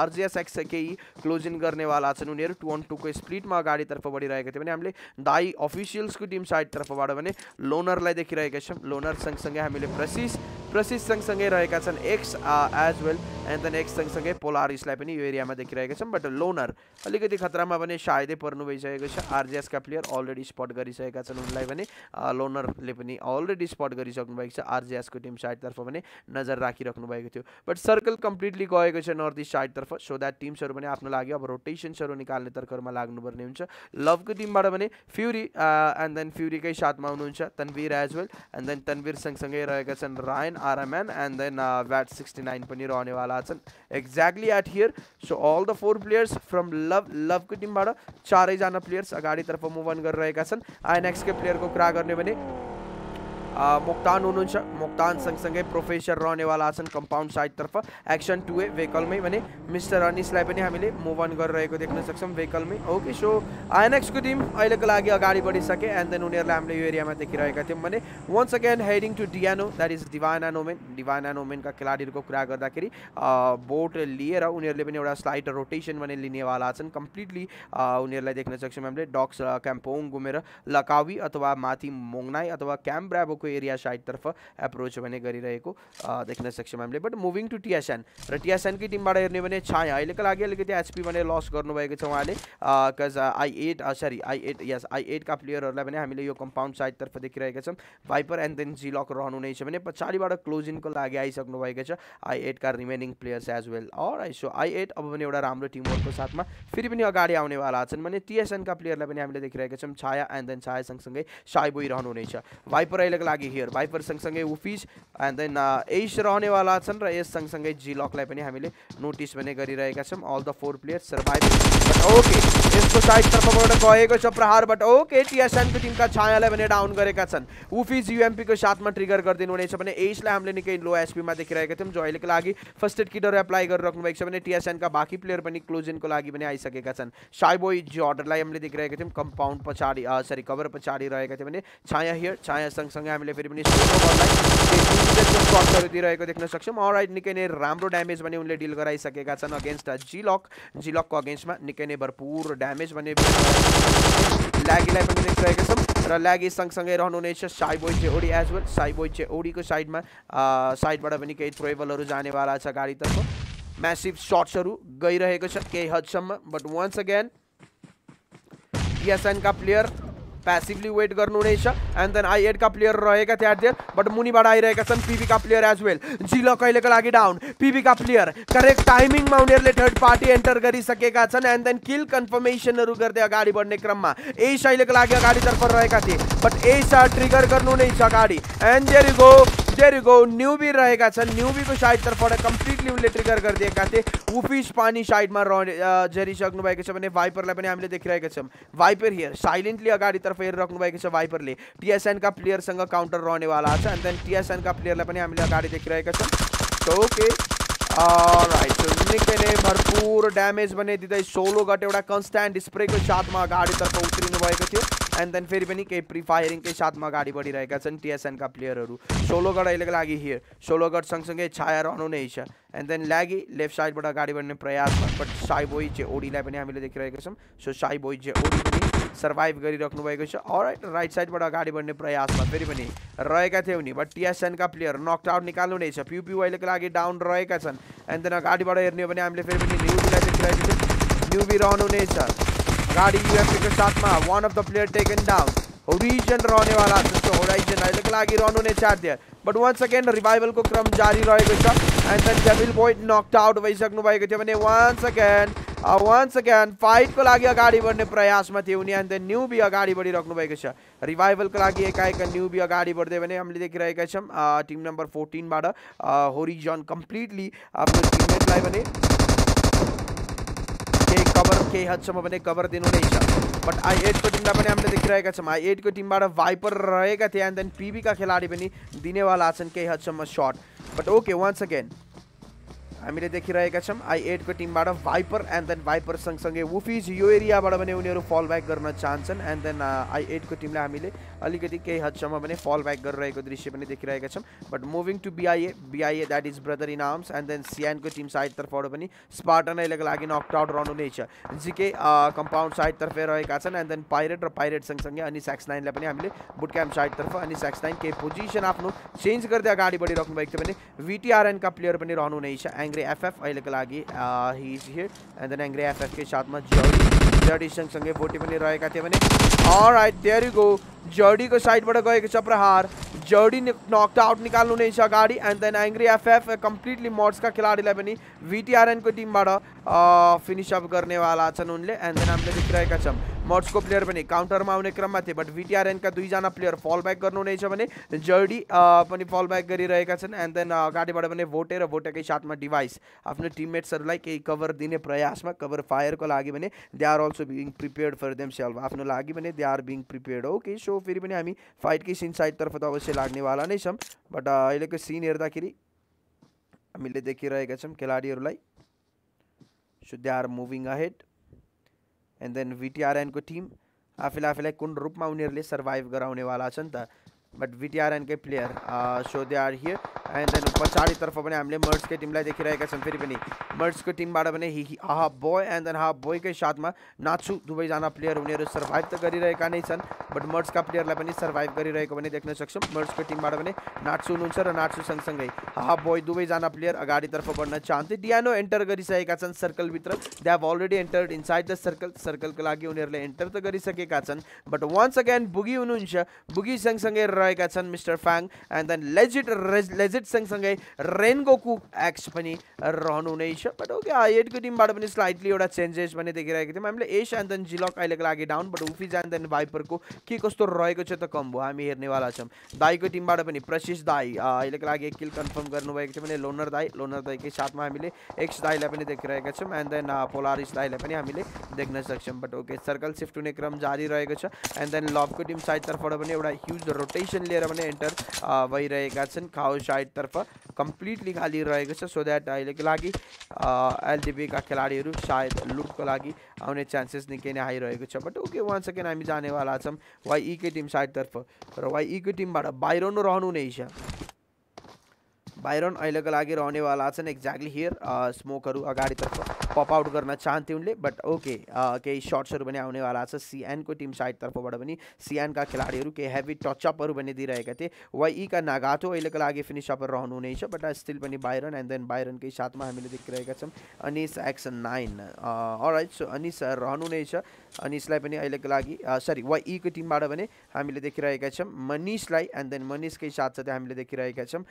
RGS X के close in to one two को स्प्लिट में अगड़ी तर्फ बढ़ी थियो थे हमें दाई अफिशियस को टीम साइड तर्फ भने लोनर देखिरहेका छौँ लोनर संगसंगे हमें प्रसिश प्रसिश संग संगे छन् X as well and then X सँगसँगै पोलारिसलाई पनि एरिया में देखी छन् बट लोनर खतरा में शायद ही पर्न भैई आरजीएस का प्लेयर अलरेडी स्पट कर लोनर ने अलरेडी स्पट कर भएको को टीम साइड तर्फ भने नजर राखिराख्नु भएको थियो बट सर्कल कम्प्लिटली गएको छ नर्थ इस्ट साइडतर्फ सो द्याट टिम्सहरू पनि आफ्नो लाग्यो अब रोटेसन्सहरू निकाल्ने तर्खरमा लाग्नुपर्ने हुन्छ लभको टिमबाट भने फ्युरी एन्ड देन फ्युरीकै साथमा हुनुहुन्छ Tanvir as well and then Tanvir सँगसँगै रहेका छन् रायन आराम्यान and then Wyatt sixty nine पनि रहनेवाला छन् exactly at here so all the four players from Love लभको टिमबाट चारैजना प्लेयर्स अगाडितर्फ मुभ अन गरिरहेका छन् आइएनएक्सकै प्लेयरको कुरा गर्ने भने मोक्तान हुनुहुन्छ मोक्तान सँगसँगै प्रोफेसर रहनेवाला छन् कम्पाउन्ड साइडतर्फ एक्सन टु ए भेहिकलमै भने मिस्टर अनिसलाई पनि हामीले मुभ अन गरिरहेको देख्न सक्छौँ भेहिकलमै ओके सो आइएनएक्सको टिम अहिलेको लागि अगाडि बढिसके एन्ड देन उनीहरूलाई हामीले यो एरियामा देखिरहेका थियौँ भने once again heading to Diano that is Divana Nomen Divana नोमेनका खेलाडीहरूको कुरा गर्दाखेरि बोट लिएर उनीहरूले पनि एउटा स्लाइड रोटेसन भने लिनेवाला छन् कम्प्लिटली उनीहरूलाई देख्न सक्छौँ हामीले डक्स क्याम्पोङ घुमेर लकावी अथवा माथि मोङनाई अथवा क्याम्ब्राबोको को एरिया साइड तर्फ एप्रोच भने गरिरहेको देख्न सक्छौँ हमें बट मुभिङ टु टियासान र टीम बार हेने वाले छाया अलग का लगी अलग एचपी भनेर लस कर वहाँ कज I eight sorry I eight yes I eight एटका प्लेयरहरूलाई भने हामीले यो कम्पाउन्ड साइडतर्फ देखी छौँ viper and then G luck रहने वाले पचाड़ी बार क्लोज इन को लगी आई सकूँ आई एट का रिमेनिंग प्लेयर्स एज वेल और आई सो आई एट अब टीमवर्क एउटा साथ में फिर भी अगड़ी आने वाला मैंने टीएसएन का प्लेयर पनि हमें देखी छौँ छाया एंड देन छाया सँगसँगै साइबोई रहनुहुनेछ भाइपर अहिलेको लागि लगी हियर भाइपर सँगसँगै उफिज एंड देन एस रहने वाला र यस सँगसँगै जी लक हमें नोटिस भने गरिरहेका all the four players survive okay side साइडतर्फबाट गए प्रहार बट ओके टीएसएन को टीम का छाया डाउन गरेका यूएमपी को साथ में ट्रिगर गरिदिनु हुनेछ भने एसलाई हामीले निकै लो देखी देखिरहेका थे जो अहिलेको लागि फर्स्ट एड किटहरू एप्लाई गरिराख्नु भएको छ भने टिएसएनका बाँकी प्लेयर पनि क्लोजिनको लागि पनि आइसकेका छन् साइबोइ जर्डरलाई हामीले देखिरहेका थियौँ कम्पाउन्ड पछाडि सरी कभर पछाडि रहेका थियौँ भने छाया हियर छाया संगसंगे हम मिले फिर भी रहेको देख्न सक्छौँ अराइट निकै नै राम्रो ड्यामेज भने उनले डिल गराइसकेका छन् अगेन्स्ट जिलक जिलकको अगेन्स्टमा निकै नै भरपुर ड्यामेज भने ल्यागीलाई पनि रहेका छौँ र ल्यागी सँगसँगै रहनुहुनेछ साइबोइ ओडी एज वेल साइबोइ चेओडीको साइडमा साइडबाट पनि केही ट्रेबलहरू जानेवाला छ गाडीतर्फ म्यासिभ सर्ट्सहरू गइरहेको छ केही हदसम्म बट वान्स अगेन का प्लेयर पैसिवली वेट कर एंड देन आई एड का प्लेयर रहेगा थे एट देयर आई रहेगा सन पीबी का प्लेयर एज वेल जिल का लगी डाउन का प्लेयर करेक्ट टाइमिंग में उन्ले थर्ड पार्टी एंटर कर सकता एंड देन किल कन्फर्मेसनहरू गर्दै अगाडि बढ्ने क्रममा एस अहिलेको लागि अगाडितर्फ रहेका थिए बट एस ट्रिगर कर अगड़ी and there you go there you go new भी रहेगा सर को साइड तरफ और कंप्लीटली उनले ट्रिगर कर दिया कहते उफिश पानी साइड मार रहा जेरी शक्नु भाई कसम ने वाइपर ले हामीले देखिरहेका छौँ वाइपर हियर साइलेंटली अगाडि तर्फ हेरिराख्नु भएको छ वाइपरले टिएसएन का प्लेयरसँग काउन्टर रहनेवाला छ एन्ड देन टिएसएन का प्लेयरलाई पनि हामीले अगाडि देखिरहेका छौँ ओके ನಿನ್ನಿಕೆನೆ भरपूर डैमेज बने दिँदै सोलो गट एउटा कन्स्ट्यान्ट स्प्रेको साथमा अगाडितर्फ उत्रिनु भएको थियो एंड देन फेरि पनि के साथ में साथमा बढ़ी बढिरहेका छन् टिएसएनका प्लेयरहरू सोलो गट अहिलेको लागि हियर सोलो गट सँगसँगै छाया रहनु नै छ एंड देन ल्यागी लेफ्ट साइडबाट अगाडि बढ्ने प्रयास बट साई ओडी ओडीलाई पनि हामीले देखिरहेका छौँ सो साई जे ओडी सर्वाइव गरिराख्नुभएको छ राइट राइट साइडबाट अगाडि बढ्ने प्रयासमा फेरि पनि रहेका थियौँ नि बट टिएसएनका प्लेयर नक्ट आउट निकाल्नु नै छ पियुपिवाईको लागि डाउन रहेका छन् एन्ड देन अगाडिबाट हेर्ने हो भने हामीले फेरि पनि न्युबीलाई देखिरहेको छौँ न्युबी रहनु नै छ अगाडि of the player taken down Horizon वाला जस्तो होराइजन अहिलेको लागि रहनु नै साध्य बट वन सेकेंड रिवाइवल को क्रम जारी रहेको छ एन्ड देन आउट भइसक्नु भएको थियो भने वान्स अगेन वान्स अगेन फाइटको लागि अगाडि बढ्ने प्रयासमा थियो उनी एन्ड देन न्यू बी अगाडि बढिराख्नु भएको छ रिभाइभलको लागि एकाएक न्यू बी अगाडि बढ्दै भने हामीले देखिरहेका छौँ टिम नम्बर फोर्टिनबाट होरिजन कम्प्लिटली आफ्नो टिममेटलाई भने केही कभर केही हदसम्म भने कभर दिनु नै छ बट आई एट एटको टिमलाई पनि हामीले देखिरहेका छौँ आई एट को टीम टिमबाट अच्छा, वाइपर रहेगा थे एंड देन पीबी पिबीका खेलाडी पनि दिनेवाला छन् केही हदसम्म सर्ट बट ओके वंस अगेन हमें देखी रह आई को टीम भाइपर एंड देन संग संगे वुफीज यो एरिया भने उनीहरू fall back and then I then I team में हमी अलिकति कई हदसम भने फल ब्याक गरिरहेको दृश्य भी देखी छौँ but moving to BIA BIA that is brother in arms and then CN को टीम साइड तर्फ अहिलेको लागि नक्ट आउट रहनु नै छ जिके कंपाउंड साइड रहेका छन् एंड देन पाइरेट र पाइरेट सँगसँगै अनी सैक्स नाइन में हमें बुट साइड साइडतर्फ अनी सैक्स नाइन के पोजिशन आपको चेंज करते अगाडि बढ़ी भएको वीटीआरएन का प्लेयर भी रहने नहीं है एंग्री एफ एफ अहिलेको लागि he's here and then angry एफएफकै साथमा जर्डी जर्डीसँगसँगै भोटी पनि रहेका थिए ऑलराइट देयर गो जर्डी को साइड पर गएको प्रहार जर्डी नक्ट आउट निकाल्नु नै छ अगाडि एफ देन एङ्ग्री एफएफ का खिलाड़ी वीटीआरएन को टीम टिमबाट फिनीसअप करने वाला उनके एंड देन देख रहा छौँ को प्लेयर भी काउंटर में आने क्रम में थे बट का दुईजना प्लेयर फलब्याक बैक कर जर्डी पनि फलब्याक गरिरहेका छन् देन अगड़ी बड़े भोटे र साथ में डिवाइस आफ्नो टिममेट्सहरूलाई केही कवर दिने में कवर फायर को लगी they are also being prepare for them self आपको लगी they are being prepared okay so फिर फेरि पनि हामी फाइटकै सिन साइडतर्फ तो अवश्य लगने वाला नहीं छौँ बट अहिलेको सिन हेर्दाखेरि हामीले देखिरहेका छौँ खेलाडीहरूलाई so they are moving ahead and then भिटिआरएनको को टीम आप रूप में उनीहरूले सर्वाइव कराने वाला but V T R N के player so they are here and then ऊपर तर्फ तरफ अपने हमले मर्ड्स के टीम लाई देखी रहेगा फिर बनी मर्ड्स के टीम बाड़ बने ही हा बॉय एंड देन हा बॉय के साथ में नाचू दुबई जाना प्लेयर उन्हें सर्वाइव तो, तो करी नहीं बट मर्ड्स का प्लेयर सर्वाइव कर रहेगा देखने सकता मर्ड्स के टीम बाड़ बने नाचू नून नाचू संग संगे हा बॉय दुबई जाना प्लेयर अगाड़ीतर्फ बढ़ना चाहते डिनो एंटर कर सकता सर्कल भित्र they have already entered side the circle circle के लिए उन्नीर एंटर तो कर सकता बट वंस अगेन बुगी हो बुगी संग संगे रहेका छन् मिस्टर फाङ एन्ड देन लेजिट रेज लेजिट सँगसँगै रेनगोकु एक्स पनि रहनु नै छ बट ओके एटको टिमबाट पनि स्लाइटली एउटा चेन्जेस पनि देखिरहेको थियौँ हामीले एस एन्ड देन जिलक अहिलेको लागि डाउन बट उफिज एन्ड देन भाइपरको के कस्तो रहेको छ त कम्बो हामी हेर्नेवाला छौँ दाईको टिमबाट पनि प्रशिष दाई अहिलेको लागि एक किल कन्फर्म गर्नुभएको थियो भने लोनर दाई लोनर दाईकै साथमा हामीले एक्स दाईलाई पनि देखिरहेका छौँ एन्ड देन पोलारिस दाईलाई पनि हामीले देख्न सक्छौँ बट ओके सर्कल सिफ्ट हुने क्रम जारी रहेको छ एन्ड देन लभको टिम साइडतर्फबाट पनि एउटा ह्युज रोटेसन अप्सन लिएर भने एन्टर भइरहेका छन् खाओ साइडतर्फ कम्प्लिटली खाली रहेको छ सो द्याट अहिलेको लागि एलडिबीका खेलाडीहरू सायद लुटको लागि आउने चान्सेस निकै नै हाई रहेको छ बट ओके वान सेकेन्ड हामी जानेवाला छौँ इके टिम साइडतर्फ र इके टिमबाट नै रहनु नै छ बाहिर अहिलेको लागि रहनेवाला छन् एक्ज्याक्टली हियर स्मोकहरू अगाडितर्फ पप आउट गर्न चाहन्थे उनले बट ओके केही सर्ट्सहरू पनि आउने वाला छ सिएनको टिम साइड तर्फबाट पनि सिएनका खेलाडीहरू केही हेभी टचअपहरू पनि दिइरहेका थिए वाइईका नागाटो अहिलेको लागि फिनिसअपर रहनुहुनेछ बट स्टिल पनि बाहिरन एन्ड देन बाहिरनकै साथमा हामीले देखिरहेका छौँ Anis XN nine right so Anis रहनुहुनेछ अनिसलाई पनि अहिलेको लागि सरी वाइईको टिमबाट पनि हामीले देखिरहेका छौँ मनिषलाई एन्ड देन मनिषकै साथसाथै हामीले देखिरहेका छौँ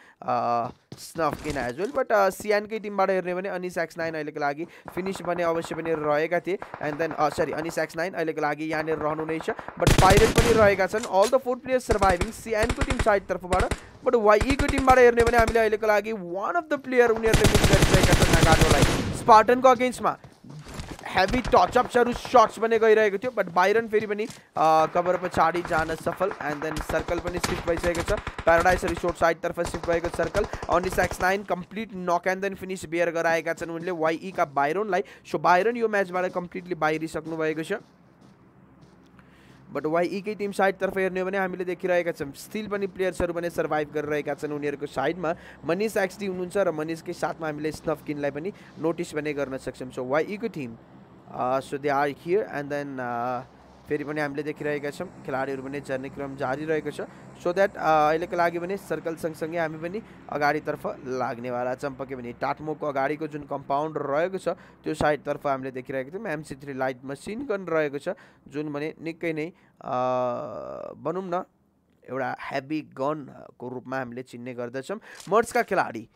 स्नफकिन एज वेल बट सिएनकै टिमबाट हेर्ने भने अनिस एक्स नाइन अहिलेको लागि फिनिस भने अवश्य पनि रहेका थिए एन्ड देन सरी अनि स्याक्स नाइन अहिलेको लागि यहाँनिर रहनु नै छ बट पाइरेट पनि रहेका छन् all the four players surviving सिएनको टिम साइडतर्फबाट बट वाइईको टिमबाट हेर्ने भने हामीले अहिलेको लागि वान अफ द प्लेयर उनीहरूले मिस गरिसकेका छन् नागाटोलाई स्पार्टनको अगेन्स्टमा हेवी तो, टचअपहरू e e में गई गइरहेको थियो बट बाहिरन फेरि पनि कभर पछाडि जान सफल एंड देन सर्कल सीफ्ट भैस पैराडाइस रिशोर्ट साइड सोर्ट साइडतर्फ सिफ्ट सर्कल अनि sex nine complete knock and then finish बेयर कराया उनके वाई का बाहिरोनलाई लो बाहिरन यो मैच कम्प्लिटली बाहिरिसक्नु बाहरी छ बट टीम टिम साइडतर्फ हेने हो भने हामीले देखिरहेका छौँ प्लेयर्स पनि सर्वाइव कर सर्भाइभ गरिरहेका छन् एक्सडी हुनुहुन्छ र मनिषकै साथमा हामीले स्नफकिनलाई पनि नोटिस पनि गर्न सक्छौँ सो वाइईको team so they are here and then फेरि पनि हामीले देखिरहेका छौँ खेलाडीहरू पनि झर्ने क्रम जारी रहेको छ सो द्याट uh, अहिलेको लागि भने सर्कल सँगसँगै हामी पनि अगाडितर्फ लाग्नेवाला छौँ पक्यो भने टाटमोको अगाडिको जुन कम्पाउन्ड रहेको छ त्यो साइडतर्फ हामीले देखिरहेको थियौँ MC three light machine gun रहेको छ जुन भने निकै नै uh, भनौँ न एउटा हेभी गनको रूपमा हामीले चिन्ने गर्दछौँ मर्सका खेलाडी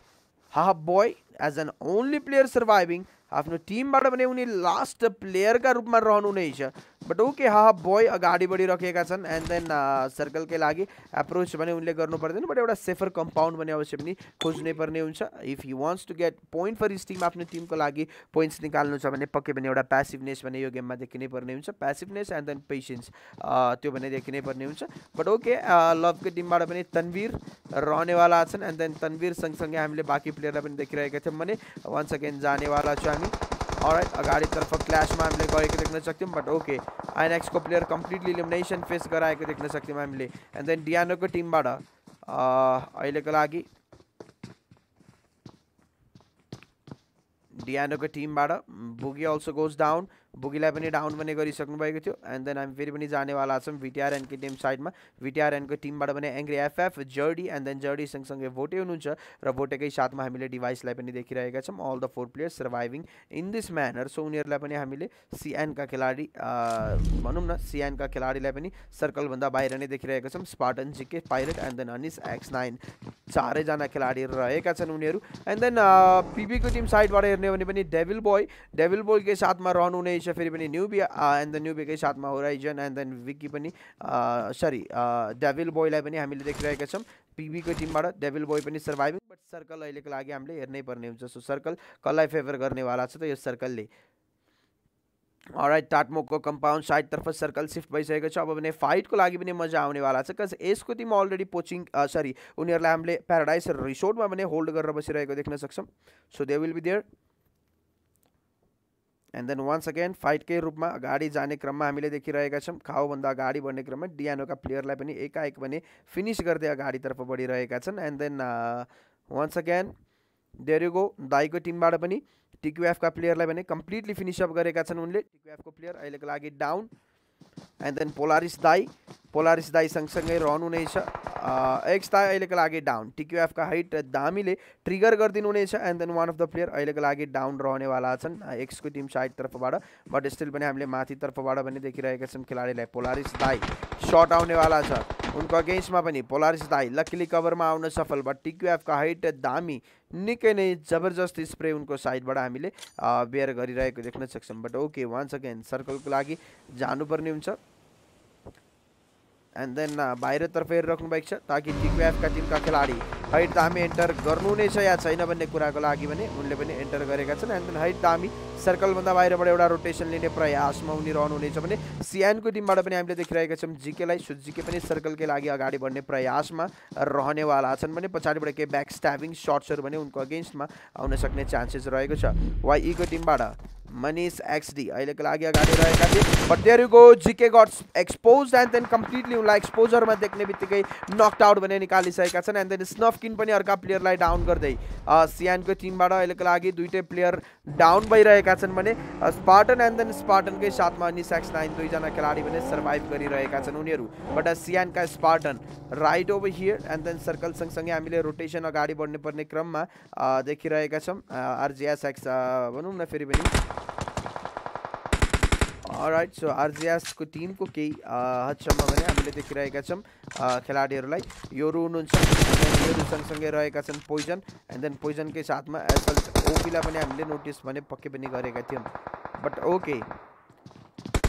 half boy as an only player surviving आफ्नो टिमबाट पनि उनी लास्ट प्लेयरका रूपमा रहनु नै छ बट ओके हा बोय अगाडि बढिरहेका छन् एन्ड देन सर्कलकै लागि एप्रोच भने उनले गर्नु पर्दैन बट एउटा सेफर कम्पाउन्ड भने अवश्य पनि खोज्नै पर्ने हुन्छ if you wants to get point for his team आफ्नो टिमको लागि पोइन्ट्स निकाल्नु छ भने पक्कै पनि एउटा प्यासिभनेस भने यो गेममा देखिनै पर्ने हुन्छ प्यासिभनेस एन्ड देन पेसेन्स त्यो भने देखिनै पर्ने हुन्छ बट ओके लभको टिमबाट पनि तन्वीर रहनेवाला छन् एन्ड देन तन्वीर सँगसँगै हामीले बाँकी प्लेयरलाई पनि देखिरहेका थियौँ भने वान्स अगेन जानेवाला छौँ हामी ऑलराइट अगाडि तर्फ क्लॅश मा हामीले गरेको देख्न सक्थ्यौँ बट ओके आइनएक्सको प्लेयर कम्प्लिटली लिमिनेसन फेस गराएको देख्न सक्थ्यौँ हामीले एन्ड देन डियानोको टिमबाट अहिलेको लागि डियानोको टिमबाट बुगी अल्सो गोज डाउन बुगीला भी डाउन भी कर थियो एंड देन हम फिर भी जाने वाला साइड में भिटीआर एन भिटिआरएनको team angry F F Jordy and then Jordy संगसंगे भोटे हो भोटेक साथ में हमें डिवाइस देखी देखिरहेका all the four players surviving in this manner so उनीहरूलाई पनि सीएन का खिलाड़ी भनम न सिएनका का खिलाड़ी सर्कलभन्दा बाहर नहीं देखी छौँ Spartan GK pilot and then Anis X nine चार जना खिलाड़ी छन् उन्नी एंड देन पीबी को टीम साइड बड़ हेने डेविल बॉय डेविल बॉय के साथ रन रहने हमेसा फेरि पनि न्युबिया एन्ड द न्युबियाकै साथमा होराइजन एन्ड देन विकी पनि सरी डेभिल बोयलाई पनि हामीले देखिरहेका छौँ पिबीको टिमबाट डेभिल बोय पनि सर्भाइभिङ बट सर्कल अहिलेको लागि हामीले हेर्नै पर्ने हुन्छ सो सर्कल कसलाई फेभर गर्नेवाला छ त यो सर्कलले राइट टाटमोकको कम्पाउन्ड साइडतर्फ सर्कल सिफ्ट भइसकेको छ अब भने फाइटको लागि पनि मजा आउनेवाला छ कस यसको टिम अलरेडी पोचिङ सरी उनीहरूलाई हामीले प्याराडाइज रिसोर्टमा पनि होल्ड गरेर बसिरहेको देख्न सक्छौँ so they will be there and then once again रूप में अगाडि जाने क्रम क्रममा हामीले देखिरहेका छौँ अगड़ी बढ़ने क्रम में डियानोका का पनि एकाएक पनि फिनिस गर्दै अगाडितर्फ बढ़ी रह एंड देन वान्स अगेन डेरिगो दाईको टिमबाट पनि टिक्युएफका प्लेयरलाई भने कम्प्लिटली फिनिसअप गरेका छन् उनले को प्लेयर अहिलेको लागि डाउन एन्ड देन पोलारिस दाई पोलारिस दाई सँगसँगै छ एक्स दाई अहिलेको लागि डाउन टिक्युएफका हाइट दामीले ट्रिगर छ and then one of the player अहिलेको लागि डाउन रहनेवाला छन् एक्सको टिम साइडतर्फबाट बट स्टिल पनि हामीले माथितर्फबाट पनि देखिरहेका छौँ खेलाडीलाई पोलारिस दाई सर्ट आउनेवाला छ उनको अगेन्स्टमा पनि पोलारिस दाई लक्ली कभरमा आउन सफल बट का हाइट दामी निकै नै जबरजस्त स्प्रे उनको साइडबाट हामीले बेयर गरिरहेको देख्न सक्छौँ बट ओके वान्स अगेन सर्कलको लागि जानुपर्ने हुन्छ एन्ड देन बाहिरतर्फ हेरिराख्नु भएको छ ताकि टिक्वेफका टिमका खेलाडी हैट दामी एन्टर गर्नु नै छ या छैन भन्ने कुराको लागि भने उनले पनि एन्टर गरेका छन् एन्ड देन हैट दामी सर्कलभन्दा बाहिरबाट एउटा रोटेसन लिने प्रयासमा उनी रहनुहुनेछ भने सियानको टिमबाट पनि हामीले देखिरहेका छौँ जिकेलाई सो जिके पनि सर्कलकै लागि अगाडि बढ्ने प्रयासमा रहनेवाला छन् भने पछाडिबाट केही ब्याक स्ट्याबिङ सर्ट्सहरू भने उनको अगेन्स्टमा आउन सक्ने चान्सेस रहेको छ इको e टिमबाट मनिष एक्सडी अहिलेको लागि अगाडि रहेका थिए but there you go GK gets expose and then completely उनलाई एक्सपोजरमा देख्ने बित्तिकै नक्ट आउट भने निकालिसकेका छन् एन्ड देन स्नफ हाफकिन भी अर् प्लेयर डाउन करते सियान के टीम अहिलेको अलग दुईटे प्लेयर डाउन भैर Spartan and Spartan and then साथ में अनि नाइन दुईजना खिलाड़ी भी सर्वाइव कर उन्नीर बट सियान का Spartan right over here and then circle सँगसँगै हामीले रोटेसन अगाडि बढ्नुपर्ने क्रममा देखिरहेका छौँ आरजिया सेक्स भनौँ न फिर भी राइट सो RZSको को केही हदसम्म भने हामीले देखिरहेका छौँ खेलाडीहरूलाई खिलाड़ी हुनुहुन्छ योरु सँगसँगै रहेका छन् पोइजन एन्ड देन पोइजनकै साथमा एसएल ओपीलाई पनि हामीले नोटिस भने पक्कै पनि गरेका थियौँ बट ओके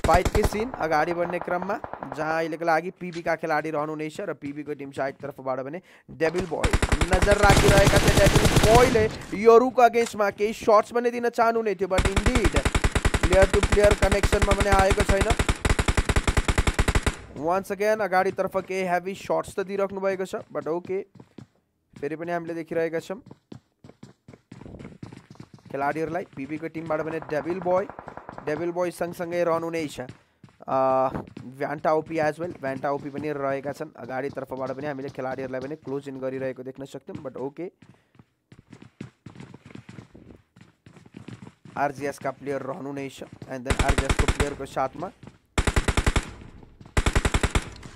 फाइटकै सिन अगाडि बढ्ने क्रममा जहाँ अहिलेको लागि पिबीका खेलाडी रहनुहुनेछ र पिबीको टिम साइडतर्फबाट भने डेबिल बोय नजर राखिरहेका छन् योरू बोयले योरुको अगेन्स्टमा केही सर्ट्स पनि दिन चाहनुहुने थियो but indeed player to player connection में मैंने आगे छैन वान्स अगेन तर्फ के हेवी सर्ट्स तो दी भएको बट ओके फिर भी हमें देखी रह खिलाड़ी पिबीको को team devil devil boy devil boy रहनु नै छ Vanta OP as well Vanta OP पनि रहेका छन् अगाडितर्फबाट पनि हामीले खेलाडीहरूलाई क्लोज इन कर देखना सकते बट ओके आरजीएस का प्लेयर रोहनू नेशा एंड देन आरजीएस को प्लेयर को साथ में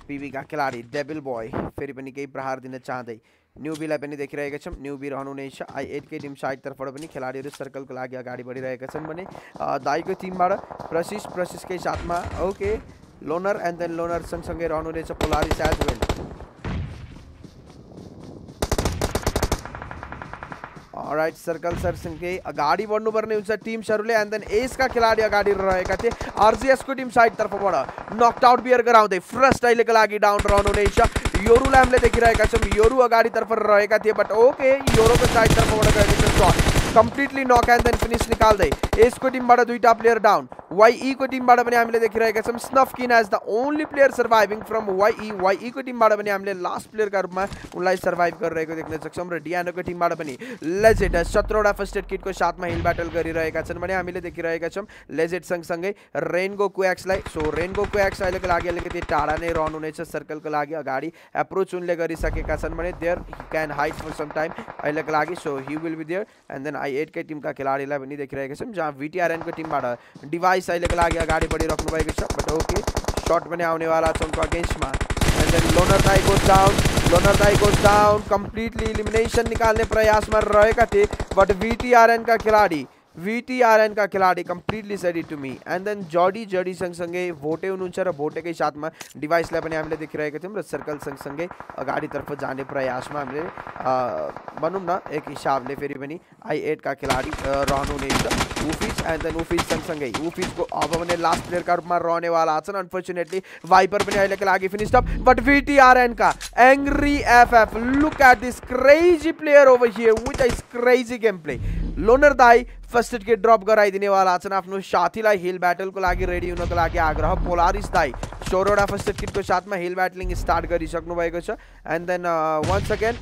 पीवी का खिलाड़ी डेबिल बॉय फिर भी कई प्रहार दिन न्यू बी लाई देखी छौँ न्यू बी नै छ आई एटकै टिम साइडतर्फबाट पनि खेलाडीहरू सर्कलको लागि अगाडि बढिरहेका छन् भने दाईको प्रशिश प्रशिष साथ में okay Loner and then Loner संगसंगे रहने नै छ वेल राइट सर्कल सर्सनकै अगाडि बढ्नुपर्ने हुन्छ टिम सहरूले एन्ड देन एसका खेलाडी अगाडि रहेका थिए आरजिएसको टिम साइड बड़ नकआउट आउट बियर गराउँदै फर्स्ट अहिलेको लागि डाउन रहनुहुनेछ योरुलाई हामीले देखिरहेका छौँ योरु अगाडितर्फ रहेका थिए बट ओके योरोको साइडतर्फबाट गएको छ completely knock and then finish निकाल्दै एस टीम टिमबाट दुईटा प्लेयर डाउन वाई को टीम हामीले देखी छौँ Snufkin as the only player surviving from Y वाइईको टिमबाट पनि हमें लास्ट प्लेयरका रूपमा उनलाई सर्भाइभ गरिरहेको देख्न सक्छौँ को टीम टिमबाट पनि लेजेड सत्रहवटा फर्स्ट एड किट को हिल में हिल बैटल कर हामीले देखिरहेका छौँ लेजेट सँगसँगै रेनको क्वेक्सलाई सो रेनगो क्वेक्स अलग लागि अलिकति टाढा नै रहनुहुनेछ सर्कलको लागि अगाडि एप्रोच उनले एप्रोच उनके भने there can hide for some time अलग so he will be there and then I एटकै टिमका का खिलाड़ी देखी छौँ जहाँ VTRN को टीमबाट डिभाइस अहिलेको लागि अगड़ी बढ़ी छ बट ओके सर्ट पनि आने वाला छ उनको अगेन्स्टमा लोनर दाई गोज डाउन लोनर दाई गोज डाउन कंप्लीटली इलिमिनेशन निकालने प्रयास में रहकर थे बट VTRN का खिलाड़ी VTRN का खिलाड़ी कंप्लीटली सेडी टू मी एंड देन जॉडी जॉडी संग संगे वोटे उनुचर वोटे के साथ में डिवाइस लपने हमें दिख रहे थे सर्कल संग संगे अगाड़ी तर्फ जाने प्रयास में हमें भनौँ न एक हिसाब ने फिर आई एट का खिलाड़ी रहने उफिज एंड देन उफिस संग संगे उफिज को अब हमने लास्ट प्लेयर का रूप में रहने वाला आसन अनफोर्चुनेटली वाइपर भी अहिलेको लागि फिनिस्ड अप बट VTRN का angry FF look at this crazy player over here with a crazy game play Loner दाई फर्स्ट हिट के ड्रॉप गराइदिने वाला छन् आफ्नो साथीलाई हिल ब्याटलको लागि रेडी हुनको लागि आग्रह पोलारिस दाई सोह्रवटा फर्स्ट हिट किटको साथमा हिल ब्याटलिङ स्टार्ट गरिसक्नु भएको छ and then once again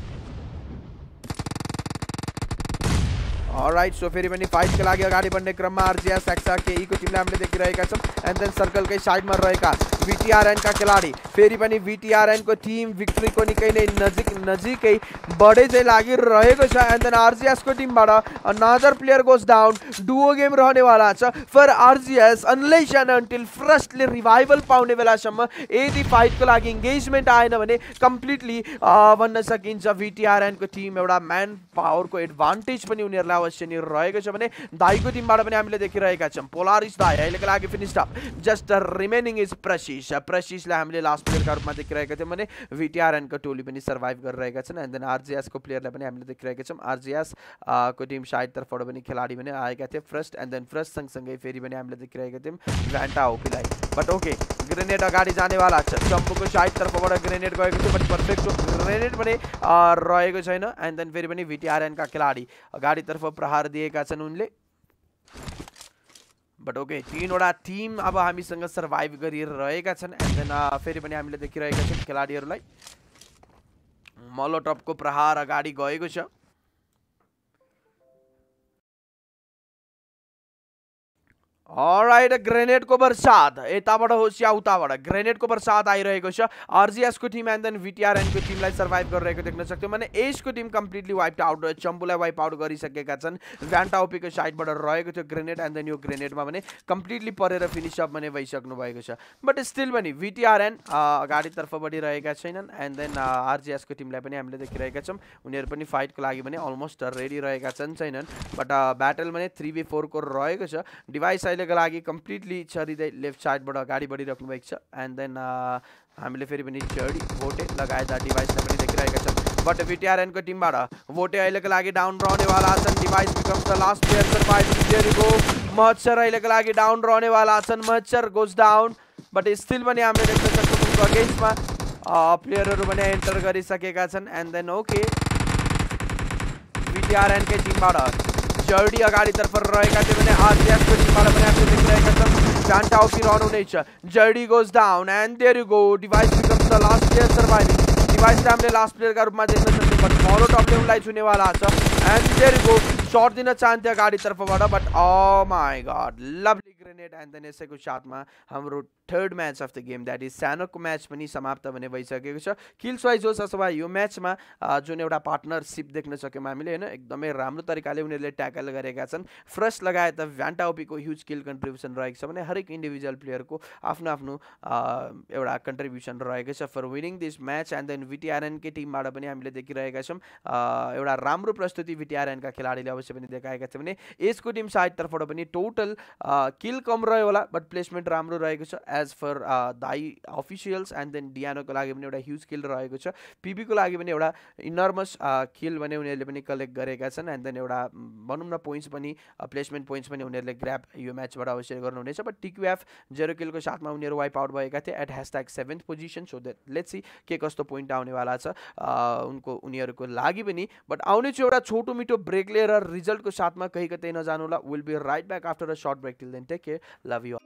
right so फिर मैंने फाइट के आगे अगाडि बढ्ने क्रममा आरजिया स्याक्सा केही e टिमलाई देखी देखिरहेका सब एंड देन सर्कलकै साइडमा रहेका भिटिआरएनका खेलाडी फेरि पनि भिटिआरएनको टिम भिक्ट्रीको निकै नै नजिक नजिकै बढै चाहिँ लागिरहेको छ एंड देन टीम बड़ा नजर player goes down duo game रहने छ for RGS unless and until freshly revival पाउने बेलासम यदि को लगी इंगेजमेंट आएन भने कम्प्लिटली भन्न सकिन्छ को टिम एउटा पावर को एडवांटेज पनि उनीहरूलाई ಅವಶ್ಯ ನೀರು रहेको छ भने दाईको टिमबाट पनि हामीले दाई अहिलेको लागि up just remaining is Prashish प्रशिषलाई हामीले लास्ट प्लेयरका रूपमा देखिरहेका थियौँ भने भिटिआरएनको टोली पनि सर्भाइभ गरिरहेका छन् देन आरजिएसको प्लेयरलाई पनि हामीले देखिरहेका छौँ आरजिएस को टिम साइडतर्फबाट पनि खेलाडी पनि आएका थिए फर्स्ट एन्ड देन फर्स्ट सँगसँगै फेरि पनि हामीले देखिरहेका थियौँ भ्यान्टा ओपीलाई बट ओके ग्रेनेड अगाडि जानेवाला छ चम्पूको साइडतर्फबाट ग्रेनेड गएको बट पर्फेक्ट ग्रेनेड पनि रहेको छैन एन्ड देन फेरि पनि भिटिआरएनका खेलाडी अगाडितर्फ प्रहार दिएका छन् उनले बट ओके तिनवटा टिम अब हामीसँग सर्भाइभ गरिएर रहेका छन् एन्ड देन फेरि पनि हामीले देखिरहेका छौँ खेलाडीहरूलाई मलोटपको प्रहार अगाडि गएको छ राइट ग्रेनेडको बर्सात यताबाट होस् या उताबाट ग्रेनेडको बर्सात आइरहेको छ आरजिएसको टिम एन्ड देन भिटिआरएनको टिमलाई सर्भाइभ गरिरहेको देख्न सक्थ्यो भने एसको टिम कम्प्लिटली वाइपड आउट चम्पूलाई वाइप आउट गरिसकेका छन् भ्यान्टाओपीको साइडबाट रहेको थियो ग्रेनेड एन्ड देन यो ग्रेनेडमा भने कम्प्लिटली परेर फिनिस अप भने भइसक्नु भएको छ बट स्टिल पनि भिटिआरएन अगाडितर्फ बढिरहेका छैनन् एन्ड देन आरजिएसको टिमलाई पनि हामीले देखिरहेका छौँ उनीहरू पनि फाइटको लागि भने अलमोस्ट रेडी रहेका छन् छैनन् बट ब्याटल भने थ्री बी फोरको रहेको छ डिभाइस अहिले तपाईँलेको लागि कंप्लिटली छरिद लेफ्ट साइडबाट अगाडि बढिराख्नु भएको छ एंड देन हमें फिर भी छड़ी भोटे लगायत डिभाइसलाई पनि देखिरहेका छन् बट टीम बार भोटे अहिलेको लागि डाउन रहने वाला छन् Device becomes the last player सर्भाइभिङको मच्छर अहिलेको लागि डाउन रहने वाला छन् मच्छर गोज डाउन बट स्टिल पनि हामीले सकते सक्छौँ अगेन्स्टमा प्लेयरहरू पनि एन्टर गरिसकेका छन् एन्ड देन ओके बिटिआरएनकै टिमबाट चर्डी अगाडितर्फ रहेका थियो भने आरजिएफको Impala अपने आप से दिख रहा है खत्म चांटा की रॉन नेचर Jordy goes down and there you go Device becomes the last player surviving Device टाइमले लास्ट प्लेयरका रूपमा देख्न सक्छौँ बट फलो टपले उनलाई छुनेवाला छ एन्ड देयर गो सर्ट दिन चाहन्थ्यो गाडीतर्फबाट बट अ माई गड लभली ग्रेनेड एन्ड देन यसैको साथमा हाम्रो third match of the game that is सानोको म्याच पनि समाप्त भने भइसकेको छ किल्स वाइज होस् अथवा यो म्याचमा जुन एउटा पार्टनरसिप देख्न सक्यौँ हामीले होइन एकदमै राम्रो तरिकाले उनीहरूले ट्याकल गरेका छन् फ्रेस लगायत भ्यान्टाओपीको ह्युज किल कन्ट्रिब्युसन रहेको छ भने हरेक इन्डिभिजुअल प्लेयरको आफ्नो आफ्नो एउटा कन्ट्रिब्युसन रहेको छ for winning this match and then भिटिआरएनकै टिमबाट पनि हामीले देखिरहेका छौँ एउटा राम्रो प्रस्तुति भिटिआरएनका खेलाडीले अवश्य पनि देखाएका छौँ भने यसको टिम साइडतर्फबाट पनि टोटल किल स्किल कम रह्यो होला बट प्लेसमेन्ट राम्रो रहेको छ एज फर दाई अफिसियल्स एन्ड देन डियानोको लागि पनि एउटा ह्युज किल रहेको छ पिबीको लागि पनि एउटा इनर्मस किल uh, भने उनीहरूले पनि कलेक्ट गरेका छन् एन्ड देन एउटा mm, भनौँ न पोइन्ट्स पनि प्लेसमेन्ट uh, पोइन्ट्स पनि उनीहरूले ग्राप यो म्याचबाट अवश्य गर्नुहुनेछ बट टिक्युएफ जेरो किलको साथमा उनीहरू वाइप आउट भएका थिए at hashtag seventh position so that let's see के कस्तो पोइन्ट आउनेवाला छ uh, उनको उनीहरूको लागि पनि बट आउने चाहिँ एउटा छोटो मिठो ब्रेक लिएर रिजल्टको साथमा कहीँ कतै नजानु होला will be right back after a short break till then take Take care. Love you.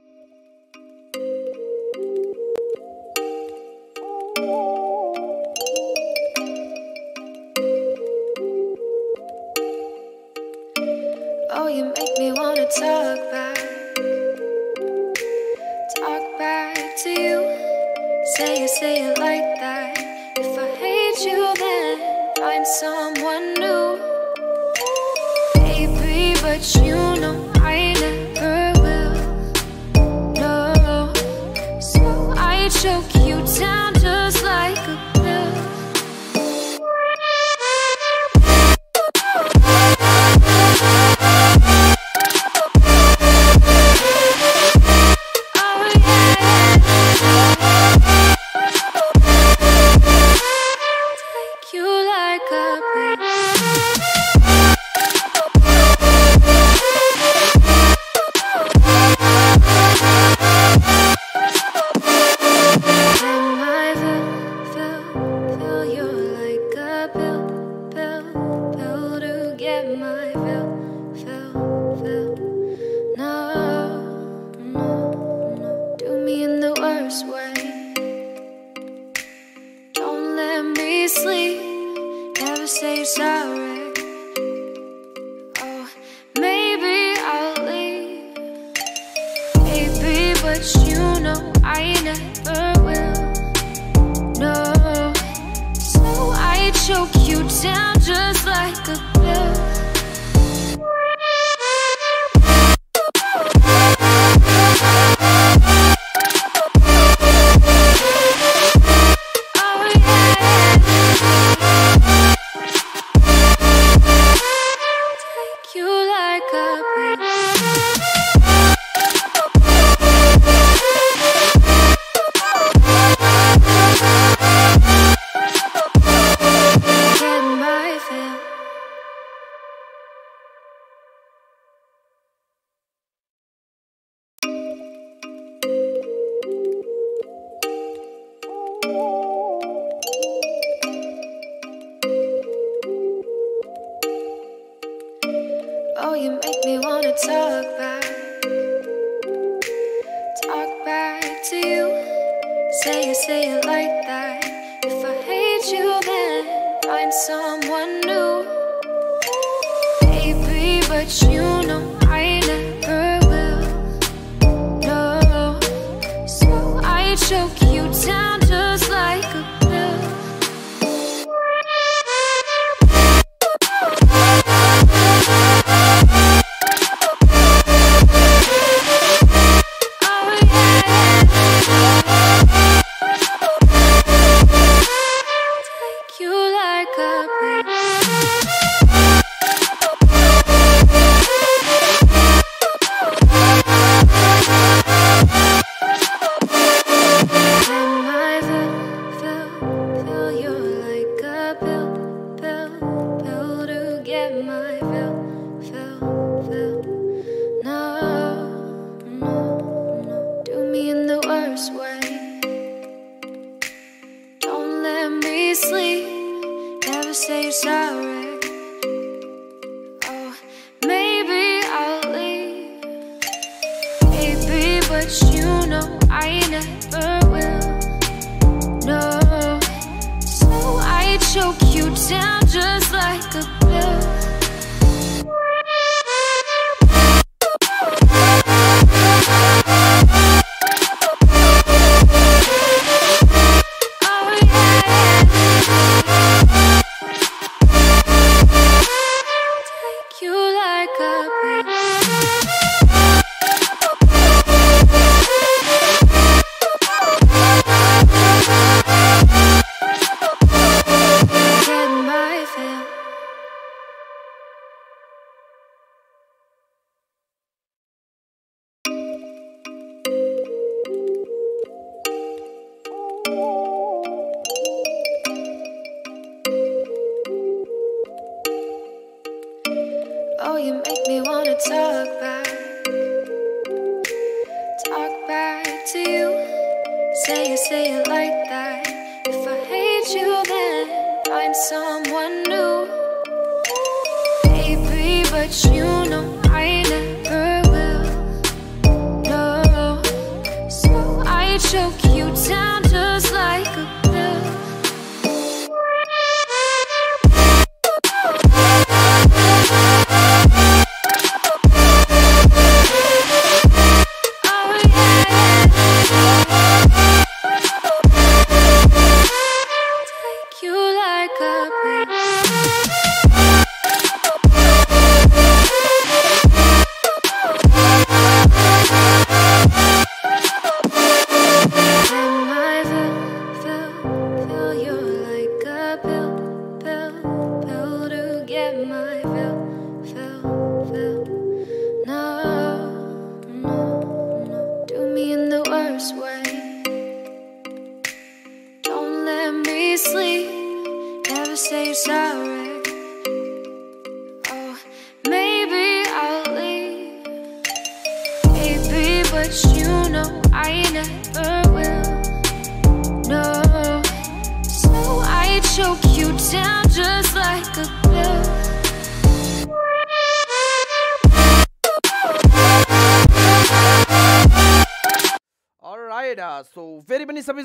Oh, you make me wanna talk back. Talk back to you. Say it, say it like that. If I hate you, then find someone new. Baby, but you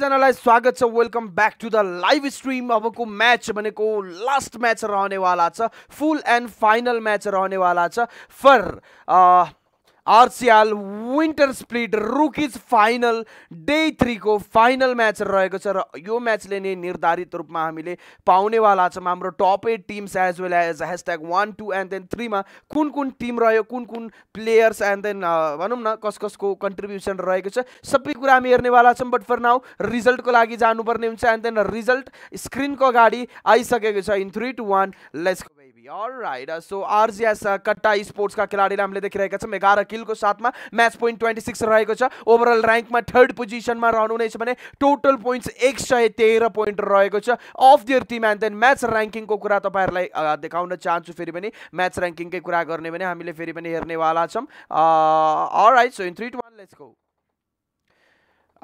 सबैजनालाई स्वागत छ welcome back to the live stream अबको match भनेको last match रहनेवाला छ full and final match रहनेवाला छ for RCL winter split rookies final day थ्रीको फाइनल म्याच रहेको छ र यो म्याचले नै निर्धारित रूपमा हामीले पाउनेवाला छौँ हाम्रो top eight teams as well as hashtag one two and then थ्रीमा कुन कुन टिम रह्यो कुन कुन प्लेयर्स एन्ड देन भनौँ न कस कसको कन्ट्रिब्युसन रहेको छ सबै कुरा हामी हेर्नेवाला छौँ बट फर नाउ रिजल्टको लागि जानुपर्ने हुन्छ एन्ड देन रिजल्ट स्क्रिनको अगाडि आइसकेको छ in three two one let's be alright so RG एसा कट्टा स्पोर्ट्सका खेलाडी हामीले देखिरहेका छौँ एघार किलको साथमा सिक्स रहेको छ रैंक में थर्ड पोजिसनमा रहनुहुनेछ भने टोटल पोइन्ट्स एक सौ तेरह पोइन्ट रहेको छ of their team and then match ऱ्याङ्किङको कुरा तपाईँहरूलाई uh, देखाउन चाहन्छु फेरि पनि म्याच ऱ्याङ्किङकै कुरा गर्ने भने हामीले फेरि पनि right so in three two one let's go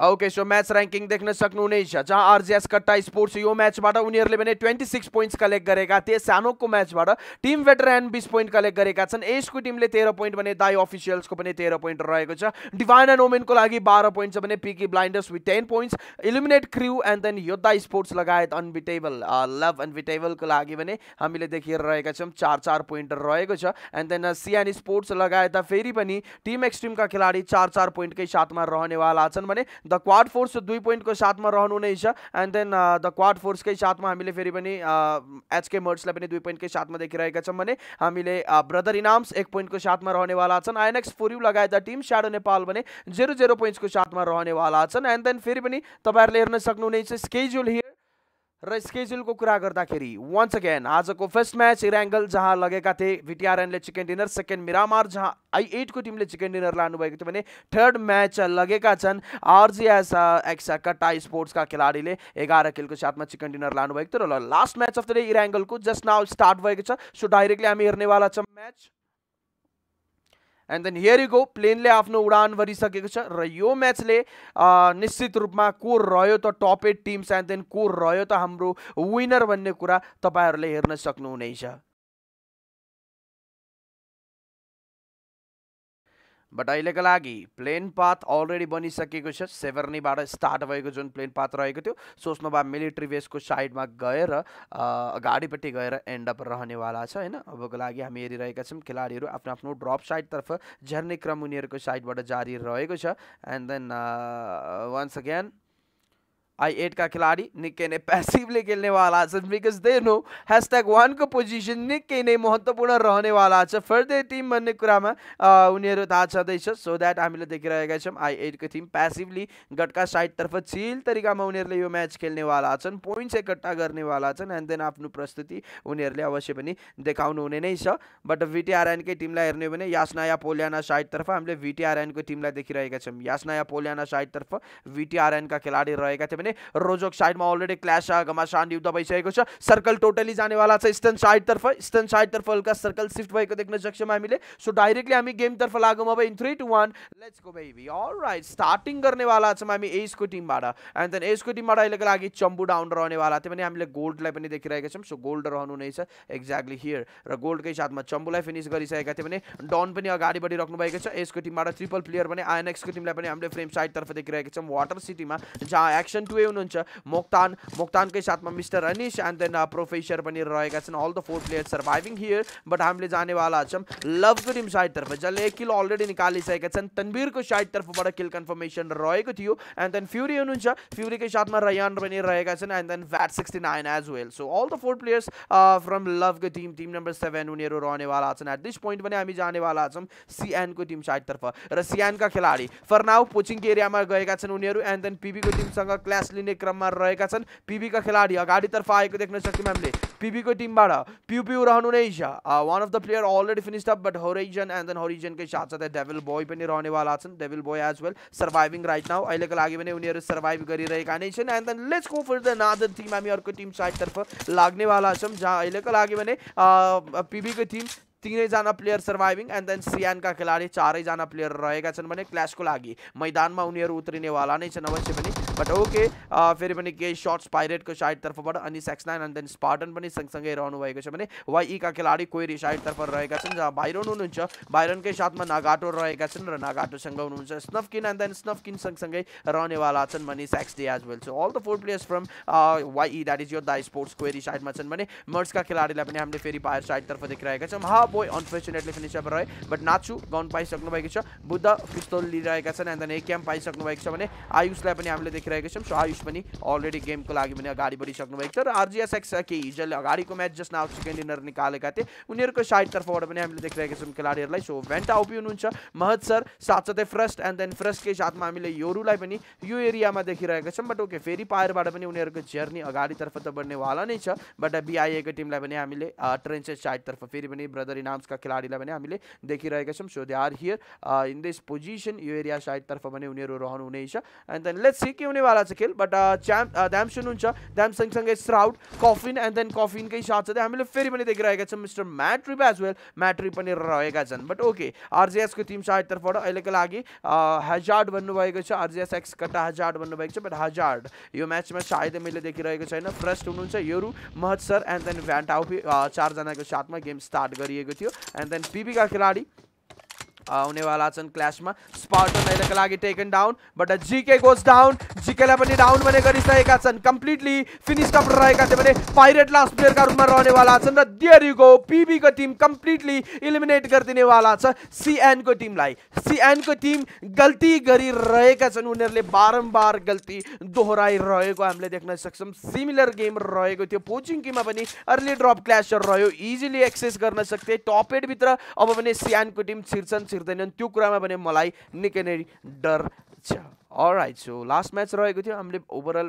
okay so match ranking देख्न सक्नुहुनेछ जहाँ आरजिएस कट्टा स्पोर्ट्स यो म्याचबाट उनीहरूले भने ट्वेन्टी सिक्स पोइन्ट्स कलेक्ट गरेका थिए सानोको म्याचबाट टिम भेटरान बिस पोइन्ट कलेक्ट गरेका छन् एसको टिमले तेह्र पोइन्ट भने दाई अफिसियल्सको पनि तेह्र पोइन्ट रहेको छ डिभाइन एन्ड वुमेनको लागि बाह्र पोइन्ट छ भने Peaky Blinders with ten points eliminate crew and then Yoddha sports लगायत अनबिटेबल लभ अनबिटेबलको लागि भने हामीले देखिरहेका छौँ चार चार पोइन्ट रहेको छ एन्ड देन सिएन स्पोर्ट्स लगायत फेरि पनि टिम एक्सट्रिमका खेलाडी चार चार पोइन्टकै साथमा रहनेवाला छन् भने द क्वाड फोर्स दुई पोइन्टको साथमा रहनु नै छ एन्ड देन द क्वाड फोर्सकै साथमा हामीले फेरि पनि एचके uh, मर्ड्सलाई पनि दुई पोइन्टकै साथमा देखिरहेका छौँ भने हामीले ब्रदर uh, इनाम्स एक पोइन्टको साथमा रहनेवाला छन् आइएनएक्स लगायत द टिम स्याडो नेपाल भने जेरो जेरो पोइन्ट्सको साथमा रहनेवाला छन् एन्ड देन फेरि पनि तपाईँहरूले हेर्न सक्नुहुनेछ स्केज्युल हियर र स्केड्युलको कुरा गर्दाखेरि वान्स अगेन आजको फर्स्ट म्याच इराङ्गल जहाँ लगेका थिए भिटिआरएनले चिकन डिनर सेकेन्ड मिरामार जहाँ आई एटको टिमले चिकन डिनर लानुभएको थियो भने थर्ड म्याच लगेका छन् आरजिएस एक्सा कट्टा स्पोर्ट्सका खेलाडीले एघार खेलको साथमा चिकन डिनर लानुभएको थियो र last match of the day इराङ्गलको जस्ट नाउ स्टार्ट भएको छ सो डाइरेक्टली हामी हेर्नेवाला छौँ match and then here go प्लेनले आफ्नो उडान भरिसकेको छ र यो म्याचले निश्चित रूपमा को रह्यो त top eight teams and then को रह्यो त हाम्रो विनर भन्ने कुरा तपाईँहरूले हेर्न सक्नुहुनेछ बट अहिलेको लागि प्लेन पाथ अलरेडी बनिसकेको छ सेभर्नीबाट स्टार्ट भएको जुन प्लेन पाथ रहेको थियो सोच्नुभयो मिलिट्री बेसको साइडमा गएर अगाडिपट्टि गएर एन्ड अप रहनेवाला छ होइन अबको लागि हामी हेरिरहेका छौँ खेलाडीहरू आफ्नो आफ्नो ड्रप साइडतर्फ झर्ने क्रम उनीहरूको साइडबाट जारी रहेको छ and then once again I eight का खिलाड़ी निक्के ने पैसिवली खेलने वाला because they know hash one को पोजिशन निकै नै महत्वपूर्ण रहने वाला छ फर्दर टीम भन्ने कुरा में थाहा छँदैछ सो दैट हमी देखी रह आई एटको टिम साइड तर्फ चील तरीका में उन्नीर यह मैच खेलने वाला पोइंट्स एकट्ठा करने वाला एंड देन आपको प्रस्तुति उन्नीर अवश्य पनि देखाउनु हुने नै छ बट के टीम हेर्ने हो भने यासनाया पोल्याना साइडतर्फ हामीले भिटिआरएनको टिमलाई देखी छौँ यासनाया साइड तर्फ भिटिआरएनका एन का खिलाड़ी भने भने रोजोक साइडमा अलरेडी क्ल्यास घमासान युद्ध भइसकेको छ सर्कल टोटली जानेवाला छ इस्टर्न साइडतर्फ इस्टर्न साइडतर्फ हल्का सर्कल सिफ्ट भएको देख्न सक्छौँ हामीले सो डाइरेक्टली हामी गेमतर्फ लागौँ अब in three two one let's go baby alright starting गर्नेवाला छौँ हामी एजको टिमबाट एन्ड देन एजको टिमबाट अहिलेको लागि चम्बु डाउन रहनेवाला थियो भने हामीले गोल्डलाई पनि देखिरहेका छौँ सो गोल्ड रहनु नै छ एक्ज्याक्टली हियर र गोल्डकै साथमा चम्बुलाई फिनिस गरिसकेका थियो भने डन पनि अगाडि बढिराख्नु भएको छ एजको टिमबाट ट्रिपल प्लेयर भने आइएनएक्सको टिमलाई पनि हामीले फ्रेम साइडतर्फ देखिरहेका छौँ वाटर सिटीमा जहाँ एक्सन टु हुए हुनुहुन्छ मोक्तान मोक्तानकै साथमा mister Anish and then professor पनि रहेका छन् all the four players surviving here but हामीले जानेवाला छौँ लभको टिम साइडतर्फ जसले एक किलो अलरेडी निकालिसकेका छन् तन्बिरको साइडतर्फबाट किल कन्फर्मेसन रहेको थियो एन्ड देन फ्युरी हुनुहुन्छ फ्युरीकै साथमा रयान पनि रहेका छन् and then Vat sixty nine as well so all the four players from लभको टिम टिम नम्बर सेभेन उनीहरू रहनेवाला छन् एट दिस पोइन्ट पनि हामी जानेवाला छौँ सिएनको टिम साइडतर्फ र सिएनका खेलाडी फर्नाउ पोचिङ एरियामा गएका छन् उनीहरू एन्ड देन पिबीको टिमसँग क्लास पास लिने क्रम में रहकर पीबी का खिलाड़ी रहेका छन् पिबीका खेलाडी अगाडितर्फ आएको देख्न सक्यौँ हामीले पिबीको टिमबाट पियुपियु रहनुहुनेछ one of the player already finished up but horizon and then horizon के साथ साथ डेविल बॉय भी रहने वाला devil boy as well surviving right now अहिलेको लागि पनि उनीहरू सर्भाइभ गरिरहेका नै छन् and then let's go for the other team हामी अर्को टिम साइडतर्फ लाग्नेवाला छौँ जहाँ अहिलेको लागि भने पिबीको टिम तीन ही जाना player surviving and then CN का खिलाड़ी चार ही जाना प्लेयर रहेगा चन बने क्लैश को लागी मैदान में उन्हें उतरने वाला नहीं चन अवश्य बनी बट ओके भी के केही शर्ट्स को साइड बड़ अनि sex nine and then Spartan पनि सँगसँगै रहने छ भने वाइईका खेलाडी कोइरी साइडतर्फ रहेका छन् जहाँ बाहिरन के साथ में नागाटो रहेका छन् र नागाटोसँग स्नफकिन एंड देन स्नफकिन संगसंगे रहने वाला money six day as well so all the four players from Y that is your the sports कोइरी साइड में मर्स का खिलाड़ी पनि हामीले पायर साइड साइडतर्फ देखिरहेका छौँ हा बोय अनफोर्चुनेटली फिनिस अपर रहे बट नाचु गन पाइसक्नुभएको छ बुद्ध पिस्तोल लिइरहेका छन् एन्ड देन एकेएम पाइसक्नु भएको छ भने आयुषलाई पनि हामीले देखिरहेका छौँ सो आयुष पनि अलरेडी गेमको लागि पनि अगाडि बढिसक्नु भएको छ र आरजिएसएक्स के हिजोले अगाडिको म्याच जस्ट नाउ सेकेन्ड इनर निकालेका थिए उनीहरूको साइडतर्फबाट पनि हामीले देखिरहेका छौँ खेलाडीहरूलाई सो भेन्टा ओपी हुनुहुन्छ महज सर साथसाथै फ्रस्ट एन्ड देन फ्रस्टकै साथमा हामीले योरुलाई पनि यो एरियामा देखिरहेका छौँ बट ओके फेरि पायरबाट पनि उनीहरूको जर्नी अगाडितर्फ त बढ्नेवाला नै छ बट बिआइएको टिमलाई पनि हामीले ट्रेन्सेस साइडतर्फ फेरि पनि ब्रदर परिणाम उसका खेलाडीलाई भने हामीले देखिरहेका छौँ so they are here in this position यू एरिया साइडतर्फ भने उनीहरू रहनुहुनेछ एंड देन लेट्स सी के हुनेवाला छ खेल बट च्याम द्याम्सन संग संगे स्राउड कफिन एंड देन कफिन कफिनकै साथ हमें फिर भी देखी छौँ mister Matrip as well Matrip पनि रहेका बट ओके को टीम साइड तरफ लागि हजार्ड भन्नुभएको छ आरजेएस एक्स कट्टा हजार्ड भन्नुभएको बट हजार्ड यो मैच में सायद मैं देखी फ्रेस्ट फ्रस्ट योरु महत सर एंड देन चारजना के साथ में गेम स्टार्ट करिए गई थियो एन्ड देन पिबीका खेलाडी आउने वाला छन् क्ल्यासमा स्पार्टन अहिलेको लागि taken down but GK goes down जिकेलाई पनि डाउन भने गरिसकेका छन् कम्प्लिटली फिनिस अप रहेका थिए भने पाइरेट लास्ट प्लेयरका रूपमा रहनेवाला छन् र दियरीको पिबीको टिम कम्प्लिटली इलिमिनेट गरिदिनेवाला छ सिएनको टिमलाई सिएनको टिम गल्ती गरिरहेका छन् उनीहरूले बारम्बार गल्ती दोहोऱ्याइरहेको हामीले देख्न सक्छौँ सिमिलर गेम रहेको थियो पोचिङकीमा पनि अर्ली ड्रप क्ल्यास रह्यो इजिली एक्सेस गर्न सक्थे टप एटभित्र अब भने सिएनको टिम छिर्छन् छिर्दैनन् त्यो कुरामा पनि मलाई निकै नै डर छ राइट सो लास्ट म्याच रहेको थियो हामीले ओभरअल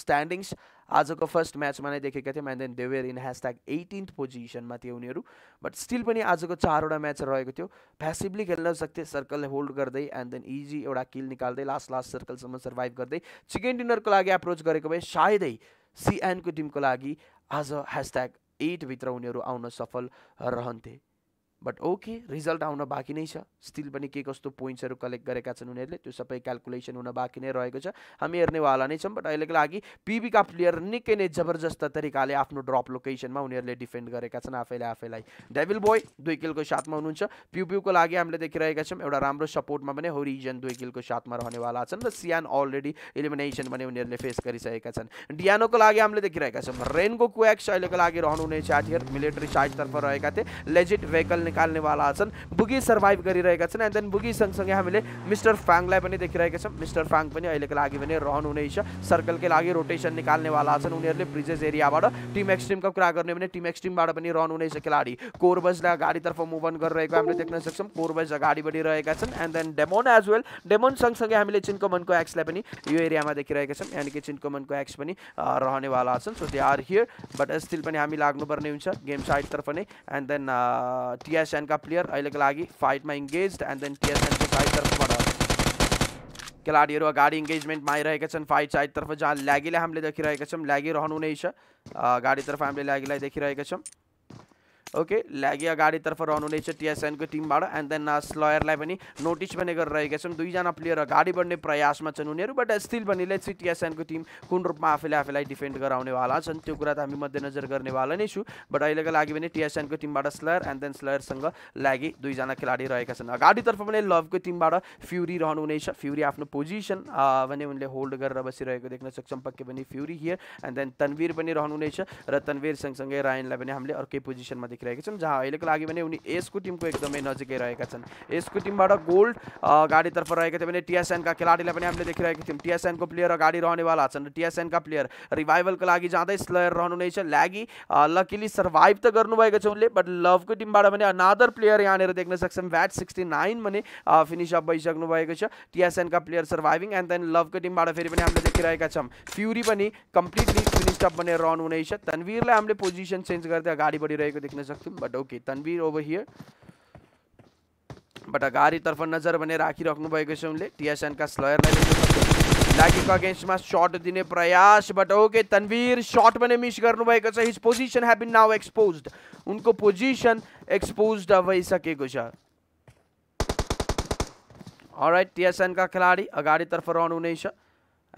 स्ट्यान्डिङ्स आजको फर्स्ट म्याचमा नै देखेका थियौँ and then they were in hashtag eighteenth पोजिसनमा थियो उनीहरू बट स्टिल पनि आजको चारवटा म्याच रहेको थियो फ्यासिभली खेल्न सक्थे सर्कल होल्ड गर्दै एन्ड देन इजी एउटा किल निकाल्दै लास्ट लास्ट सर्कलसम्म सर्भाइभ गर्दै चिकन डिनरको लागि एप्रोच गरेको भए सायदै सिएनको टिमको लागि आज ह्यासट्याग एटभित्र उनीहरू आउन सफल रहन्थे बट ओके रिजल्ट आउन बाँकी नै छ स्टिल पनि के कस्तो पोइन्ट्सहरू कलेक्ट गरेका छन् उनीहरूले त्यो सबै क्यालकुलेसन हुन बाँकी नै रहेको छ हामी हेर्नेवाला नै छौँ बट अहिलेको लागि पिबीका प्लेयर निकै नै जबरजस्त तरिकाले आफ्नो ड्रप लोकेसनमा उनीहरूले डिफेन्ड गरेका छन् आफैले आफैलाई डेभिल बोय दुई किलको साथमा हुनुहुन्छ पिउपिउको लागि हामीले देखिरहेका छौँ एउटा राम्रो सपोर्टमा पनि होरिजन दुई किलको साथमा रहनेवाला छन् र सियान अलरेडी इलिमिनेसन पनि उनीहरूले फेस गरिसकेका छन् डियानोको लागि हामीले देखिरहेका छौँ रेनको क्वेक्स अहिलेको लागि रहनुहुने साथीहरू मिलिट्री साइडतर्फ रहेका थिए लेजिट भेहिकल निकालने वाला छन् बुगी सर्भाइभ गरिरहेका छन् एन्ड देन बुगी सँगसँगै हामीले मिस्टर फ्याङलाई पनि देखिरहेका छौँ मिस्टर फ्याङ पनि अहिलेको लागि भने रहनुहुनेछ सर्कलकै लागि रोटेसन निकाल्नेवाला छन् उनीहरूले ब्रिजेस एरियाबाट टिम एक्सट्रिमको कुरा गर्ने भने टिम एक्सट्रिमबाट पनि रहनुहुनेछ खेलाडी कोरबजलाई अगाडितर्फ मुभ अन गरिरहेको हामीले देख्न सक्छौँ कोरबज अगाडि बढिरहेका छन् and then Demon as well Demon सँगसँगै हामीले चिन्कोमनको एक्सलाई पनि यो एरियामा देखिरहेका छौँ यानि कि चिन्कोमनको एक्स पनि रहनेवाला छन् so they are here but still पनि हामी लाग्नुपर्ने हुन्छ गेम साइडतर्फ नै and then T TSN ka player अहिलेको फाइट में इंगेज एंड देन को साइड तरफ बढ़ा खिलाड़ी खेलाडीहरू इंगेजमेंट में आई रहें फाइट साइड तरफ जहाँ लैगी हमें देखी छौँ ल्यागी रहनु गाड़ी तरफ हमें लैगी देखी देखिरहेका ओके रहने टीएसएन को टीम टिमबाट एंड देन स्लयर पनि नोटिस भी दुईजना प्लेयर अगड़ी बढ़ने प्रयास में उन्नीर बट स्टिल भी लेट्स टिएसएनको टिम कुन रूपमा आफूले आफूलाई डिफेन्ड गराउनेवाला छन् त्यो कुरा त हामी मध्यनजर गर्नेवाला बट अहिलेको टीएसएन को टीम टिमबाट स्लयर एंड देन स्लयरसँग लगी दुईजना खेलाडी रहेका छन् अगाडितर्फ पनि को टीम फ्यूरी रहने फ्यूरी आफ्नो पोजिशन भने उनके होल्ड कर बस देखना सकता पक्के fury here and then Tanveer भी रहने तनवीर संगसंगे रायन रायनलाई हमें अर्क पोजिशन पोजिसनमा देखिरहेका छौँ जहाँ अहिलेको लागि को उनी एसको टिमको एकदमै नजिकै रहेका छन् एसको टिमबाट गोल्ड गाडीतर्फ रहेका थियो भने टिएसएनका खेलाडीलाई पनि हामीले देखिरहेका थियौँ टिएसएनको प्लेयर अगाडि रहने वाला टीएसएन का प्लेयर रिभाइवल का जाँदै स्लयर रहने नै छ ल्यागी लकिली सर्भाइभ त गर्नुभएको बट लव टिमबाट टीम अनादर प्लेयर यहाँ देखने सकते वैट सिक्सटी नाइन मैंने फिनिसअप भैस टीएसएन का player surviving and then love टिमबाट टीम पनि हमें देखी छौँ फ्युरी फ्यूरी कम्प्लिटली फिनिसअप बने रहने हुनेछ हमें पोजिशन चेंज करते गाड़ी अगाडि बढिरहेको देखने सक्थ्यौँ but okay Tanveer over here but अगाडितर्फ नजर राखी रख्छ उनके टीएसएन का स्लयर स्लयरलाई अगेन्स्ट में सर्ट दिने प्रयास बट ओके तन्वीर सर्ट पनि मिस कर his position have been now expose उनको पोजिशन एक्सपोज भइसकेको छ राइट खिलाड़ी खेलाडी अगाडितर्फ रहनुहुनेछ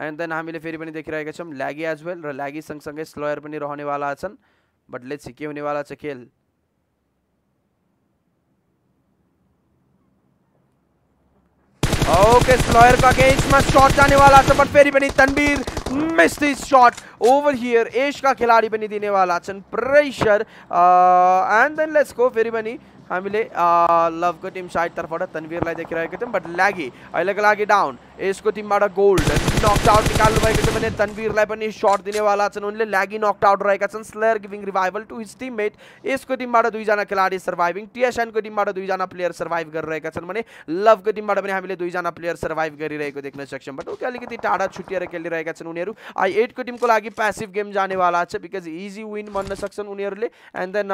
एंड देन हामीले फिर पनि देखिरहेका छौँ ल्यागी एज वेल रैगी संगसंगे सँगसँगै स्लोयर पनि रहनेवाला छन् बट लेट्स के होने वाला खेल Focus Lawyer का गेंज में शॉट जाने वाला था बट फेरी बनी Tanveer miss this shot over here एश का खिलाड़ी बनी देने वाला चन pressure and then let's go फेरी बनी हमें हामीले लभको टिम साइड लाइ देखी देखिरहेको थियौँ बट लैगी अलग लागि डाउन यसको टिमबाट गोल्ड आउट निकाल्नु भएको छ भने तन्वीरलाई पनि सर्ट दिनेवाला छन् उनले ल्यागी नक्ट आउट रहेका छन् slayer giving revival to his teammate यसको टिमबाट दुईजना खेलाडी सर्भाइभिङ टिएसएनको टिमबाट दुईजना प्लेयर सर्भाइभ गरिरहेका छन् भने लभको टिमबाट पनि हामीले दुईजना प्लेयर सर्भाइभ गरिरहेको देख्न सक्छौँ बट के अलिकति टाढा छुट्टिएर खेलिरहेका छन् उनीहरू आई एटको टिमको लागि प्यासिभ गेम जानेवाला छ बिकज इजी विन भन्न सक्छन् उनीहरूले एन्ड देन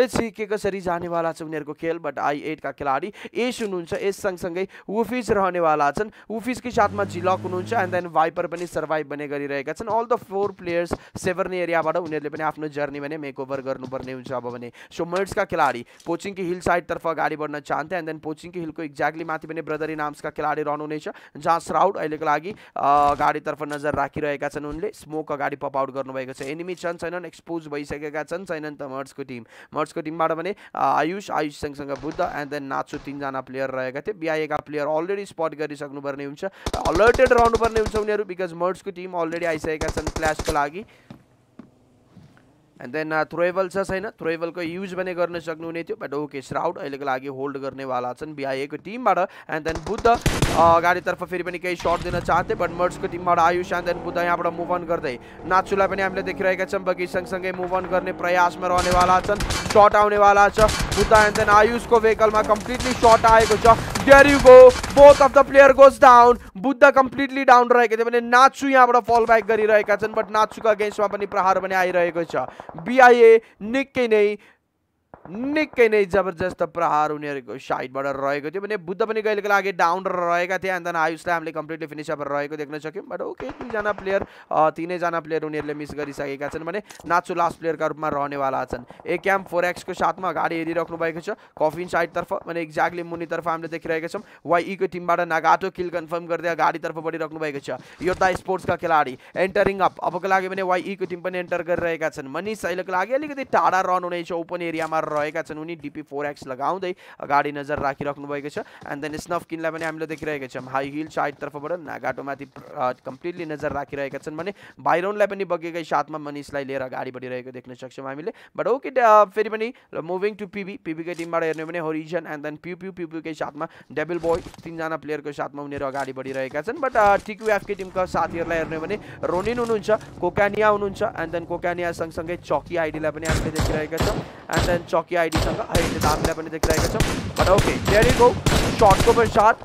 लेट्स सी के कसरी जानेवाला छ उनीहरूको खेल बट आई एटका खेलाडी एस हुनुहुन्छ यस सँगसँगै वुफिज रहनेवाला छन् कुफिसकै साथमा झिलक हुनुहुन्छ एन्ड देन वाइपर पनि सर्भाइभ भने गरिरहेका छन् अल द फोर प्लेयर्स सेभर्ने एरियाबाट उनीहरूले पनि आफ्नो जर्नी भने मेकओभर गर्नुपर्ने हुन्छ अब भने सो मर्ड्सका खेलाडी पोचिङकी हिल साइडतर्फ अगाडि बढ्न चाहन्थे एन्ड देन हिल हिलको एक्ज्याक्टली माथि पनि ब्रदर इन खिलाड़ी खेलाडी रहनुहुनेछ जहाँ श्राउड अहिलेको लागि तर्फ नजर राखिरहेका छन् उनले स्मोक अगाडि पप आउट गर्नुभएको छ एनिमी छन् छैनन् एक्सपोज भइसकेका छन् छैनन् त मर्ड्सको टिम मर्ड्सको टिमबाट भने आयुष आयुष सँगसँग बुद्ध एन्ड देन नाचो तिनजना प्लेयर रहेका थिए बिहाएका प्लेयर अलरेडी स्पट गरिसक्नुपर्ने पर्ने हुन्छ अलर्टेड रहनुपर्ने हुन्छ उनीहरू बिकज को टीम अलरेडी आइसकेका क्लास को लगी एंड देन थ्रोएबल छाइन थ्रोएबल को यूज भी गर्न सकूने थे बट ओके श्राउड अलग होल्ड करने वाला गर्नेवाला को टीम टिमबाट एंड देन बुद्ध अगाडितर्फ uh, फिर भी केही सर्ट दिन चाहते बट मर्ड्स को टीम टिमबाट आयुष एंड देन बुद्ध यहाँ पर मूव अन गर्दै नाचुलाई पनि हामीले देखिरहेका छौँ बगी सँगसँगै मूव अन करने प्रयास में रहने वाला सर्ट आने वाला बुद्ध एंड देन आयुष को आयुषको में कम्प्लिटली सर्ट आगे there you go both of the player goes down Buddha completely down रहेको थियो भने नाचु यहाँबाट फल ब्याक गरिरहेका छन् बट नाचुको अगेन्स्टमा पनि प्रहार पनि आइरहेको छ बिआइए निकै नै निकै नै जबरजस्त प्रहार उनीहरूको साइडबाट रहेको थियो भने बुद्ध पनि कहिलेको लागि डाउन रहेका थिए एन्ड देन आयुषलाई हामीले कम्प्लिटली फिनिस अप रहेको देख्न सक्यौँ बट ओके तिनजना प्लेयर तिनैजना प्लेयर उनीहरूले मिस गरिसकेका छन् भने नाचु लास्ट प्लेयरका रूपमा रहनेवाला छन् ए क्याम्प फोर एक्सको साथमा अगाडि हेरिराख्नु भएको छ कफिन साइडतर्फ भने एक्ज्याक्टली मुनितर्फ हामीले देखिरहेका छौँ वाइईको टिमबाट नागाटो किल कन्फर्म गर्दै अगाडितर्फ बढिराख्नु भएको छ यो त स्पोर्ट्सका खेलाडी एन्टरिङ अप अबको लागि भने वाइईको e टिम पनि एन्टर गरिरहेका छन् मनिष अहिलेको लागि अलिकति टाढा रन हुनेछ ओपन एरियामा रहेका छन् डिपी फोर एक्स लगाउँदै अगाडि नजर राखी भएको एंड देन देन स्नफ किनलाई पनि हामीले देखिरहेका छौँ हाई हिल साइडतर्फबाट नागाटोमाथि कंप्लिटली नजर राखी छन् भने बाहिरोनलाई साथ में मनीष मनिषलाई बढ़ी अगाडि देखने सकते सक्छौँ बट ओके फिर पनि मुभिङ टु पिबी पिबीकै टिमबाट हेर्ने भने होरिजन एन्ड देन पियु पियु पिपुकै साथमा डेबिल प्लेयर के साथ में उनीहरू अगाडि बढिरहेका छन् बट टिक्युएफकै टिमका साथीहरूलाई हेर्ने भने रोनिन हुनुहुन्छ कोकानिया हुनुहुन्छ एन्ड देन कोकानिया संगसंगे चौकी आईडी पनि हामीले देखिरहेका छौँ देन चौकी Rocky आईडी संग अरे इतने दाम अपने दिख रहा है कसम but okay there you go shot को बरसात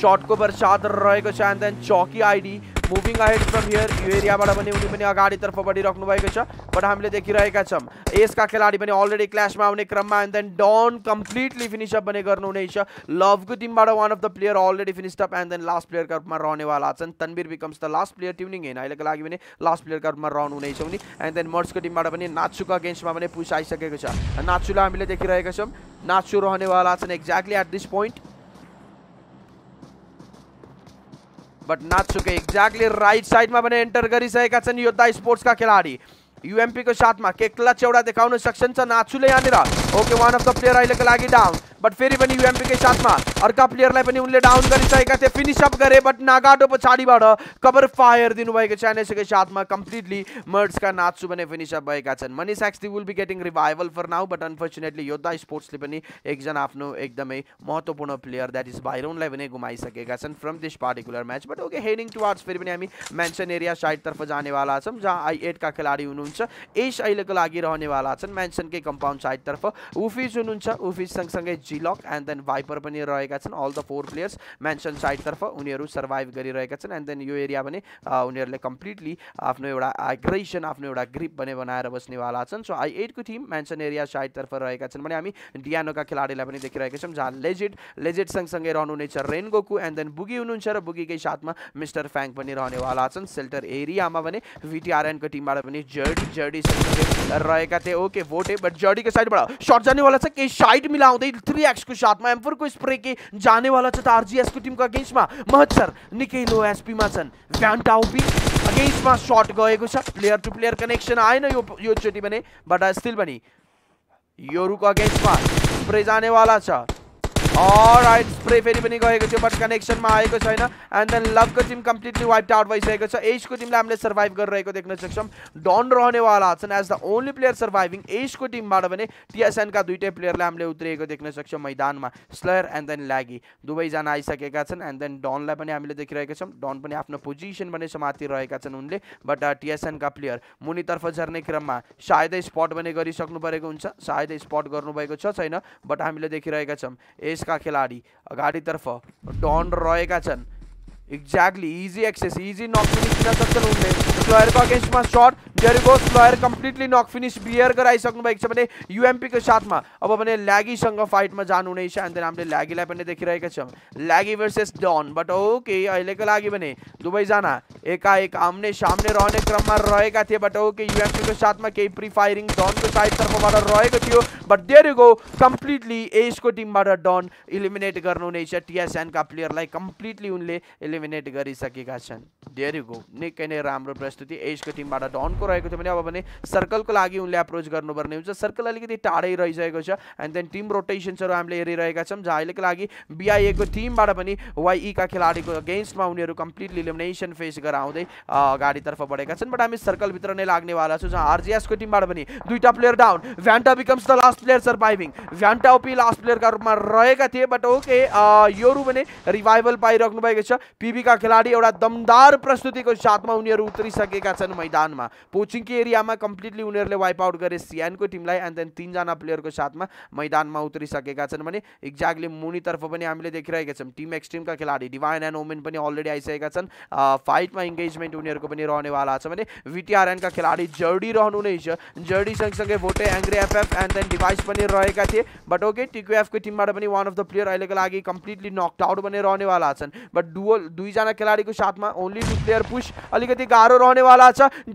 शॉट को बरसात रहेगा शायद चौकी ID moving ahead from here you area अगड़ी तर्फ बढ़ी अगाडितर्फ बट हमें देखी रह हामीले खिलाड़ी छौँ यसका खेलाडी पनि अलरेडी क्ल्यासमा आउने क्रममा and then don completely finish up love को टीम टिमबाट one of the player already finished up and then last player का रूप में रहने वाला Tanveer becomes the last player ट्यूनिंग है अलग का पनि लास्ट प्लेयरका रूपमा रहनुहुनेछ उनी एंड देन मर्सको टिमबाट नाचू नाचुको अगेन्स्टमा में पुस आई सकता नाचूला हमें देखी छौँ नाचू रहने वाला exactly at this point but चुके एक्जैक्टली राइट साइड में एंटर कर योद्धा स्पोर्ट्स का खिलाड़ी खेलाडी युएमपीको साथमा के क्लच एउटा देखा सक्छन् छ ले यहाँ okay one of the player अलग डाउन बट फेरि पनि युएमपीकै साथमा अर्का प्लेयरलाई पनि उनले डाउन गरिसकेका थिए फिनिसअप गरे बट नागाटो पछाडिबाट कभर फायर दिनुभएको छ एनएसएकै साथमा कम्प्लिटली मर्ड्सका नाच्छु भने फिनिसअप भएका छन् money the will be getting revival for now but unfortunately Yoddha स्पोर्ट्सले पनि एकजना आफ्नो एकदमै महत्त्वपूर्ण प्लेयर द्याट इज बाहिरौनलाई पनि गुमाइसकेका छन् from this particular match but okay heading towards फेरि पनि हामी मेन्सन एरिया साइडतर्फ जानेवाला छौँ जहाँ आई एटका खेलाडी हुनुहुन्छ एस अहिलेको लागि रहनेवाला छन् मेन्सनकै कम्पाउन्ड साइडतर्फ उफिज हुनुहुन्छ उफिज सँगसँगै जिलक एंड देन भाइपर भी रहेगा all the four players mansion साइडतर्फ उनीहरू सर्भाइभ गरिरहेका छन् एन्ड देन यो एरिया पनि उन्नीर कम्प्लिटली आफ्नो एग्रेसन आपको ग्रिप बने बनाएर बस्ने वाला सो आई एट को थीम मेन्सन एरिया साइडतर्फ रहेका छन् भने का खिलाड़ी देखी पनि देखिरहेका छौँ जहाँ संग संगे रहने रहनुहुनेछ रेनगोकु एंड देन बुगी हो र साथ में मिस्टर फैंक भी रहने वाला सेल्टर एरियामा भने भिटिआरएनको को टीम जर्डी जर्डी सँगसँगै रहेका थिए ओके वोटे बट जर्डीको साइडबाट सर्ट जानेवाला छ केही साइड मिला थ्री थ्री एक्स को शॉट में एम को स्प्रे के जाने वाला था आरजीएस को टीम को अगेंस्ट में महत्सर निकेलो एसपीमा छन् अगेंस्ट में शॉट गएको छ प्लेयर टू प्लेयर कनेक्शन आएन यो यो चोटी भने बट स्टिल पनि अगेंस्ट में स्प्रे जाने वाला छ राइट स्प्रे फेरि पनि गएको थियो बट कनेक्सनमा आएको छैन एन्ड देन लभको टिम कम्प्लिटली वाइप आउट भइसकेको छ एजको टिमलाई हामीले सर्भाइभ गरिरहेको देख्न सक्छौँ डन रहनेवाला छन् as the only player surviving एजको टिमबाट भने टिएसएनका दुइटै प्लेयरलाई हामीले उत्रिएको देख्न सक्छौँ मैदानमा स्लयर एन्ड देन ल्यागी दुवैजना आइसकेका छन् एन्ड देन डनलाई पनि हामीले देखिरहेका छौँ डन पनि आफ्नो पोजिसन पनि समातिरहेका छन् उनले बट टिएसएनका प्लेयर मुनितर्फ झर्ने क्रममा सायदै स्पट पनि गरिसक्नु परेको हुन्छ सायदै स्पट गर्नुभएको छ छैन बट हामीले देखिरहेका छौँ एज का खिलाड़ी अगाड़ी तरफ डॉन रॉय का चन exactly easy access easy knock में निकला तब चल उनने तो अगेंस्ट में shot there lawyer completely knock finish बियर गराइ सक्नुभएको यूएमपी के साथ में अब अपने भने ल्यागीसँग फाइटमा जानुहुने छ अन्त हामीले ल्यागीलाई पनि देखिरहेका छौँ laggy versus don but okay अहिलेको दुबई जाना दुवैजना एकाएक आमने सामने रहने क्रममा रहेका थे बट ओके यूएमपी के साथ में कई प्री फायरिंग फायरिङ डनको साइडतर्फबाट रहेको थियो बट देयर गो कम्प्लिटली एसको टिमबाट डन इलिमिनेट गर्नुहुनेछ टिएसएनका प्लेयरलाई कम्प्लिटली उनले इलिमिनेट गरिसकेका छन् देयर गो निकै नै राम्रो प्रस्तुति बार डॉन को रहेको थियो भने अब भने सर्कलको लागि उनले एप्रोच गर्नुपर्ने हुन्छ सर्कल अलिकति टाढै रहिसकेको छ एन्ड देन टिम रोटेसन्सहरू हामीले हेरिरहेका छौँ जहाँ अहिलेको लागि बिआइएको टिमबाट पनि वाइईका e खेलाडीको अगेन्स्टमा उनीहरू कम्प्लिटली इलिमिनेसन फेस गराउँदै अगाडितर्फ बढेका छन् बट हामी सर्कलभित्र नै लाग्नेवाला छौँ जहाँ आरजिएसको टिमबाट पनि दुईवटा player down Vanta becomes the last player surviving Vanta OP last प्लेयरका रूपमा रहेका थिए बट ओके योहरू भने रिभाइभल पाइराख्नु भएको छ पिबीका खेलाडी एउटा दमदार प्रस्तुतिको साथमा उनीहरू उत्रिसकेका छन् मैदानमा एरिया में कंप्लिटली उनीहरूले वाइप आउट सीएन को टीम एन्ड देन तिनजना में साथमा मैदानमा उत्रिसकेका छन् भने एक्ज्याक्टली भी हमें देखी देखिरहेका टीम एक्सट्रीम का खिलाड़ी डिवाइन एंड ओमेन भी अलरेडी आई सकता फाइटमा इङ्गेजमेन्ट उनीहरूको पनि रहनेवाला छ भने भिटिआरएनका खेलाडी जर्डी रहनु नै छ जर्डी सँगसँगै भोटे F F and then device भी रहे थे बट ओके एफ को team one of the player अलग का कम्प्लिटली नक्ड आउट पनि रहने वाला बट डुअल दुईजना साथ में ओन्ली टू प्लेयर पुस अलिकति गाह्रो रहनेवाला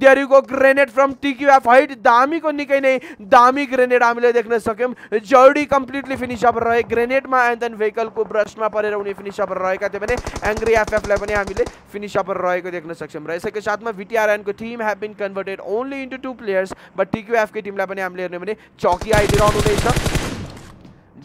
डेरी को ग्रेनेड फ्रॉम टीक्यूएफ हाइट दामी को निके नै दामी ग्रेनेड हमें देखने सक्यम जर्डी कम्प्लिटली फिनिसअप रहे ग्रेनेड में एन्ड देन को ब्रश भेहिकलको ब्रसमा परेर उनी फिनिसअपर रहेका थिए भने एङ्ग्री एफएफलाई पनि हामीले फिनिसअपर रहेको देख्न सक्छौँ र यसैको साथमा को team have been converted only into two players but टिक्युएफकै के टीम हामीले हेर्ने भने चौकी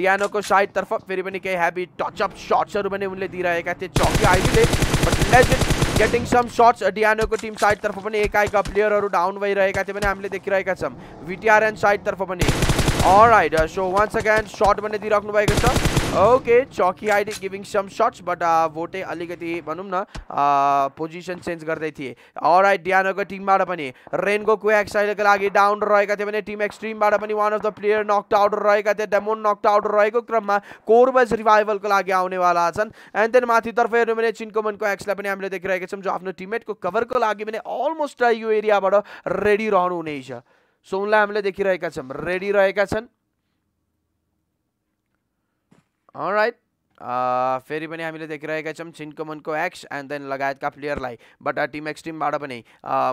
डियानो को साइड तर्फ फिर भी कई हेबी टचअप सट्सहरू उनके दी रहे थे चौकी आइडीले but legend getting some shots डियानो को टीम साइड तरफ अपने एक प्लेयर और डाउन वही रहेगा मैंने हमले रहें रहेगा सम वीटीआर साइड तरफ अपने right so once again shot बनाइदिइराख्नु भएको छ ओके चकी ID giving some shots but भोटे अलिकति भनौँ न पोजिसन चेन्ज गर्दै थिए राइट डियानोको टिमबाट पनि रेनको क्वेक साइडको लागि डाउन रहेका थिए भने टिम एक्सट्रिमबाट पनि one of the player knocked out रहेका थिए डेमोन नक्ट आउट रहेको क्रममा कोरबज रिभाइभलको लागि आउनेवाला छन् एन्ड देन माथितर्फ हेर्नु भने चिन्कोमनको एक्सलाई पनि हामीले देखिरहेका छौँ जो आफ्नो टिममेटको कभरको लागि पनि अलमोस्ट यो एरियाबाट रेडी रहनुहुनेछ सौला हामीले देखिरहेका छौँ रेडी रहेका छन् राइट फेरी हामीले देखिरहेका छौँ छिन्कोमनको एक्स एंड देन का प्लेयर बट टीम एक्स टिमबाट पनि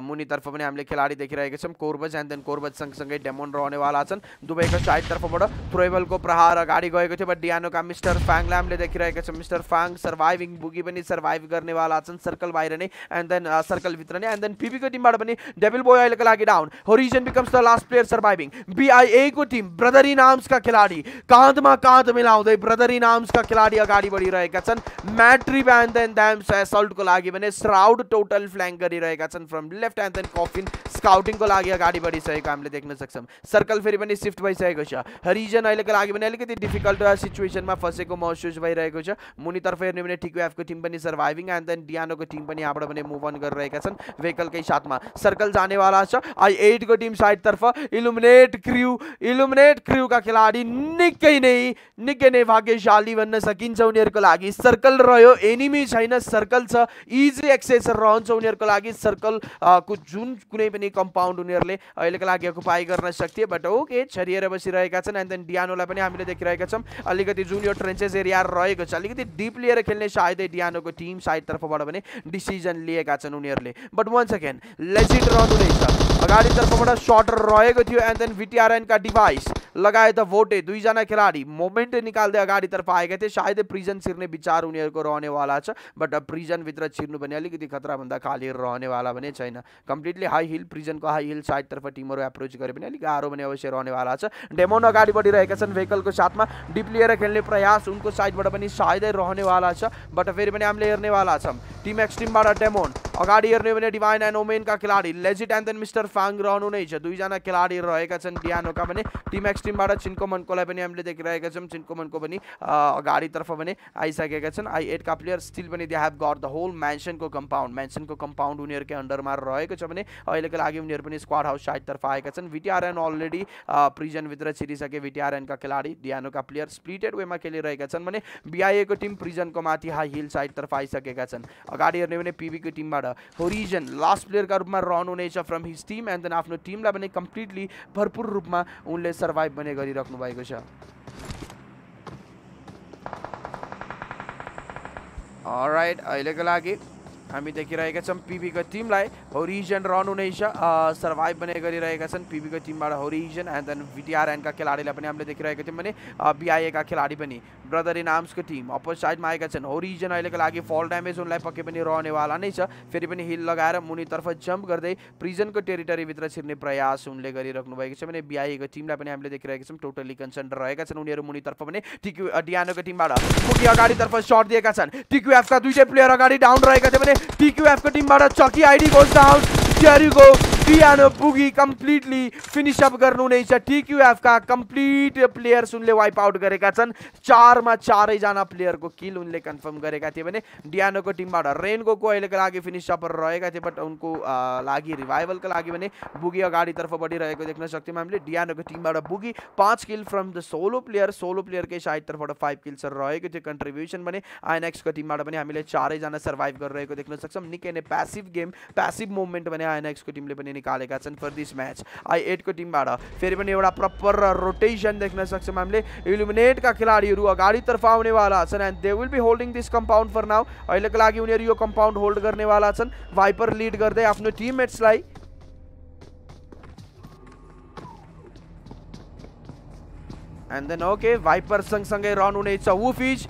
मुनितर्फ भी हमें खिलाड़ी देखिरहेका छौँ कोर्बज एन्ड देन कोर्बज सँगसँगै डेमोन रहने वाला दुबई रहनेवाला छन् दुबईको साइडतर्फबाट को प्रहार अगड़ी गएको थे बट डिनो का मिस्टर फैंग हमें देखिरहेका छौँ मिस्टर फैंग सर्वाइविंग बुगी पनि सर्भाइभ गर्नेवाला छन् सर्कल बाहर नहीं एंड देन सर्कल भित्र नहीं एंड देन को टीम पनि डेबिल बोय अहिलेको का down horizon becomes the last player surviving surviving बिआइएको टिम ब्रदरी नाम्सका खेलाडी काँधमा काँध मिलाउँदै ब्रदरी का खिलाड़ी साथी अगड़ी बढ़ी छन् मैट्री बैंड देन दैम सल्टको को भने श्राउड टोटल फ्लैंग कर from left and then coffin scouting स्काउटिङको अगड़ी बढ़ी सकता हमें देख्न सकता सर्कल फिर भी सीफ्ट भैस छ रिजन अहिलेको लागि भने अलिकति डिफिकल्ट सिचुएसनमा फँसेको महसुस भइरहेको छ मुनितर्फ ठीक एफ को टीम भी सर्वाइविंग एंड देन डियानोको टिम पनि यहाँबाट भने मुभ अन वेहकल के साथ में सर्कल जाने वाला आई एट को टीम साइड तर्फ इलुमिनेट क्र्यु इलुमिनेट का खिलाड़ी निके नै निके नै भाग्यशाली बन सकि सकिन्छ उनीहरूको लागि सर्कल रह्यो एनिमी छैन सर्कल छ इजी एक्सेस रहन्छ उनीहरूको लागि सर्कल को जुन कुनै पनि कम्पाउन्ड उनीहरूले अहिलेको लागि अकुपाई गर्न सक्थे बट ओके छरिएर बसिरहेका छन् एन्ड देन डियानोलाई पनि हामीले देखिरहेका छौँ अलिकति जुन यो ट्रेन्चेस एरिया रहेको छ अलिकति डिप लिएर खेल्ने सायदै डियानोको टिम साइड तर्फबाट पनि डिसिजन लिएका छन् उनीहरूले बट वान अगेन लेजिट रहनु रहेछ अगाडितर्फबाट सर्टर रहेको थियो एन्ड देन भिटिआरएनका डिभाइस लगायत भोटे दुईजना खेलाडी मोमेन्ट निकाल्दै अगाडितर्फ आएका थिए सायदै प्रिजन छिर्ने विचार उनीहरूको रहनेवाला छ बट प्रिजनभित्र छिर्नु पनि अलिकति खतराभन्दा खाली रहनेवाला भने छैन कम्प्लिटली हाई हिल प्रिजनको हाई हिल साइडतर्फ टिमहरू एप्रोच गरे पनि अलिक गाह्रो भने अवश्य रहनेवाला छ डेमोन अगाडि बढिरहेका छन् भेहिकलको साथमा डिप लिएर खेल्ने प्रयास उनको साइडबाट पनि सायदै रहनेवाला छ बट फेरि पनि हामीले हेर्नेवाला छौँ टिम एक्सट्रिमबाट डेमोन अगाडि हेर्ने भने डिभाइन एन्ड ओमेनका खेलाडी लेजिट एन्ड मिस्टर फाङ रहनु नै छ दुईजना खेलाडी रहेका छन् बिहानोका पनि टिम एक्स पश्चिमबाट चिनको मनकोलाई पनि हामीले देखिरहेका छौँ चिनको मनको पनि अगाडितर्फ पनि आइसकेका छन् आई एटका प्लेयर स्टिल पनि they have got the whole म्यान्सनको कम्पाउन्ड म्यान्सनको कम्पाउन्ड उनीहरूकै अन्डरमा रहेको छ भने अहिलेको लागि उनीहरू पनि स्क्वाड हाउस साइडतर्फ आएका छन् भिटिआरएन अलरेडी प्रिजनभित्र छिरिसके भिटिआरएनका खेलाडी डियानोका प्लेयर स्प्लिटेड वेमा खेलिरहेका छन् भने बिआइएको टिम प्रिजनको माथि हाई हिल साइडतर्फ आइसकेका छन् अगाडि हेर्ने भने पिबीको टिमबाट होरिजन लास्ट प्लेयरका रूपमा रन हुनेछ from his team and then आफ्नो टिमलाई पनि कम्प्लिटली भरपूर रूपमा उनले सर्भाइभ पनि गरिराख्नु भएको छ राइट अहिलेको लागि हमी देखी छौँ का टीम होरिजन रन होने सर्वाइव बने पनि पीबी का टीम बड़ा होरिजन एंड देन भिटिआरएनका का खिलाड़ी हमें देखी थियौँ बीआई का खिलाड़ी भी ब्रदर इन को टीम अप्पर साइड में आया होरिजन अलग लागि फल उन पक्के रहने वाला नहीं फिर भी हिल लगाए हिल जंप करते प्रिजन को टेरिटरी भित्र छिर्ने प्रयास उनके बीआई भएको टीम भने बिआइएको टिमलाई टोटली हामीले देखिरहेका छौँ टोटल्ली कन्सर्न रहेका छन् उनीहरू मुनितर्फ पनि अगड़ी तर्फ टिमबाट मुखी अगाडितर्फ सर्ट दिएका छन् प्लेयर अगड़ी डाउन रहे TQF का टीम बड़ा चौकी ID goes down Jericho piano boogie completely finish up गर्नु नै छ का कम्प्लिट प्लेयर्स उनले वाइप आउट गरेका छन् जना प्लेयर को किल उनले कन्फर्म गरेका थिए भने डियानोको को को कोइलको लागि फिनिश अपर रहेका थिए बट उनको लागि रिभाइभलको लागि भने बुगी अगाडितर्फ बढिरहेको देख्न सक्थ्यौँ हामीले टीम टिमबाट बुगी पांच kill from the solo player solo प्लेयरकै साइडतर्फबाट फाइभ किल्सहरू रहेको थियो कन्ट्रिब्युसन भने आइएनएक्सको टिमबाट पनि हामीले चारैजना कर गरिरहेको देख्न सकता निकै नै पैसिव गेम पैसिव मुभमेन्ट भने को टीम ने निकालेका छन् फर दिस म्याच आई एटको टिमबाट फेरि पनि एउटा प्रपर रोटेसन देख्न सक्छौँ हामीले इलुमिनेटका खेलाडीहरू अगाडितर्फ आउनेवाला छन् and they will be holding this compound for now अहिलेको लागि उनीहरू यो कम्पाउन्ड होल्ड गर्नेवाला छन् भाइपर लिड गर्दै आफ्नो टिममेट्सलाई एन्ड देन ओके भाइपर सँगसँगै रन हुनेछ वुफिज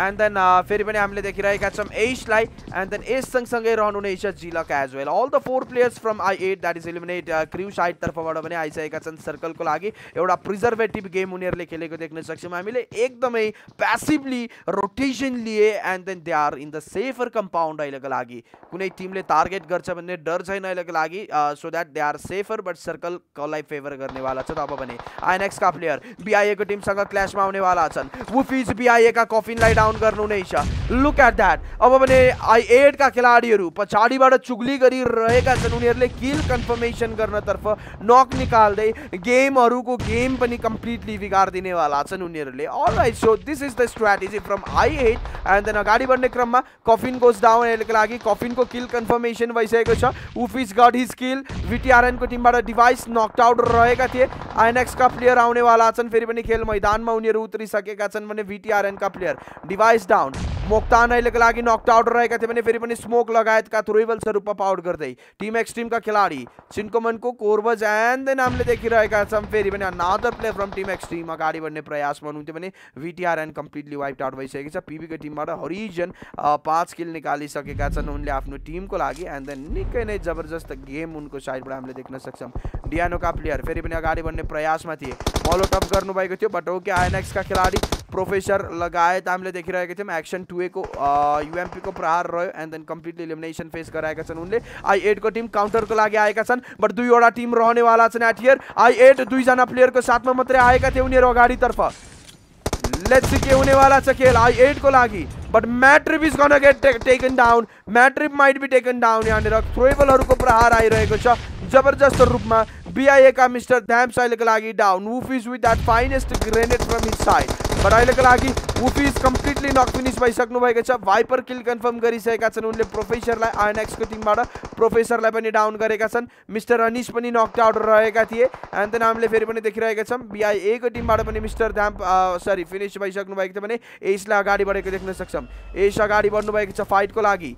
एंड देन फेरि पनि हामीले देखिरहेका एस एसलाई एंड देन एस रहने रहनुहुनेछ जिलक as well all the four players from I eight that is eliminate crew side तर्फ आई सकता सर्कल को लगी एवं प्रिजर्वेटिव गेम उनीहरूले खेले देखने सकते हमें एकदम पैसिवली रोटेसन लिये and then they are in the safer compound अहिलेको लागि कुनै टिमले टार्गेट गर्छ डर छैन अहिलेको लागि so that they are safer but circle कसलाई फेभर गर्नेवाला छ त अब भने आइएनएक्सका प्लेयर में आने वाला वुफीज बीआईए का कफिन कफिनलाई डाउन गर्नु नै छ लुक एट द्याट अब भने आई एटका खेलाडीहरू पछाडिबाट चुग्ली गरिरहेका छन् उनीहरूले किल कन्फर्मेसन गर्नतर्फ नक निकाल्दै गेमहरूको गेम पनि कम्प्लिटली बिगारिदिनेवाला छन् उनीहरूले alright so this is the strategy from I eight and then अगाडि बढ्ने क्रममा कफिन गोज डाउन यसको लागि कफिनको किल कन्फर्मेसन भइसकेको छ उफिज गड हिज किल भिटिआरएनको टिमबाट डिभाइस नकआउट रहेका थिए आइएनएक्सका प्लेयर आउनेवाला छन् फेरि पनि खेल मैदानमा उनीहरू उत्रिसकेका छन् भने भिटिआरएनका प्लेयर डिवाइस डाउन मोक्तान है नॉक्ट आउट रहेगा थे मैंने फिर मैंने स्मोक लगाया का थ्रोइबल से रूप आउट कर दी टीम एक्सट्रीम का खिलाड़ी मन को कोरबज एंड नाम ले देखी रहेगा सम फेरी मैंने another player from team extreme अगाडि बढ्ने प्रयासमा हुनुहुन्थ्यो भने VTR and completely wipe out भइसकेको छ टीम टिमबाट हरिजन पांच किल निकालिसकेका छन् उनले टीम को लगी एंड देन निके नै जबरदस्त गेम उनको साइड हमें देखना सकता डियानो का प्लेयर फिर पनि अगाडि बढ्ने प्रयासमा थिए फलोटप गर्नुभएको थियो बट ओके का खिलाड़ी प्रोफेसर लगायत हामीले बाँकी एक्शन टू ए को यूएमपी को प्रहार रहो and then completely elimination face कराया उनके आई एट को टीम काउंटर को लगे आया बट दुईवटा टीम रहने वाला एट हियर आई एट दुईजना प्लेयर साथ में मत आया थे उन्नीर उनीहरू तर्फ लेट्स सी के होने वाला छ खेल आई एट को लगी but Matrip is gonna get taken down Matrip might be taken down यहाँ थ्रोएबल को प्रहार आई आइरहेको जबरदस्त रूप में बिआइएका मिस्टर ड्याम्स अहिलेको लागि down Woof with that finest grenade from his side but अहिलेको लागि Woof is completely knock finish भइसक्नु भएको छ भाइपर किल कन्फर्म गरिसकेका छन् उनले प्रोफेसरलाई आयनएक्सको टिमबाट प्रोफेसरलाई पनि डाउन गरेका छन् मिस्टर अनिस पनि नक्ड आउट रहेका थिए एन्ड देन हामीले फेरि पनि देखिरहेका छौँ बिआइएको टिमबाट पनि मिस्टर ध्याम्प सरी फिनिस भइसक्नु भएको थियो भने एसलाई अगाडि बढेको देख्न सक्छौँ एस अगाडि बढ्नु भएको छ फाइटको लागि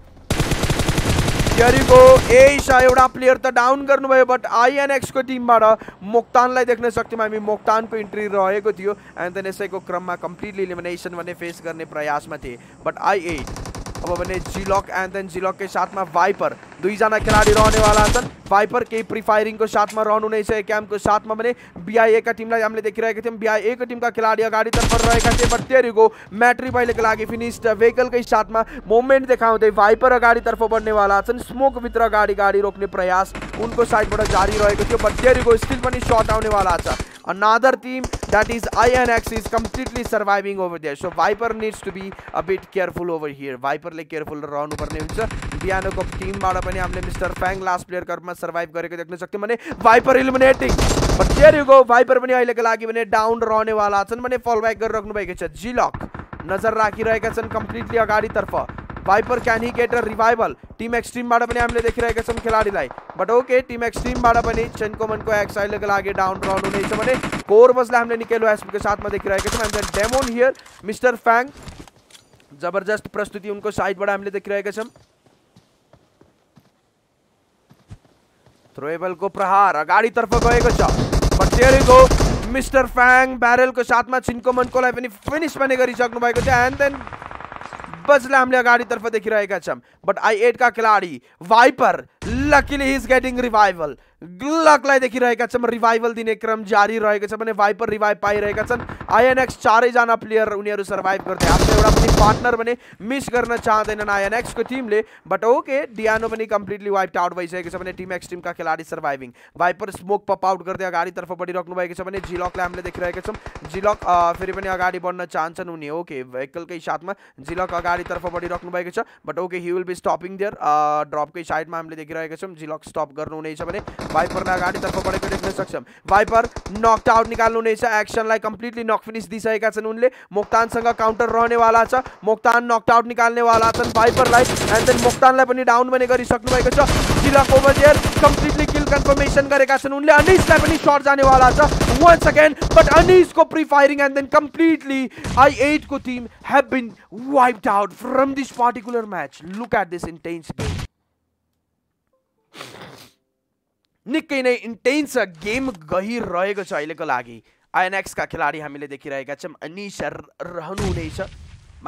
यरिको ए इसा एउटा प्लेयर त डाउन गर्नुभयो बट आइएनएक्सको टिमबाट मोक्तानलाई देख्न सक्थ्यौँ हामी मोक्तानको इन्ट्री रहेको थियो एन्ड देन यसैको क्रममा कम्प्लिटली इलिमिनेसन भने फेस गर्ने प्रयासमा थिए बट आई एट अब अपने G lock and then G lock के साथ में वाइपर दुईजना खिलाड़ी रहने वाला छन् वाइपर के प्री फायरिंग को को साथ साथ में में कैम फायरिङको तो साथमा रहनुहुनेछ क्याम्पको साथमा भने बिआइएको टिमलाई हामीले देखिरहेका थियौँ बिआइएको टिमका खेलाडी अगाडितर्फ रहेगा थे बट तेरिको म्याट्री पहिलेको लागि फिनिस्ड भेहिकलकै साथमा मुभमेन्ट देखाउँदै भाइपर अगाडितर्फ बढ्नेवाला छन् स्मोकभित्र तो अगाडि गाडी रोक्ने प्रयास उनको साइड साइडबाट जारी रहेको थे बट तेरिको स्टिल पनि आने वाला छ another team that is INX is completely surviving over there so Viper needs to be a bit careful over here Viper ले केयरफुल रहने रहनुपर्ने बिहानों को टीम बड़ी हमें मिस्टर फैंग लास्ट प्लेयर प्लेयरको रूपमा सर्भाइभ गरेको देख्न सक्थ्यौँ भने Viper eliminating but you go Viper भी अलग का भने डाउन रहने वाला भने फलब्याक गरिराख्नु भएको छ जिलक नजर राखिरहेका छन् अगड़ी तर्फ Viper can he get a revival team extreme भी हमें देखी छौँ खिलाड़ी but okay team extreme team एक्सट्रिमबाट मन को एक्स अहिलेको लागि डाउन रन होने कोर कोरबसलाई हामीले निकेलो एसपी के साथ में देखी then Demon here mister Fang जबरजस्त प्रस्तुति उनको साइडबाट हामीले देखिरहेका छौँ थ्रोएबलको प्रहार अगाडितर्फ गएको छ बटेरीको मिस्टर फ्याङ ब्यारेलको साथमा छिन्को मनकोलाई पनि फिनिस पनि गरिसक्नु भएको थियो एन्ड देन बजले हामीले अगाडितर्फ देखिरहेका छौँ बट आई एटका खेलाडी Viper luckily is getting revival ग्लकलाई देखिरहेका छौँ रिभाइभल दिने क्रम जारी रहेको छ भने भाइपर रिभाइभ पाइरहेका छन् आइएनएक्स चारैजना प्लेयर उनीहरू सर्भाइभ गर्दै आफ्नो एउटा पनि पार्टनर भने मिस गर्न चाहँदैनन् आइएनएक्सको टिमले बट ओके डियानो पनि कम्प्लिटली वाइप आउट भइसकेको छ भने टिम एक्स टिमका खेलाडी surviving Viper smoke pop out गर्दै अगाडितर्फ बढिरहनु भएको छ भने जिलकलाई हामीले देखिरहेका छौँ जिलक फेरि पनि अगाडि बढ्न चाहन्छन् उनी ओके भेहिकलकै साथमा जिलक अगाडितर्फ बढिराख्नु भएको छ but okay he will be stopping there ड्रपकै साइडमा हामीले देखिरहेका छौँ जिलक स्टप गर्नुहुनेछ भने वाइपर ने अगाडि तर्फ बढेको देख्न सक्छौँ वाइपर नक्ड आउट निकाल्नु हुनेछ एक्सनलाई नक फिनिस दिइसकेका छन् उनले मोक्तानसँग काउन्टर रहनेवाला छ मोक्तान नक्ड आउट निकाल्नेवाला छन् वाइपरलाई एन्ड देन मोक्तानलाई पनि डाउन पनि गरिसक्नु भएको छ किल कन्फर्मेसन गरेका छन् उनले अनिसलाई पनि सर्ट जानेवाला छ वान्स अगेन बट अनिसको देन कम्प्लिटली आई एटको team have been wiped out from this particular match look at this intense game निकै नै इन्टेन्स गेम गहिरहेको छ अहिलेको लागि आइएनएक्सका खेलाडी हामीले देखिरहेका छौँ अनिसा रहनुहुनेछ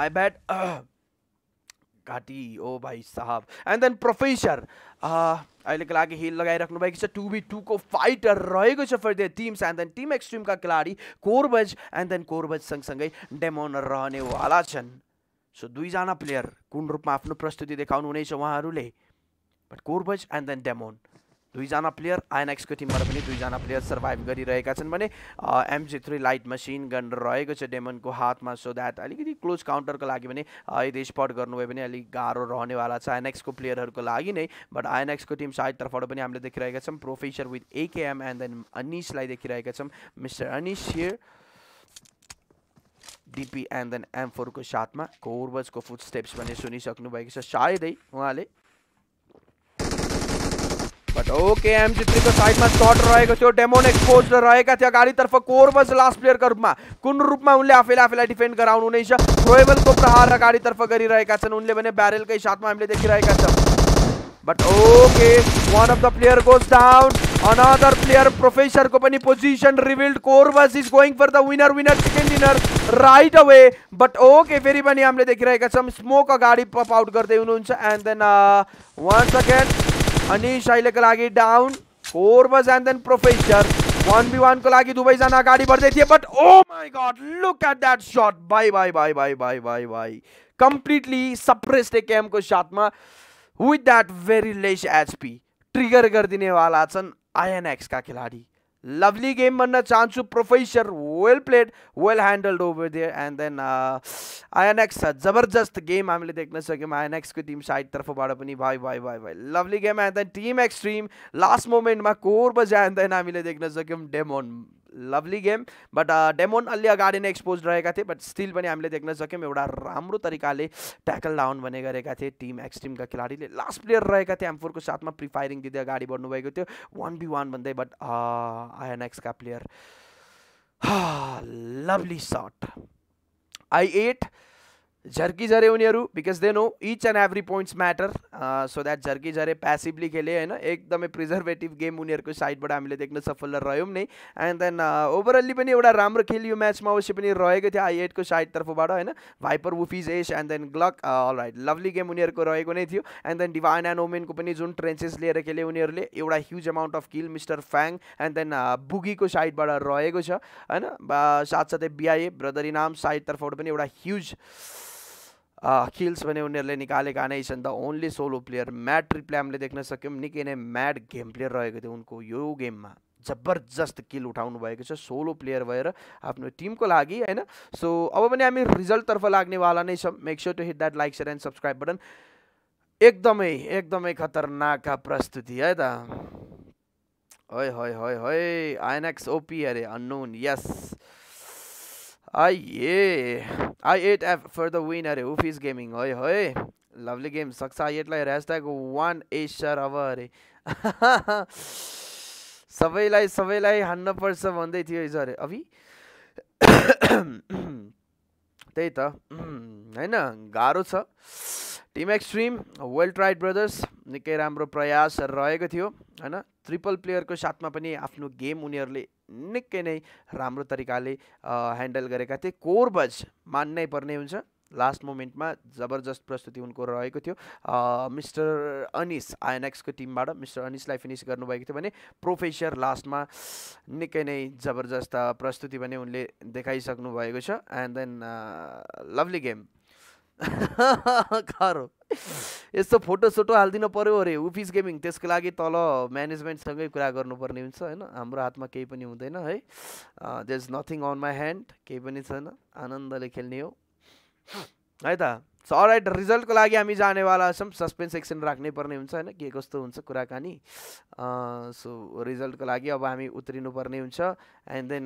माई ब्याड घाटी ओ भाइ साहब एन्ड देन प्रोफेसर अहिलेको लागि हिल लगाइराख्नु भएको छ टु बी टूको फाइटर रहेको छ for the teams and then team एक्सट्रिमका खेलाडी कोरबज एन्ड देन कोरबज सँगसँगै डेमोन रहनेवाला छन् सो दुईजना प्लेयर कुन रूपमा आफ्नो प्रस्तुति देखाउनुहुनेछ उहाँहरूले but Korbaz and then Demon दुईजना प्लेयर आइएनएक्सको टिमबाट पनि दुईजना प्लेयर सर्भाइभ गरिरहेका छन् भने MG three light machine gun रहेको छ डेमनको हातमा सो द्याट अलिकति क्लोज काउन्टरको लागि भने यदि स्पट गर्नुभयो भने अलिक गाह्रो रहनेवाला छ आइएनएक्सको प्लेयरहरूको लागि नै बट आइएनएक्सको टिम साइडतर्फबाट पनि हामीले देखिरहेका छौँ professor with AKM and then अनिसलाई देखिरहेका छौँ mister Anis here DP and then M फोरको साथमा कोर्बजको फुड स्टेप्स भने सुनिसक्नु भएको छ सायदै उहाँले ओके एम जी थ्री को साइड में शॉट रहेगा थियो डेमोन एक्सपोज रहेगा थे थियो अगाडितर्फ कोरबस लास्ट प्लेयर का रूप में कुन रूप रूपमा उनले आफैले आफैलाई डिफेन्ड गराउनु हुनेछ को प्रहार अगाडितर्फ गरिरहेका छन् उनले भने ब्यारेलकै साथमा हामीले देखिरहेका छौँ but okay one of the player goes down another player प्रोफेसरको पनि position revealed Korbaz is going for the winner winner chicken dinner right away but okay फेरि पनि हामीले देखिरहेका छौँ स्मोक अगाडि पप आउट गर्दै हुनुहुन्छ and then one second Anish आइले लागि डाउन फोर बस then professor one v one को लागि दुवैजना अगाडि बढ्दै थिए but oh my god look at that shot bye bye bye bye bye bye bye completely suppressed एकेएमको साथमा with that very less HP trigger गरिदिनेवाला छन् आइएनएक्सका लवली गेम बनना chansu professor well played well handled over there and then uh, INX जबरजस्त game हामीले देख्न सक्यौँ आइएनएक्सको टिम साइड तर्फबाट पनि भाइ भाइ भाइ भाइ lovely game and then team extreme last मोमेन्टमा कोर बजे एन्ड देन हामीले देख्न सक्यौँ Demon lovely game but Demon अलि अगाड़ी नहीं एक्सपोज रहे थे बट स्टिल हमें देखना सक्यम सक्यौँ तरीका टैकल तरिकाले डाउन बने गरेका थिए टिम एक्स टिमका खेलाडीले लास्ट प्लेयर साथ में प्री फायरिंग दीदी दिँदै अगाडि बढ्नुभएको थे वन बी वन भन्द बट का player lovely shot I eight झर्की झरे उन्नीर because they know each and every points matter so that झर्की झरे पैसिवली खेले है एकदम प्रिजर्वेटिव गेम उन्नीर को साइड बड़ हमें देखने सफल रहो नहीं एंड देन ओवरअली एम खेल मैच में अवश्य भी रहेक थे आई एट को साइड तर्फ बड़ा भाइपर वुफीज एस and then Glock all right lovely game उन्नीर को रहे नहीं थी and then divine and Omen को जो ट्रेन्सेस लेकर खेले उन्नीरले huge amount of kill mister Fang and then Boogie को साइड बड़ रहे है साथ साथ बीआईए ब्रदर इनाम साइड तर्फ ह्यूज किल्स भने उनीहरूले निकालेका नै छन् द ओन्ली सोलो प्लेयर म्याड ट्रिप्ले हामीले देख्न सक्यौँ निकै नै म्याड गेम प्लेयर रहेको थियो उनको यो गेममा जबरजस्त किल उठाउनु भएको छ सोलो प्लेयर भएर आफ्नो टिमको लागि होइन सो अब पनि हामी रिजल्टतर्फ लाग्नेवाला नै छौँ make sure to hit that like share and subscribe button एकदमै एकदमै खतरनाक प्रस्तुति है त है है है है आइनएक्स ओपी अरे अननोन यस आइए I eight F for the win अरे उफिस गेमिंग है है लवली गेम सक्छ आई एटलाई ह्यासट्याग वान एस सर अब अरे सबैलाई सबैलाई हान्नुपर्छ भन्दै थियो हिजो अरे अभि त्यही त होइन गाह्रो छ team extreme well tried brothers निकै राम्रो प्रयास रहेको थियो होइन ट्रिपल प्लेयरको साथमा पनि आफ्नो गेम उनीहरूले निकै नै राम्रो तरिकाले ह्यान्डल गरेका थिए कोरबज मान्नै पर्ने हुन्छ लास्ट मोमेन्टमा जबरजस्त प्रस्तुति उनको रहेको थियो मिस्टर अनिस आइएनएक्सको टिमबाट मिस्टर अनिसलाई फिनिस गर्नुभएको थियो भने प्रोफेसर लास्टमा निकै नै जबरजस्त प्रस्तुति पनि उनले देखाइसक्नु भएको छ एन्ड देन लभली गेम करो *laughs* यस्तो फोटो फोटोसोटो हालिदिनु पऱ्यो अरे उफिस गेमिङ त्यसको लागि तल म्यानेजमेन्टसँगै कुरा गर्नुपर्ने हुन्छ होइन हाम्रो हातमा केही पनि हुँदैन है there is nothing on my hand केही पनि छैन आनन्दले खेल्ने हो है त सराइट रिजल्टको लागि हामी जानेवाला छौँ सस्पेन्स एक्सन राख्नै पर्ने हुन्छ होइन के कस्तो हुन्छ कुराकानी सो रिजल्टको लागि अब हामी उत्रिनुपर्ने हुन्छ एन्ड देन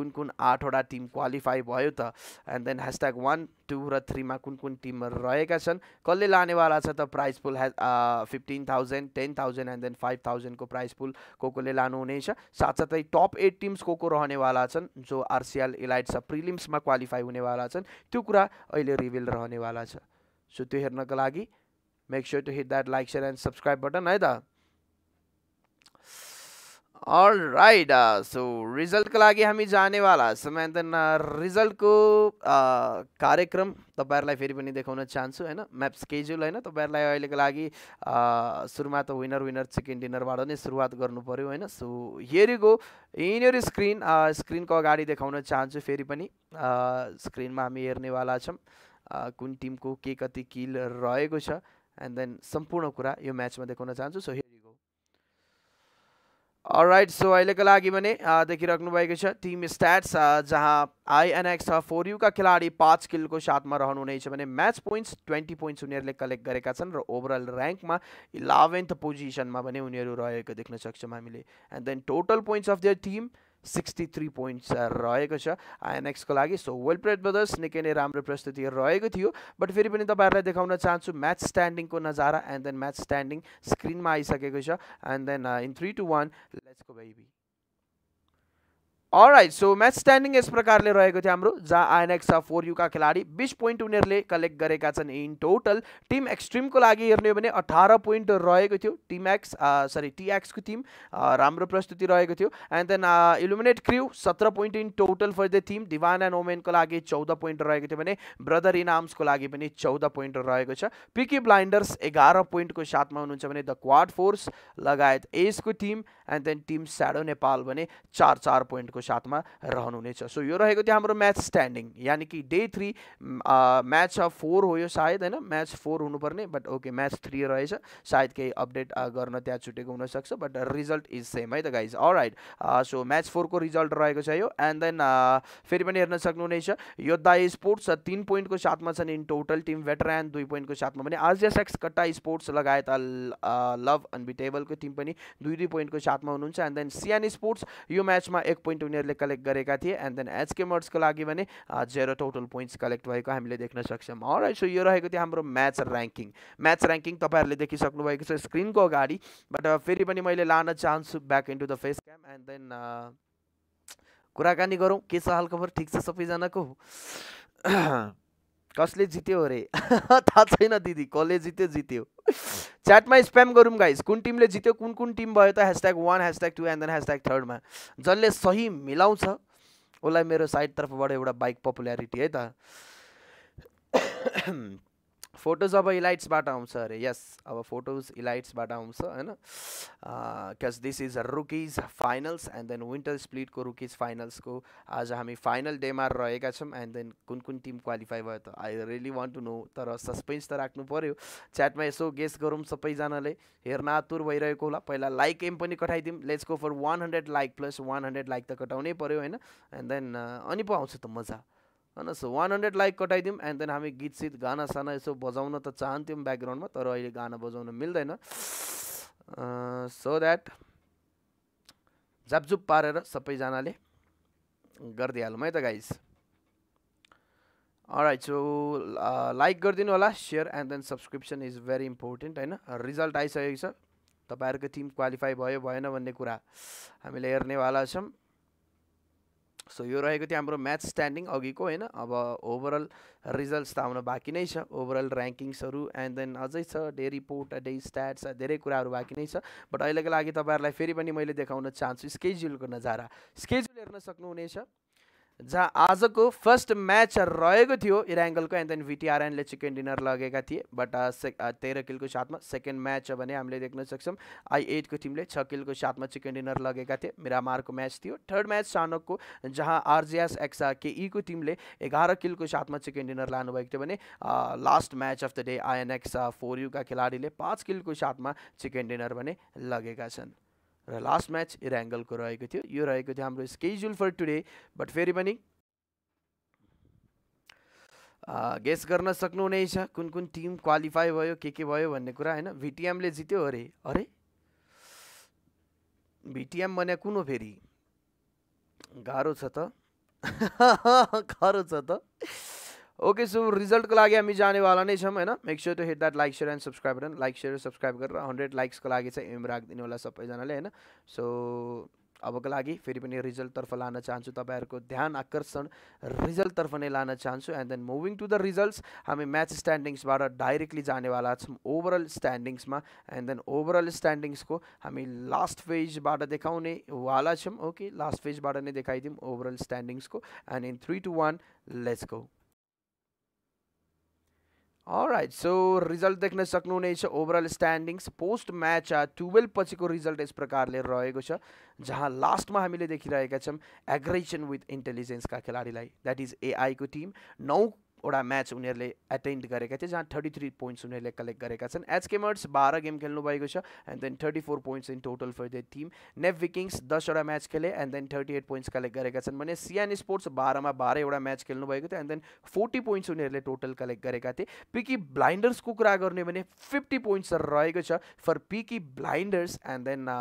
कुन कुन आठवटा टिम क्वालिफाई भयो त and then hashtag one two र थ्रीमा कुन कुन टिमहरू रहेका छन् कसले लानेवाला छ त prize pool has fifteen thousand ten thousand and then five थाउजन्डको प्राइज पुल को कोले लानुहुनेछ साथसाथै टप एट टिम्स को को रहनेवाला छन् जो आरसिएल इलाइट्स प्रिलिम्समा क्वालिफाई हुनेवाला छन् त्यो कुरा अहिले रिभिल रहनेवाला छ सो त्यो हेर्नको लागि make sure to hit that like share and subscribe button है त अल राइट सो रिजल्टको लागि हामी जाने वाला समय देन रिजल्टको कार्यक्रम तपाईँहरूलाई फेरि पनि देखाउन चाहन्छु होइन म्याप स्केड्युल होइन तपाईँहरूलाई अहिलेको लागि सुरुमा त विनर विनर चिकन डिनरबाट नै सुरुवात गर्नु पऱ्यो होइन सो हेरिगो यिनीहरू स्क्रिन स्क्रिनको अगाडि देखाउन चाहन्छु फेरि पनि स्क्रिनमा हामी हेर्नेवाला छौँ कुन टिमको के कति किल रहेको छ एन्ड देन सम्पूर्ण कुरा यो म्याचमा देखाउन चाहन्छु सो राइट सो अहिलेको लागि भने देखिराख्नु भएको छ टिम स्ट्याट्स जहाँ आइएनएक्स फोर युका खेलाडी पाँच किलको साथमा रहनुहुनेछ भने म्याच पोइन्ट्स ट्वेन्टी पोइन्ट्स उनीहरूले कलेक्ट गरेका छन् र ओभरअल ऱ्याङ्कमा इलेभेन्थ पोजिसनमा भने उनीहरू रहेको देख्न सक्छौँ हामीले and then total points of the team sixty three points रहेको छ आइएनएक्सको लागि सो वेल प्लेड ब्रदर्स निकै नै राम्रो प्रस्तुति रहेको थियो बट फेरि पनि तपाईँहरूलाई देखाउन चाहन्छु म्याच स्ट्यान्डिङको नजारा एन्ड देन म्याच स्ट्यान्डिङ स्क्रिनमा आइसकेको छ and then in three two one लेट्सको baby right so match standing यस प्रकारले रहेको थियो हाम्रो जहाँ आइएनएक्स अफ फोर युका खेलाडी बिस पोइन्ट उनीहरूले कलेक्ट गरेका छन् इन टोटल टिम एक्सट्रिमको लागि हेर्ने हो भने अठार पोइन्ट रहेको थियो टिम एक्स सरी टिएक्सको टिम राम्रो प्रस्तुति रहेको थियो एन्ड देन इलुमिनेट क्रिउ सत्र point in total for the team Divine and ओमेनको लागि चौध पोइन्ट रहेको थियो भने ब्रदर आर्म्सको लागि पनि चौध पोइन्ट रहेको छ पिकी ब्लाइन्डर्स एघार पोइन्टको साथमा हुनुहुन्छ भने द क्वाड फोर्स लगायत एसको team and then team shadow Nepal भने चार चार पोइन्टको साथमा रहनुहुनेछ सो यो रहेको थियो हाम्रो म्याच स्ट्यान्डिङ यानि कि डे थ्री म्याच फोर हो यो सायद होइन म्याच फोर हुनुपर्ने बट ओके म्याच थ्री रहेछ सायद केही अपडेट गर्न त्यहाँ छुटेको हुनसक्छ बट रिजल्ट इज सेम है त guys all right so match फोरको रिजल्ट रहेको छ यो एन्ड देन फेरि पनि हेर्न सक्नुहुनेछ योद्धा स्पोर्ट्स तिन पोइन्टको साथमा छन् इन टोटल टिम भेटरान दुई पोइन्टको साथमा पनि आज एक्स कट्टा स्पोर्ट्स लगायत लभ अनबिटेबलको टिम पनि दुई दुई पोइन्टको साथमा हुनुहुन्छ एन्ड देन सियान स्पोर्ट्स यो म्याचमा एक पोइन्ट हुने उनीहरूले कलेक्ट गरेका थिए एन्ड देन एचके मर्सको लागि भने जेरो टोटल पोइन्ट्स कलेक्ट भएको हामीले देख्न सक्छौँ राइट सो यो रहेको थियो हाम्रो म्याच ऱ्याङ्किङ म्याच ऱ्याङ्किङ तपाईँहरूले देखिसक्नु भएको छ स्क्रिनको अगाडि बट फेरि पनि मैले लान चाहन्छु back into the face cam and then कुराकानी गरौँ के छ हालखबर ठिक छ सबैजनाको *clears throat* कसले जित्यो अरे *laughs* थाहा छैन दिदी कसले जित्यो जित्यो च्याटमा स्प्याम गरौँ गाइस कुन टिमले जित्यो कुन कुन टिम भयो त hashtag one hashtag two and then hashtag थर्डमा जसले सही मिलाउँछ उसलाई मेरो साइडतर्फबाट एउटा बाइक पपुल्यारिटी है त फोटोज अब इलाइट्सबाट आउँछ अरे यस अब फोटोज इलाइट्सबाट आउँछ होइन catch this is rookies finals and then winter स्प्लिटको रुकिज फाइनल्सको आज हामी फाइनल डेमा रहेका छौँ एन्ड देन कुन कुन टिम क्वालिफाई भयो त I really want to know तर सस्पेन्स त राख्नु पऱ्यो च्याटमा यसो गेस गरौँ सबैजनाले हेर्न आतुर भइरहेको होला पहिला लाइक एम पनि कठाइदिउँ let's go for one hundred like plus one hundred like त कटाउनै पऱ्यो होइन एन्ड देन अनि पो आउँछ त मजा होइन सो वान हन्ड्रेड लाइक कटाइदिउँ एन्ड देन हामी गीत सित गाना साना यसो बजाउन त चाहन्थ्यौँ ब्याकग्राउन्डमा तर अहिले गाना बजाउन मिल्दैन सो द्याट झापझुप पारेर सबैजनाले गरिदिइहालौँ है त गाइस राइट सो लाइक गरिदिनु होला share and then subscription is very important होइन रिजल्ट आइसकेको छ तपाईँहरूको टिम क्वालिफाई भयो भएन भन्ने कुरा हामीले हेर्नेवाला छौँ सो यो रहेको थियो हाम्रो म्याच स्ट्यान्डिङ अघिको होइन अब ओभरअल रिजल्ट्स त आउन बाँकी नै छ ओभरअल ऱ्याङ्किङ्सहरू एन्ड देन अझै छ डे रिपोर्ट डे स्ट्याट्स धेरै कुराहरू बाँकी नै छ बट अहिलेको लागि तपाईँहरूलाई फेरि पनि मैले देखाउन चाहन्छु स्केड्युलको नजारा स्केड्युल हेर्न सक्नुहुनेछ जहाँ आज को फर्स्ट मैच रहेको थियो uh, uh, को एंड देन भिटिआरएनले चिकन डिनर लगे थे बट से तेह्र किलको साथमा सेकेन्ड म्याच भने हमें देखना सक्छौँ आई टीम ने छ साथ में चिकन डिनर लगे थे मिरामार को मैच थी थर्ड मैच सानक को जहाँ आरजीएस एक्सा को टीम एगार किल को साथ में चिकन डिनर लानुभएको थियो last match of the day INX for you का खिलाड़ी पांच किल को साथ में चिकन डिनर भी लगे र लास्ट म्याच को रहेको थियो यो रहेको थियो हाम्रो स्केड्युल फर टुडे बट फेरि पनि गेस गर्न सक्नुहुनेछ कुन कुन टिम क्वालिफाई भयो के के भयो भन्ने कुरा होइन भिटिएमले जित्यो अरे अरे भिटिएम भने कुन हो फेरि गाह्रो छ त *laughs* गाह्रो छ त ओके सो रिजल्ट का आगे हामी जाने वाला नहीं है make sure to hit that like share and subscribe button like share subscribe कर हंड्रेड लाइक्स का लगी एम राखिदिनु सब जाना है सो अबको लागि फेरि रिजल्ट रिजल्टतर्फ लान चाहूँ तब ध्यान आकर्षण रिजल्टतर्फ नहीं लान चाहूँ and then moving to the results हामी म्याच स्टैंडिंग्स डाइरेक्टली जानेवाला ओवरअल स्टैंडिंग्स में एंड देन ओवरअल स्टैंडिंग्स को हामी लास्ट फेजबाट देखाउने वाला छौँ ओके लास्ट फेजबाट नै ओवरअल स्टैंडिंग्स को and in three two one let's go right so result देख्न सक्नुहुनेछ overall standings post match twelve पछिको रिजल्ट यस प्रकारले रहेको छ जहाँ लास्टमा हामीले देखिरहेका छौँ एग्रेसन विथ इन्टेलिजेन्सका खेलाडीलाई द्याट इज एआईको टिम नौ वटा म्याच उनीहरूले एटेन्ड गरेका थिए जहाँ थर्टी थ्री पोइन्ट्स उनीहरूले कलेक्ट गरेका छन् एच केमर्स बाह्र गेम खेल्नुभएको छ and then thirty four points in total for the team नेभ विकिङ्स दसवटा म्याच खेले and then thirty eight points collect गरेका छन् भने सियान स्पोर्ट्स बाह्रमा बाह्रवटा म्याच खेल्नुभएको थियो एन्ड देन फोर्टी पोइन्ट्स उनीहरूले टोटल कलेक्ट गरेका थिए पिकी ब्लाइन्डर्सको कुरा गर्ने भने फिफ्टी पोइन्ट्स रहेको छ for Peaky Blinders and then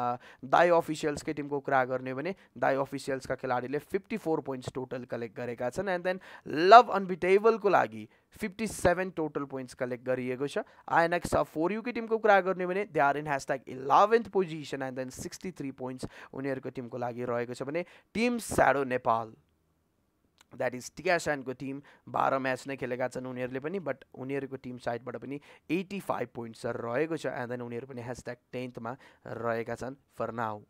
दाई अफिसियल्सकै टिमको कुरा गर्ने भने दाई अफिसियल्सका खेलाडीले fifty four points total collect गरेका छन् एन्ड देन लभ अनबिटेबलको को लागि fifty seven total points collect गरिएको छ आइएनएक्स फोर युकै टिमको कुरा गर्ने भने they are in hashtag eleventh position and then sixty three points उनीहरूको टिमको लागि रहेको छ भने team shadow Nepal that is टियासानको टिम बाह्र म्याच नै खेलेका छन् उनीहरूले पनि बट उनीहरूको टिम साइडबाट पनि एटी फाइभ पोइन्ट्स रहेको छ एन्ड देन उनीहरू पनि ह्यासट्याग टेन्थमा रहेका छन् फर नाउ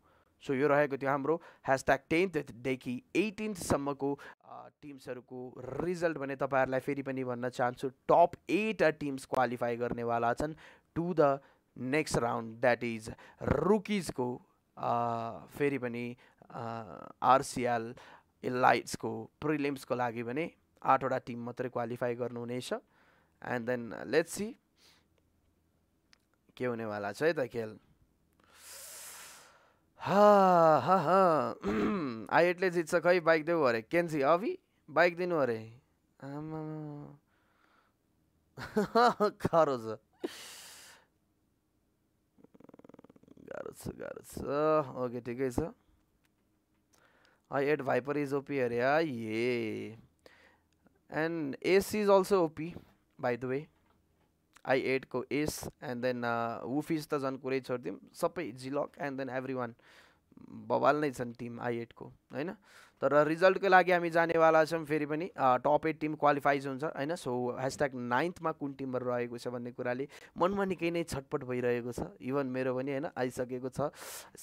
सो यो रहेको थियो हाम्रो ह्यासट्याग टेन्थदेखि एटिन्थसम्मको टिम्सहरूको रिजल्ट भने तपाईँहरूलाई फेरि पनि भन्न चाहन्छु टप एट टिम्स क्वालिफाई गर्नेवाला छन् to the next round that is रुकिजको फेरि पनि आरसिएल इलाइट्सको प्रिलिम्सको लागि भने आठवटा टिम मात्रै क्वालिफाई गर्नुहुनेछ एन्ड देन लेट्स सी के हुनेवाला छ है त खेल हा हा हा एटले जित्छ खै बाइक देऊ अरे केन्सी अभि बाइक दिनु अरे आमा गाह्रो छ गाह्रो छ गाह्रो छ ओके ठिकै छ I eight viper is OP अरे I A and AC is also OP by the way I एटको एस एन्ड देन वुफिज त झन् कुरै छोडिदिउँ सबै जिलक एन्ड देन एभ्री वान बवाल नै छन् टिम आई एटको होइन तर रिजल्टको लागि हामी जानेवाला छौँ फेरि पनि टप एट टिम क्वालिफाइज हुन्छ होइन सो ह्यासट्याग नाइन्थमा कुन टिमहरू रहेको छ भन्ने कुराले मनमा निकै नै छटपट भइरहेको छ इभन मेरो पनि होइन आइसकेको छ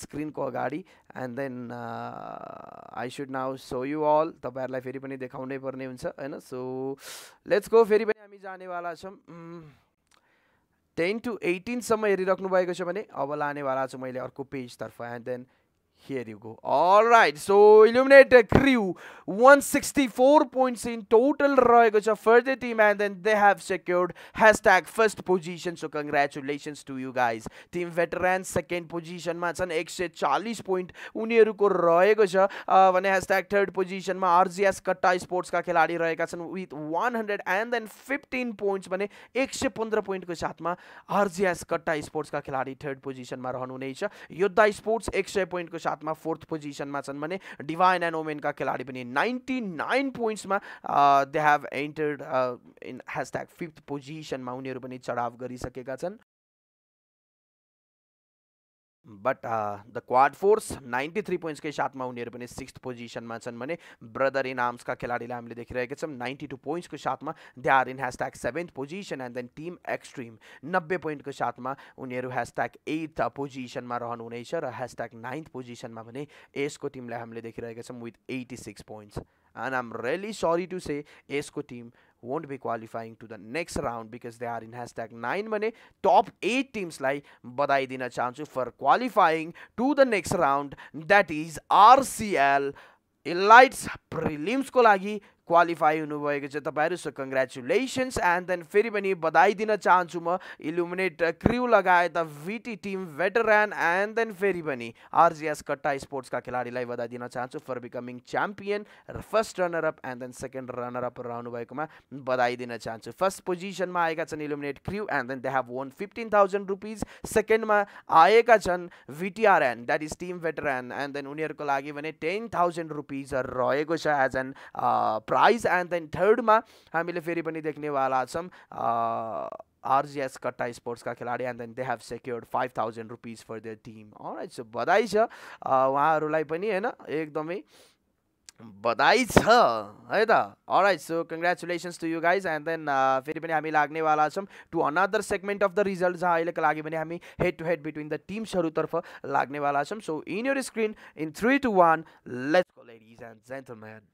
स्क्रिनको अगाडि and then I should now so you all तपाईँहरूलाई फेरि पनि देखाउनै पर्ने हुन्छ होइन सो लेट्स गो फेरि पनि हामी जानेवाला छौँ mm. टेन टु एटिनसम्म हेरिराख्नु भएको छ भने अब लानेवाला छु मैले अर्को पेजतर्फ and then here you go all right so illuminate crew 164 points in total raheko further team and then they have secured hashtag first position so congratulations to you guys team veterans second position ma chan 140 point uniharuko raheko cha भने hashtag third पोजिसनमा RGS Katta स्पोर्ट्सका खेलाडी रहेका छन् with one hundred and then fifteen points भने एक सय पन्ध्र पोइन्टको साथमा आरजिएस कट्टा स्पोर्ट्सका खेलाडी थर्ड पोजिसनमा रहनुहुनेछ योद्धा स्पोर्ट्स एक सय पोइन्टको साथ साथमा फोर्थ पोजिसनमा छन् भने डिभाइन एन्ड ओमेनका खेलाडी पनि नाइन्टी नाइन पोइन्ट्समा they have entered in hashtag fifth पोजिसनमा उनीहरू पनि चढाव गरिसकेका छन् but the quad force ninety three पोइन्ट्सकै साथमा उनीहरू पनि सिक्स्थ पोजिसनमा छन् भने ब्रदर इन आर्म्सका खेलाडीलाई हामीले देखिरहेका छौँ नाइन्टी टू पोइन्ट्सको साथमा they are in hashtag seventh position and then team extreme नब्बे पोइन्टको साथमा उनीहरू ह्यासट्याग एट पोजिसनमा रहनुहुनेछ र ह्यासट्याग नाइन्थ पोजिसनमा भने यसको टिमलाई हामीले देखिरहेका छौँ with eighty six points and I'm really sorry to say यसको team won't be qualifying to the next round because they are in hashtag 9 money top 8 teams like badai dina chance for qualifying to the next round that is rcl Elite Prelims. लागि qualify हुनुभएको छ तपाईँहरू सो congratulations end then फेरि पनि बधाई दिन चाहन्छु म इलुमिनेट क्रिउ लगायत VT team veteran and then फेरि पनि आरजिएस कट्टा स्पोर्ट्सका खेलाडीलाई बधाई दिन चाहन्छु फर बिकमिङ च्याम्पियन र first runner up and then second runner up भएकोमा बधाई दिन चाहन्छु फर्स्ट पोजिसनमा आएका छन् illuminate crew and then they have won fifteen thousand rupees सेकेन्डमा आएका छन् VTRN that is team veteran and then उनीहरूको लागि भने टेन थाउजन्ड रुपिज रहेको छ एज एन प्रा राइज एन्ड देन थर्डमा हामीले फेरि पनि देख्नेवाला छौँ आरजिएस कट्टा स्पोर्ट्सका खेलाडी and then they have secured five thousand rupees for their team alright so बधाई छ उहाँहरूलाई पनि होइन एकदमै बधाई छ है त alright so congratulations to you guys and then फेरि पनि हामी लाग्नेवाला छौँ to another segment of the result जहाँ अहिलेको लागि पनि हामी head to head between the टिम्सहरूतर्फ लाग्नेवाला छौँ so in your screen in three two one let's ladies and gentleman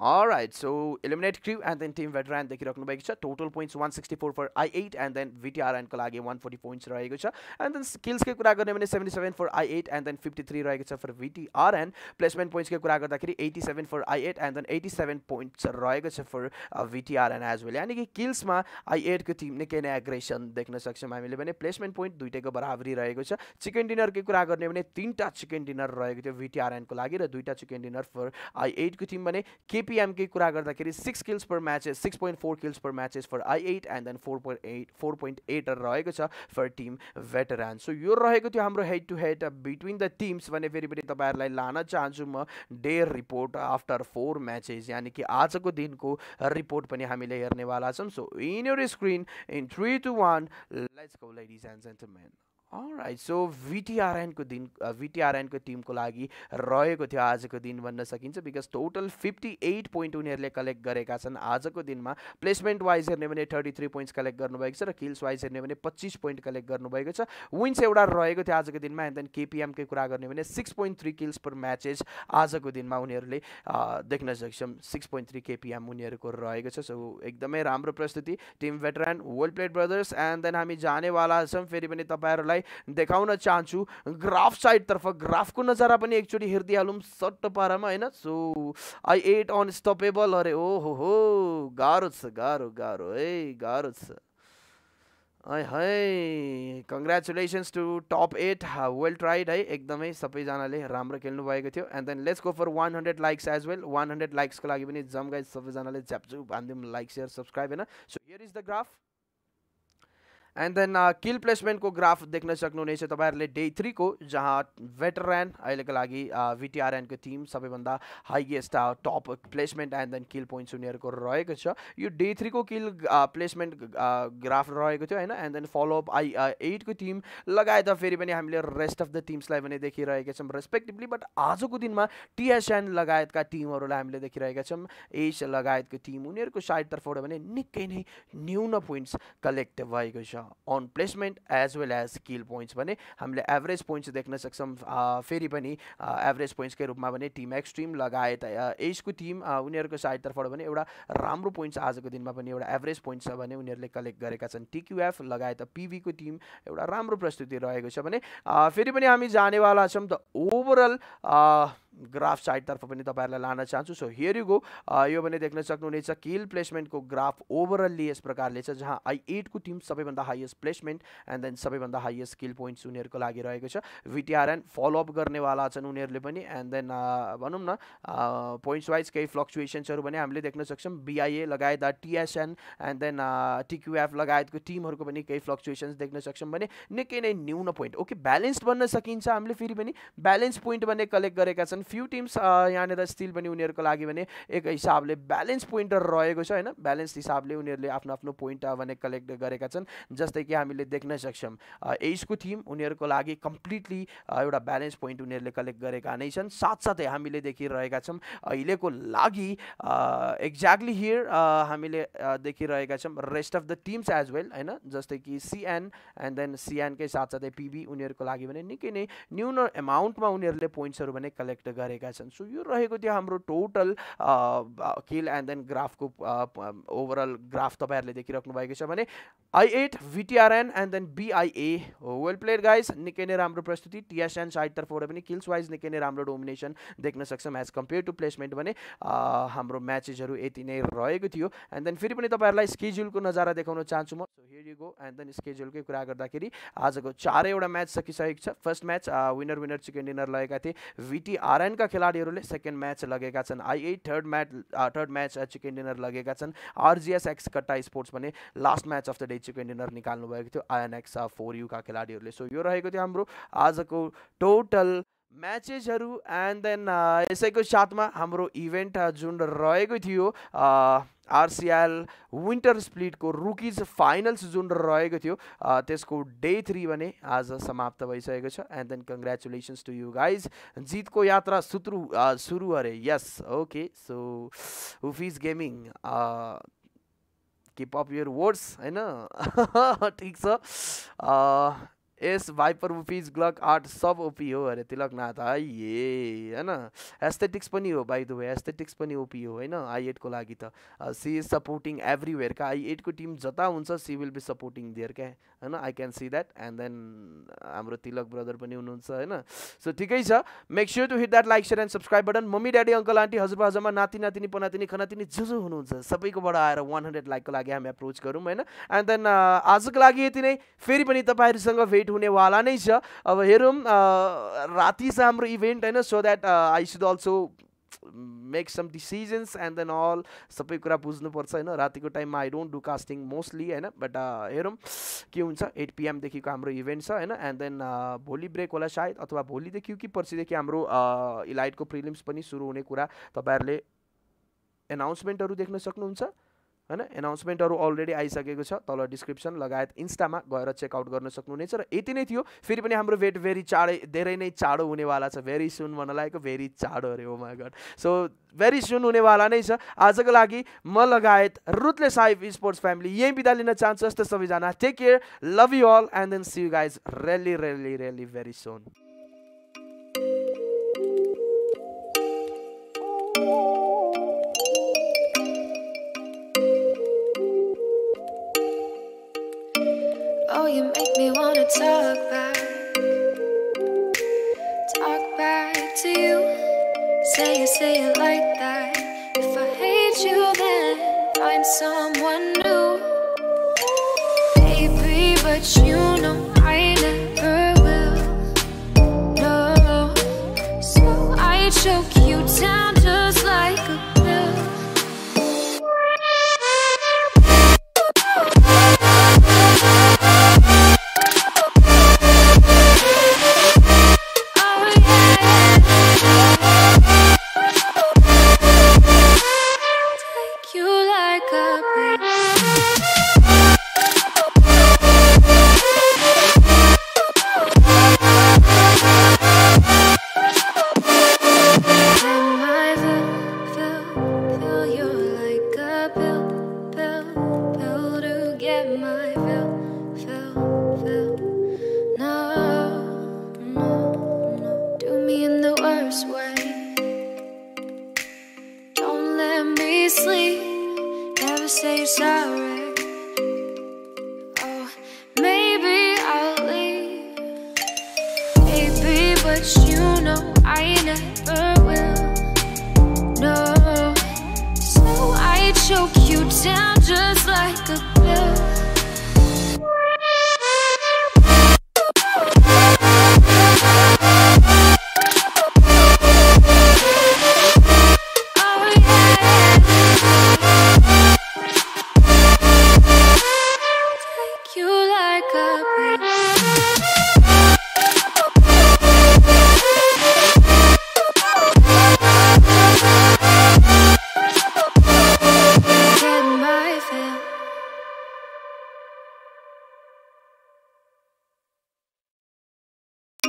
right so eliminate crew and then team veteran देखिराख्नु भएको छ total points one sixty four for I eight and then भिटिआरएनको लागि one forty points रहेको छ and then स्किल्सकै कुरा गर्ने भने seventy seven for I eight and then fifty three रहेको छ फर भिटिआरएन प्लेसमेन्ट पोइन्ट्सको कुरा गर्दाखेरि eighty seven for I eight and then eighty seven points रहेको छ फर भिटिआरएन एज वेल यानि कि किल्समा आई एटको टिम निकै नै एग्रेसन देख्न सक्छौँ हामीले भने प्लेसमेन्ट पोइन्ट दुइटैको बराबरी रहेको छ चिकन डिनरकै कुरा गर्ने भने तिनवटा चिकन डिनर रहेको थियो भिटिआरएनको लागि र दुईवटा चिकन डिनर फर आई एटको टिम भने के एपिएमकै कुरा गर्दाखेरि six kills per matches six point four kills per matches for I eight and then four point eight four point eight रहेको छ फर टिम भेटरान सो यो रहेको थियो हाम्रो head to head between the teams भने फेरि पनि तपाईँहरूलाई लान चाहन्छु म their report after four matches यानि कि आजको दिनको रिपोर्ट पनि हामीले हेर्नेवाला छौँ so in your screen in three two one let's go ladies and gentlemen right so भिटिआरएनको दिन भिटिआरएनको uh, टिमको लागि रहेको थियो आजको दिन भन्न सकिन्छ because total fifty eight point उनीहरूले कलेक्ट गरेका छन् आजको दिनमा प्लेसमेन्ट वाइज हेर्ने भने थर्टी थ्री पोइन्ट्स कलेक्ट गर्नुभएको छ र किल्स वाइज हेर्ने भने पच्चिस पोइन्ट कलेक्ट गर्नुभएको छ विन्स एउटा रहेको थियो आजको दिनमा एन्ड देन केपिएमकै कुरा गर्ने भने six point three kills per matches आजको दिनमा उनीहरूले uh, देख्न सक्छौँ सिक्स पोइन्ट थ्री केपिएम उनीहरूको रहेको छ सो एकदमै राम्रो प्रस्तुति team veteran world played brothers and then हामी जानेवाला छौँ फेरि पनि तपाईँहरूलाई तपाईँलाई देखाउन चाहन्छु ग्राफ साइडतर्फ ग्राफको नजारा पनि एकचोटि हेरिदिइहालौँ सट्ट पारामा होइन सो आई एट अनस्टपेबल अरे ओ हो हो गाह्रो छ गाह्रो गाह्रो है गाह्रो छ है है congratulations to top eight well tried है एकदमै सबैजनाले राम्रो खेल्नु भएको थियो and then let's go for one hundred likes as well one hundred लाइक्सको लागि पनि जम गाइज सबैजनाले झ्याप्छु भानिदिउँ लाइक सेयर सब्सक्राइब होइन so here is the graph and then kill प्लेसमेन्टको ग्राफ देख्न सक्नुहुनेछ तपाईँहरूले डे थ्रीको जहाँ भेटरान अहिलेको लागि भिटिआरएनको टिम सबैभन्दा highest top placement and then kill points उनीहरूको रहेको छ यो डे थ्रीको किल प्लेसमेन्ट ग्राफ रहेको थियो होइन एन्ड देन फलोअप आई एटको टिम लगायत फेरि पनि हामीले रेस्ट अफ द टिम्सलाई पनि देखिरहेका छौँ रेस्पेक्टिभली बट आजको दिनमा टिएसएन लगायतका टिमहरूलाई हामीले देखिरहेका छौँ एस लगायतको टिम उनीहरूको साइडतर्फबाट भने निकै नै न्यून पोइन्ट्स कलेक्ट भएको छ on placement as well as skill points भने हामीले एभरेज पोइन्ट्स देख्न सक्छौँ फेरि पनि एभरेज पोइन्ट्सकै रूपमा भने टिम एक्सट्रिम लगायत एजको टिम उनीहरूको साइडतर्फबाट भने एउटा राम्रो पोइन्ट्स आजको दिनमा पनि एउटा एभरेज पोइन्ट छ भने उनीहरूले कलेक्ट गरेका छन् टिक्युएफ लगायत पिभीको टिम एउटा राम्रो प्रस्तुति रहेको छ भने फेरि पनि हामी जानेवाला छौँ द ओभरअल ग्राफ साइडतर्फ पनि तपाईँहरूलाई लान चाहन्छु सो हियर यु गो यो भने देख्न सक्नुहुनेछ किल प्लेसमेन्टको ग्राफ ओभरअल्ली यस प्रकारले छ जहाँ आई एटको टिम सबैभन्दा हाइएस्ट प्लेसमेन्ट एन्ड देन सबैभन्दा हाइएस्ट किल पोइन्ट्स उनीहरूको लागि रहेको छ भिटिआरएन फलोअप गर्नेवाला छन् उनीहरूले पनि एन्ड देन भनौँ न पोइन्ट्स वाइज केही फ्लक्चुएसन्सहरू भने हामीले देख्न सक्छौँ बिआइए लगायत टिएसएन एन्ड देन टिक्युएफ लगायतको टिमहरूको पनि केही फ्लक्चुएसन्स देख्न सक्छौँ भने निकै नै न्यून पोइन्ट ओके ब्यालेन्स बन्न सकिन्छ हामीले फेरि पनि ब्यालेन्स पोइन्ट भने कलेक्ट गरेका छन् एन्ड फ्यु टिम्स यहाँनिर स्टिल पनि उनीहरूको लागि भने एक हिसाबले ब्यालेन्स पोइन्टर रहेको छ होइन ब्यालेन्स हिसाबले उनीहरूले आफ्नो आफ्नो पोइन्ट uh, भने कलेक्ट गरेका छन् जस्तै कि हामीले देख्न सक्छौँ एजको uh, थिम उनीहरूको लागि कम्प्लिटली uh, एउटा ब्यालेन्स पोइन्ट उनीहरूले कलेक्ट गरेका नै छन् साथसाथै हामीले देखिरहेका छौँ अहिलेको लागि एक्ज्याक्टली हियर हामीले देखिरहेका छौँ rest of the teams as well होइन जस्तै कि सिएन एन्ड देन सिएनकै साथसाथै पिबी उनीहरूको लागि भने निकै नै न्यून एमाउन्टमा उनीहरूले पोइन्ट्सहरू भने कलेक्ट गरेका छन् सो यो रहेको थियो हाम्रो टोटल किल एन्ड देन ग्राफको ओभरअल ग्राफ तपाईँहरूले देखिराख्नु भएको छ भने I eight VTRN and then BIA well player guys निकै नै राम्रो प्रस्तुति टिएसएन साइडतर्फबाट पनि किल्स वाइज निकै नै राम्रो डोमिनेसन देख्न सक्छौँ एज कम्पेयर टु प्लेसमेन्ट भने हाम्रो म्याचेसहरू यति नै रहेको थियो एन्ड देन फेरि पनि तपाईँहरूलाई स्केड्युलको नजारा देखाउन चाहन्छु म सो एन्ड देन स्केड्युलकै कुरा गर्दाखेरि आजको चारैवटा म्याच सकिसकेको छ first match winner winner chicken dinner लगाएका थिए भिटिआर नारायणका खेलाडीहरूले सेकेन्ड म्याच लगेका छन् IA third match third match chicken dinner लगेका छन् आरजिएस एक्स कट्टा स्पोर्ट्स भने last match of the day chicken dinner निकाल्नुभएको थियो आइएनएक्स फोर युका खेलाडीहरूले सो यो रहेको थियो हाम्रो आजको टोटल म्याचेसहरू एन्ड देन यसैको साथमा हाम्रो इभेन्ट uh, जुन रहेको थियो uh, आरसिएल विन्टर स्प्लिटको रुकिज फाइनल्स जुन रहेको थियो त्यसको डे थ्री भने आज समाप्त भइसकेको छ and then congratulations to you guys जितको यात्रा सुत्रु सुरु अरे यस ओके सो हुफिज gaming keep up your words होइन *laughs* ठिक छ एस भाइपर उपिज ग्लक आर्ट सब ओपी हो अरे तिलकनाथ है ए होइन एस्थेटिक्स पनि हो बाई द वे एस्थेटिक्स पनि ओपी हो होइन आई एटको लागि त सी इज सपोर्टिङ एभ्रिवेयरका आई एटको टिम जता हुन्छ she will be supporting there क्या होइन I can see that and then हाम्रो तिलक ब्रदर पनि हुनुहुन्छ होइन सो ठिकै छ make sure to hit that like share and subscribe button mummy daddy uncle aunty हजुर हजुरमा नाति नातिनी पनातिनी खनातिनी जो जो हुनुहुन्छ सबैकोबाट आएर वान हन्ड्रेड लाइकको लागि हामी एप्रोच गरौँ होइन एन्ड देन uh, आजको लागि यति नै फेरि पनि तपाईँहरूसँग भेट हुनेवाला नै छ अब हेरौँ राति छ हाम्रो इभेन्ट होइन so that I should also make some decisions and then all सबै कुरा बुझ्नुपर्छ होइन रातिको टाइममा I don't do casting mostly होइन बट हेरौँ के हुन्छ एट पिएमदेखिको हाम्रो इभेन्ट छ होइन एन्ड देन भोलि ब्रेक होला सायद अथवा भोलिदेखि कि पर्सिदेखि हाम्रो इलाइटको प्रिलिम्स पनि सुरु हुने कुरा तपाईँहरूले एनाउन्समेन्टहरू देख्न सक्नुहुन्छ होइन एनाउन्समेन्टहरू अलरेडी आइसकेको छ तल डिस्क्रिप्सन लगायत इन्स्टामा गएर चेकआउट गर्न सक्नुहुनेछ र यति नै थियो फेरि पनि हाम्रो वेट भेरी चाँडै धेरै नै चाँडो हुनेवाला छ भेरी सुन भन्न लागेको भेरी चाँडो अरे हो गड सो भेरी सुन हुनेवाला नै छ आजको लागि म लगायत रुथले साहिब स्पोर्ट्स फ्यामिली यहीँ बिदा लिन चाहन्छु जस्तो सबैजना take care love you all and then see you guys really really really very soon Oh, you make me wanna talk back Talk back to you Say it, say it like that If I hate you then Find someone new Baby, but you know I never will No So I choke